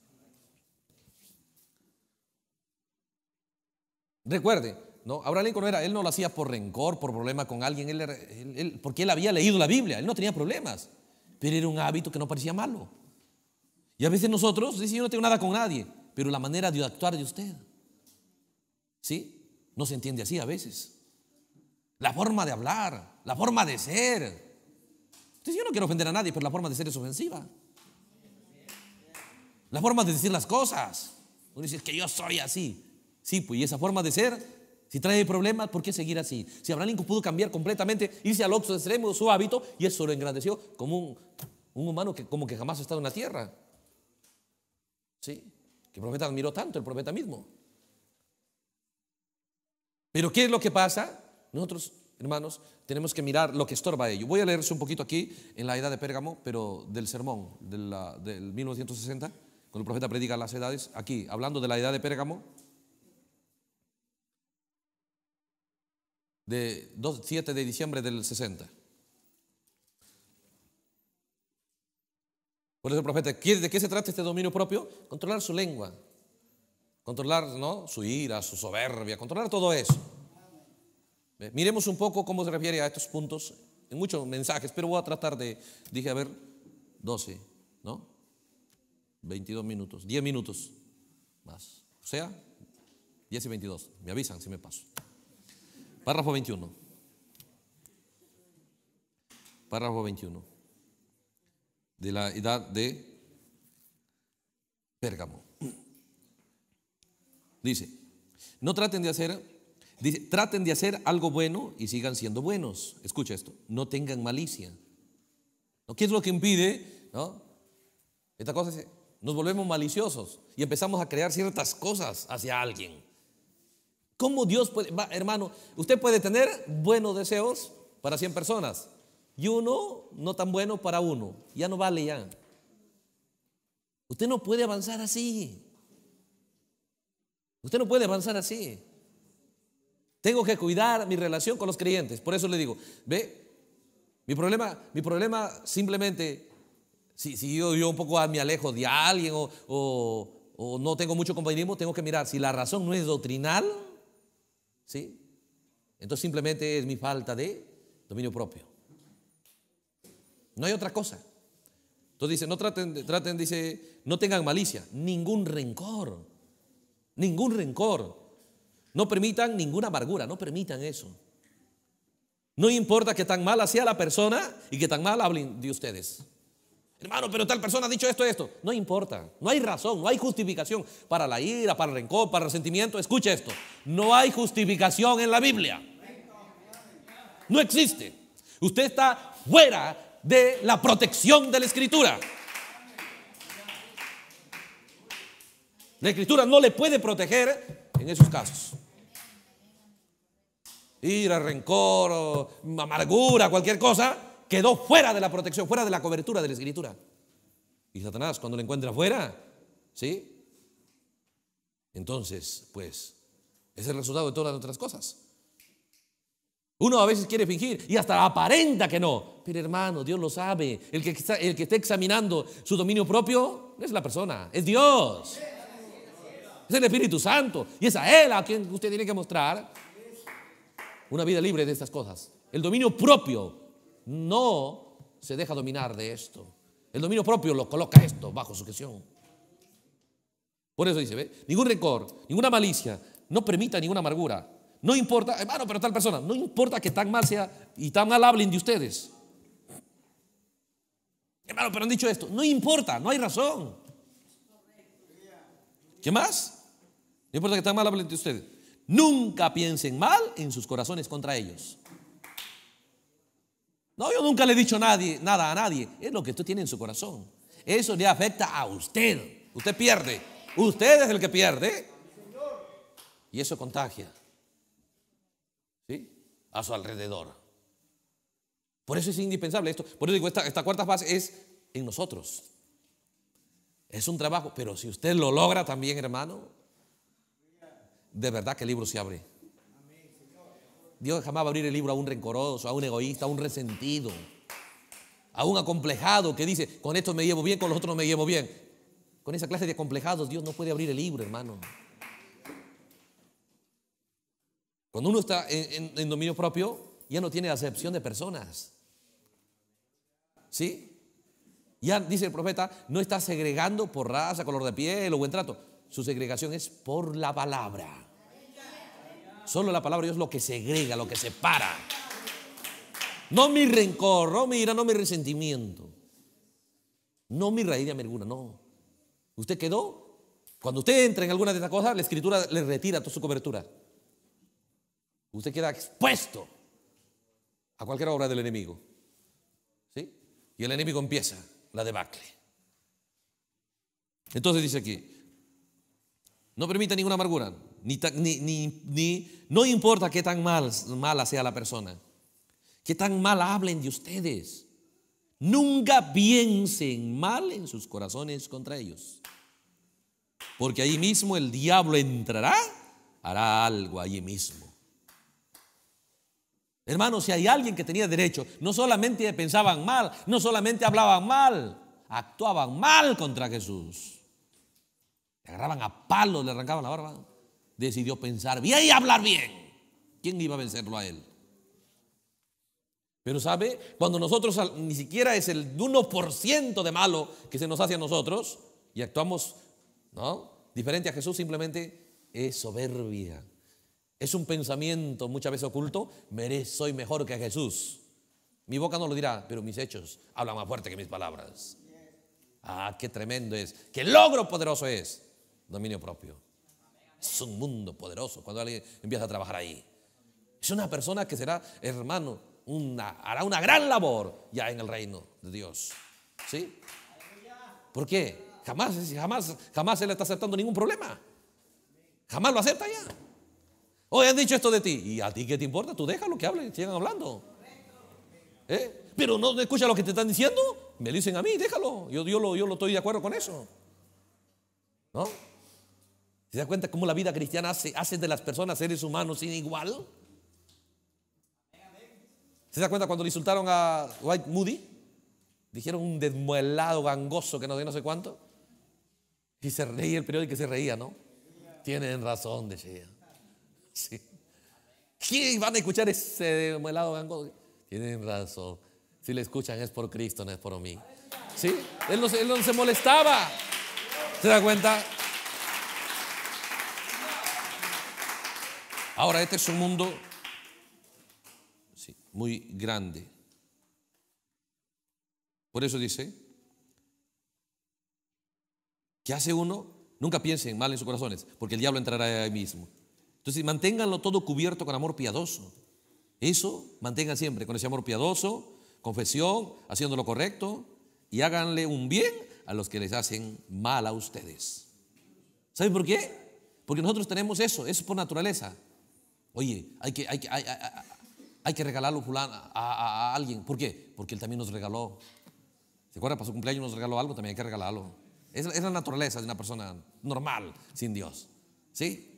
A: Recuerde, ¿no? Abraham Lincoln era, él no lo hacía por rencor, por problema con alguien, porque él había leído la Biblia, él no tenía problemas, pero era un hábito que no parecía malo. Y a veces nosotros, dice, yo no tengo nada con nadie, pero la manera de actuar de usted, ¿sí? No se entiende así a veces. La forma de hablar, la forma de ser. dice yo no quiero ofender a nadie, pero la forma de ser es ofensiva. La forma de decir las cosas. Uno dice, es que yo soy así. Sí, pues, y esa forma de ser, si trae problemas, ¿por qué seguir así? Si Abraham Lincoln pudo cambiar completamente, irse al otro extremo de su hábito, y eso lo engrandeció como un, un humano que como que jamás ha estado en la tierra. ¿Sí? Que el profeta admiró tanto, el profeta mismo. Pero ¿qué es lo que pasa? Nosotros, hermanos, tenemos que mirar lo que estorba a ello. Voy a leerse un poquito aquí en la edad de Pérgamo, pero del sermón de del 1960, cuando el profeta predica las edades, aquí, hablando de la edad de Pérgamo, de 7 de diciembre del 60. Por eso el profeta, ¿de qué se trata este dominio propio? Controlar su lengua, controlar ¿no? su ira, su soberbia, controlar todo eso. Miremos un poco cómo se refiere a estos puntos en muchos mensajes, pero voy a tratar de, dije, a ver, 12, ¿no? 22 minutos, 10 minutos más. O sea, 10 y 22. Me avisan si me paso. Párrafo 21. Párrafo 21 de la edad de Pérgamo. Dice, no traten de hacer, dice, traten de hacer algo bueno y sigan siendo buenos. Escucha esto, no tengan malicia. ¿Qué es lo que impide? Esta cosa nos volvemos maliciosos y empezamos a crear ciertas cosas hacia alguien. ¿Cómo Dios puede, hermano, usted puede tener buenos deseos para 100 personas, y uno no tan bueno para uno. Ya no vale ya. Usted no puede avanzar así. Usted no puede avanzar así. Tengo que cuidar mi relación con los creyentes. Por eso le digo, ve, mi problema, mi problema simplemente, si, yo, un poco me alejo de alguien o, no tengo mucho compañerismo, tengo que mirar, si la razón no es doctrinal, ¿sí? Entonces simplemente es mi falta de dominio propio. No hay otra cosa. Entonces dice, no traten, traten, dice, no tengan malicia, ningún rencor, ningún rencor. No permitan ninguna amargura, no permitan eso. No importa que tan mal sea la persona y que tan mal hablen de ustedes. Hermano, pero tal persona ha dicho esto, esto. No importa, no hay razón, no hay justificación para la ira, para el rencor, para el resentimiento. Escucha esto, no hay justificación en la Biblia. No existe. Usted está fuera de la protección de la escritura. La escritura no le puede proteger en esos casos. Ira, rencor, amargura, cualquier cosa, quedó fuera de la protección, fuera de la cobertura de la escritura. Y Satanás, cuando lo encuentra fuera, ¿sí? Entonces, pues, es el resultado de todas las otras cosas. Uno a veces quiere fingir y hasta aparenta que no. Pero hermano, Dios lo sabe. El que, está, el que está examinando su dominio propio no es la persona, es Dios. Es el Espíritu Santo. Y es a Él a quien usted tiene que mostrar una vida libre de estas cosas. El dominio propio no se deja dominar de esto. El dominio propio lo coloca esto bajo sujeción. Por eso dice, ningún rencor, ninguna malicia, no permita ninguna amargura, no importa, hermano, pero tal persona, no importa que tan mal sea y tan mal hablen de ustedes. Hermano, pero han dicho esto, no importa, no hay razón. ¿Qué más? No importa que tan mal hablen de ustedes. Nunca piensen mal en sus corazones contra ellos. No, yo nunca le he dicho nadie, nada a nadie. Es lo que usted tiene en su corazón. Eso le afecta a usted. Usted pierde. Usted es el que pierde. Y eso contagia a su alrededor. Por eso es indispensable esto. Por eso digo, esta, cuarta fase es en nosotros. Es un trabajo, pero si usted lo logra también, hermano, de verdad que el libro se abre. Dios jamás va a abrir el libro a un rencoroso, a un egoísta, a un resentido, a un acomplejado que dice, con esto me llevo bien, con los otros no me llevo bien. Con esa clase de acomplejados Dios no puede abrir el libro, hermano. Cuando uno está en, dominio propio, ya no tiene acepción de personas. ¿Sí? Ya dice el profeta, no está segregando por raza, color de piel o buen trato. Su segregación es por la palabra. Solo la palabra de Dios es lo que segrega, lo que separa. No mi rencor, no mi ira, no mi resentimiento. No mi raíz de amargura, no. Usted quedó. Cuando usted entra en alguna de estas cosas, la escritura le retira toda su cobertura. Usted queda expuesto a cualquier obra del enemigo. ¿Sí? Y el enemigo empieza la debacle. Entonces dice aquí, no permita ninguna amargura, ni, ni, ni, no importa qué tan mal, mala sea la persona, qué tan mal hablen de ustedes. Nunca piensen mal en sus corazones contra ellos. Porque ahí mismo el diablo entrará, hará algo ahí mismo. Hermano, si hay alguien que tenía derecho, no solamente pensaban mal, no solamente hablaban mal, actuaban mal contra Jesús. Le agarraban a palos, le arrancaban la barba. Decidió pensar bien y hablar bien. ¿Quién iba a vencerlo a él? Pero sabe, cuando nosotros ni siquiera es el 1% de malo que se nos hace a nosotros y actuamos, ¿no? Diferente a Jesús simplemente es soberbia. Es un pensamiento muchas veces oculto, soy mejor que Jesús. Mi boca no lo dirá, pero mis hechos hablan más fuerte que mis palabras. Ah, qué tremendo es, qué logro poderoso es. Dominio propio. Es un mundo poderoso cuando alguien empieza a trabajar ahí. Es una persona que será, hermano, hará una gran labor ya en el reino de Dios. ¿Sí? ¿Por qué? Jamás, jamás, jamás le está aceptando ningún problema. Jamás lo acepta ya. Hoy oh, han dicho esto de ti. ¿Y a ti qué te importa? Tú déjalo que hablen, sigan hablando. ¿Eh? Pero no escucha lo que te están diciendo. Me lo dicen a mí, déjalo. Yo, yo, lo, yo lo estoy de acuerdo con eso. ¿No? ¿Se da cuenta cómo la vida cristiana hace, hace de las personas seres humanos sin igual? ¿Se da cuenta cuando le insultaron a White Moody? Dijeron un desmuelado gangoso que no de no sé cuánto. Y se reía el periódico que se reía, ¿no? Tienen razón, decía. (laughs) Sí. van a escuchar ese melado gangoso. Tienen razón. Si le escuchan es por Cristo, no es por mí. ¿Sí? Él no, se molestaba. ¿Se da cuenta? Ahora, este es un mundo sí, muy grande. Por eso dice, que hace uno? Nunca piensen mal en sus corazones, porque el diablo entrará ahí mismo. Entonces, manténganlo todo cubierto con amor piadoso. Eso, mantengan siempre con ese amor piadoso, confesión, haciendo lo correcto y háganle un bien a los que les hacen mal a ustedes. ¿Saben por qué? Porque nosotros tenemos eso, eso es por naturaleza. Oye, hay que, hay que, hay, que regalarlo a, alguien. ¿Por qué? Porque él también nos regaló. ¿Se acuerdan? pasó su cumpleaños nos regaló algo, también hay que regalarlo. Es, es la naturaleza de una persona normal, sin Dios. ¿Sí?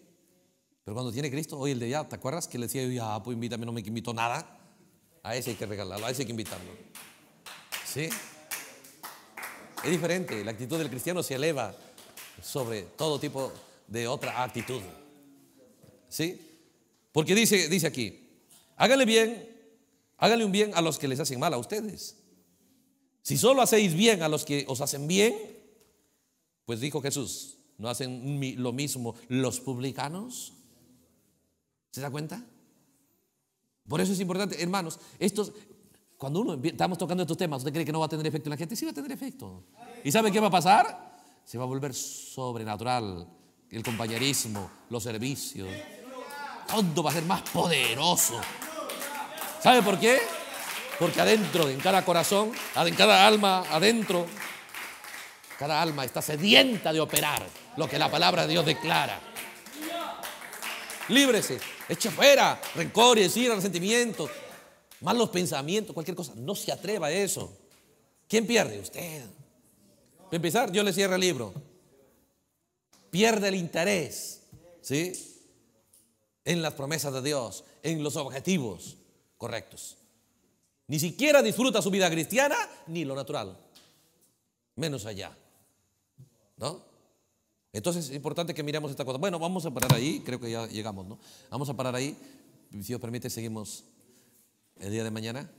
A: Pero cuando tiene Cristo, hoy el de ya, ¿te acuerdas que le decía yo, ya, ah, pues invítame, no me invito nada? A ese hay que regalarlo, a ese hay que invitarlo. ¿Sí? Es diferente, la actitud del cristiano se eleva sobre todo tipo de otra actitud. ¿Sí? Porque dice, dice aquí, hágale bien, hágale un bien a los que les hacen mal a ustedes. Si solo hacéis bien a los que os hacen bien, pues dijo Jesús, ¿no hacen lo mismo los publicanos? ¿Se da cuenta? Por eso es importante, hermanos, estos, cuando uno estamos tocando estos temas, ¿usted cree que no va a tener efecto en la gente? Sí va a tener efecto. ¿Y sabe qué va a pasar? Se va a volver sobrenatural el compañerismo, los servicios. Todo va a ser más poderoso. ¿Sabe por qué? Porque adentro, en cada corazón, en cada alma, adentro, cada alma está sedienta de operar lo que la palabra de Dios declara líbrese, eche fuera rencores, ira, resentimientos, malos pensamientos, cualquier cosa. No se atreva a eso. ¿Quién pierde? Usted. Para empezar, Yo le cierro el libro. Pierde el interés, ¿sí? En las promesas de Dios, en los objetivos correctos. Ni siquiera disfruta su vida cristiana ni lo natural, menos allá. ¿No? Entonces es importante que miremos esta cosa. Bueno, vamos a parar ahí, creo que ya llegamos, ¿no? Vamos a parar ahí, si Dios permite, seguimos el día de mañana.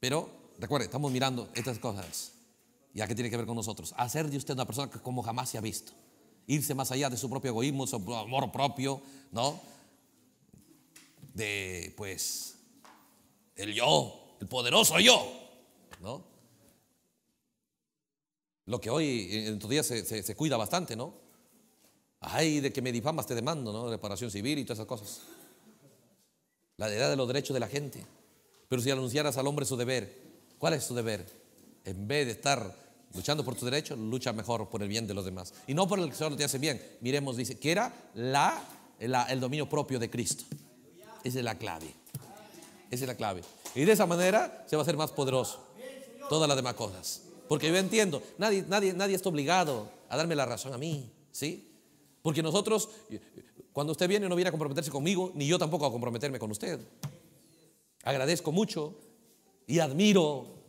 A: Pero, recuerde, estamos mirando estas cosas, ya que tiene que ver con nosotros. Hacer de usted una persona que como jamás se ha visto. Irse más allá de su propio egoísmo, su amor propio, ¿no? De, pues, el yo, el poderoso yo, ¿no? Lo que hoy eh, en tu día se, cuida bastante, ¿no? Ay, de que me difamas te demando, ¿no? Reparación civil y todas esas cosas. La edad de los derechos de la gente. Pero si anunciaras al hombre su deber, ¿cuál es su deber? En vez de estar luchando por tus derecho lucha mejor por el bien de los demás. Y no por el que solo te hace bien. Miremos, dice, que era la, el dominio propio de Cristo. Esa es la clave. Esa es la clave. Y de esa manera se va a hacer más poderoso. Todas las demás cosas. Porque yo entiendo, nadie, nadie, nadie está obligado a darme la razón a mí, ¿sí? Porque nosotros, cuando usted viene no viene a comprometerse conmigo, ni yo tampoco a comprometerme con usted. Agradezco mucho y admiro,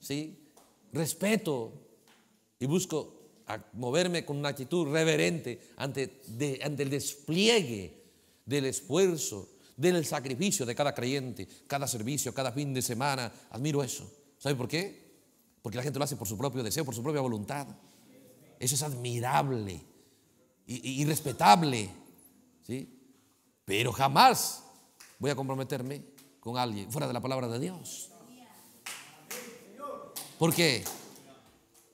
A: ¿sí? Respeto y busco moverme con una actitud reverente ante, ante el despliegue del esfuerzo, del sacrificio de cada creyente, cada servicio, cada fin de semana. Admiro eso. ¿Sabe por qué? Porque la gente lo hace por su propio deseo, por su propia voluntad. Eso es admirable y, respetable. ¿sí? Pero jamás voy a comprometerme con alguien fuera de la palabra de Dios. ¿Por qué?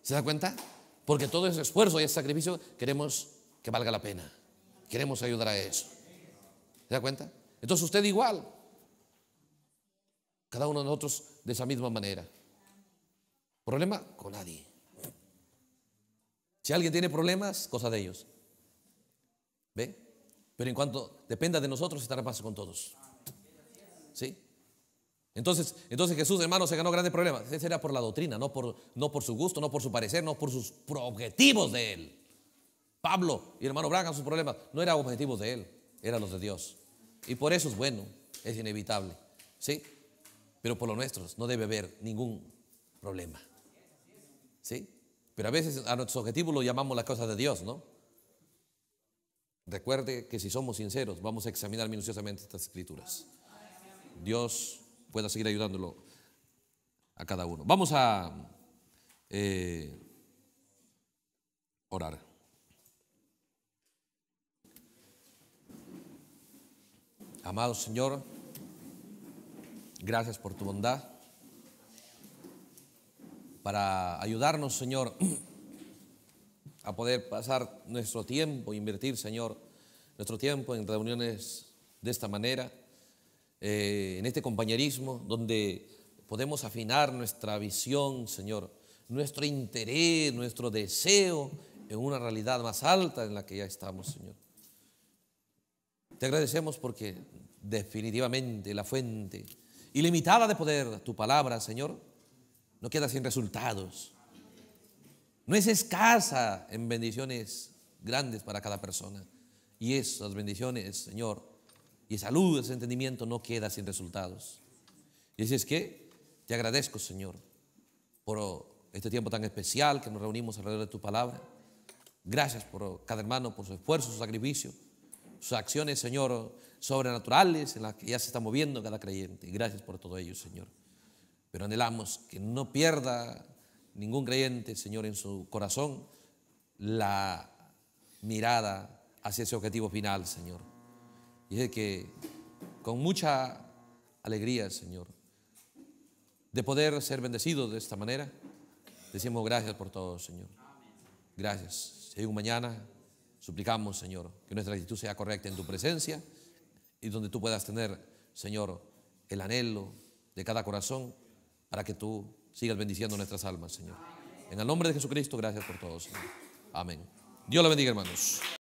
A: ¿Se da cuenta? Porque todo ese esfuerzo y ese sacrificio queremos que valga la pena. Queremos ayudar a eso. ¿Se da cuenta? Entonces usted igual. Cada uno de nosotros de esa misma manera. Problema con nadie. Si alguien tiene problemas, cosa de ellos. ¿Ve? Pero en cuanto dependa de nosotros, estará paz con todos. ¿Sí? Entonces, entonces Jesús, hermano, se ganó grandes problemas. Ese era por la doctrina, no por, no por su gusto, no por su parecer, no por sus objetivos de él. Pablo y hermano Bragan, sus problemas no eran objetivos de él, eran los de Dios. Y por eso es bueno, es inevitable. ¿Sí? Pero por los nuestros no debe haber ningún problema. ¿Sí? Pero a veces a nuestro objetivo lo llamamos las cosas de Dios, ¿no? Recuerde que si somos sinceros, vamos a examinar minuciosamente estas escrituras. Dios pueda seguir ayudándolo a cada uno. Vamos a eh, orar. Amado Señor, gracias por tu bondad para ayudarnos, Señor, (clears throat) a poder pasar nuestro tiempo, invertir, Señor, nuestro tiempo en reuniones de esta manera, eh, en este compañerismo, donde podemos afinar nuestra visión, Señor, nuestro interés, nuestro deseo en una realidad más alta en la que ya estamos, Señor. Te agradecemos porque definitivamente la fuente ilimitada de poder, tu palabra, Señor, no queda sin resultados. No es escasa en bendiciones grandes para cada persona. Y esas bendiciones, Señor, y salud, ese entendimiento no queda sin resultados. Y así es que te agradezco, Señor, por este tiempo tan especial que nos reunimos alrededor de tu palabra. Gracias por cada hermano, por su esfuerzo, su sacrificio, sus acciones, Señor, sobrenaturales en las que ya se está moviendo cada creyente. Gracias por todo ello, Señor. Pero anhelamos que no pierda ningún creyente, Señor, en su corazón la mirada hacia ese objetivo final, Señor. Y es que con mucha alegría, Señor, de poder ser bendecido de esta manera, decimos gracias por todo, Señor. Gracias. un mañana, suplicamos, Señor, que nuestra actitud sea correcta en tu presencia y donde tú puedas tener, Señor, el anhelo de cada corazón para que tú sigas bendiciendo nuestras almas, Señor. En el nombre de Jesucristo, gracias por todo, Señor. Amén. Dios la bendiga, hermanos.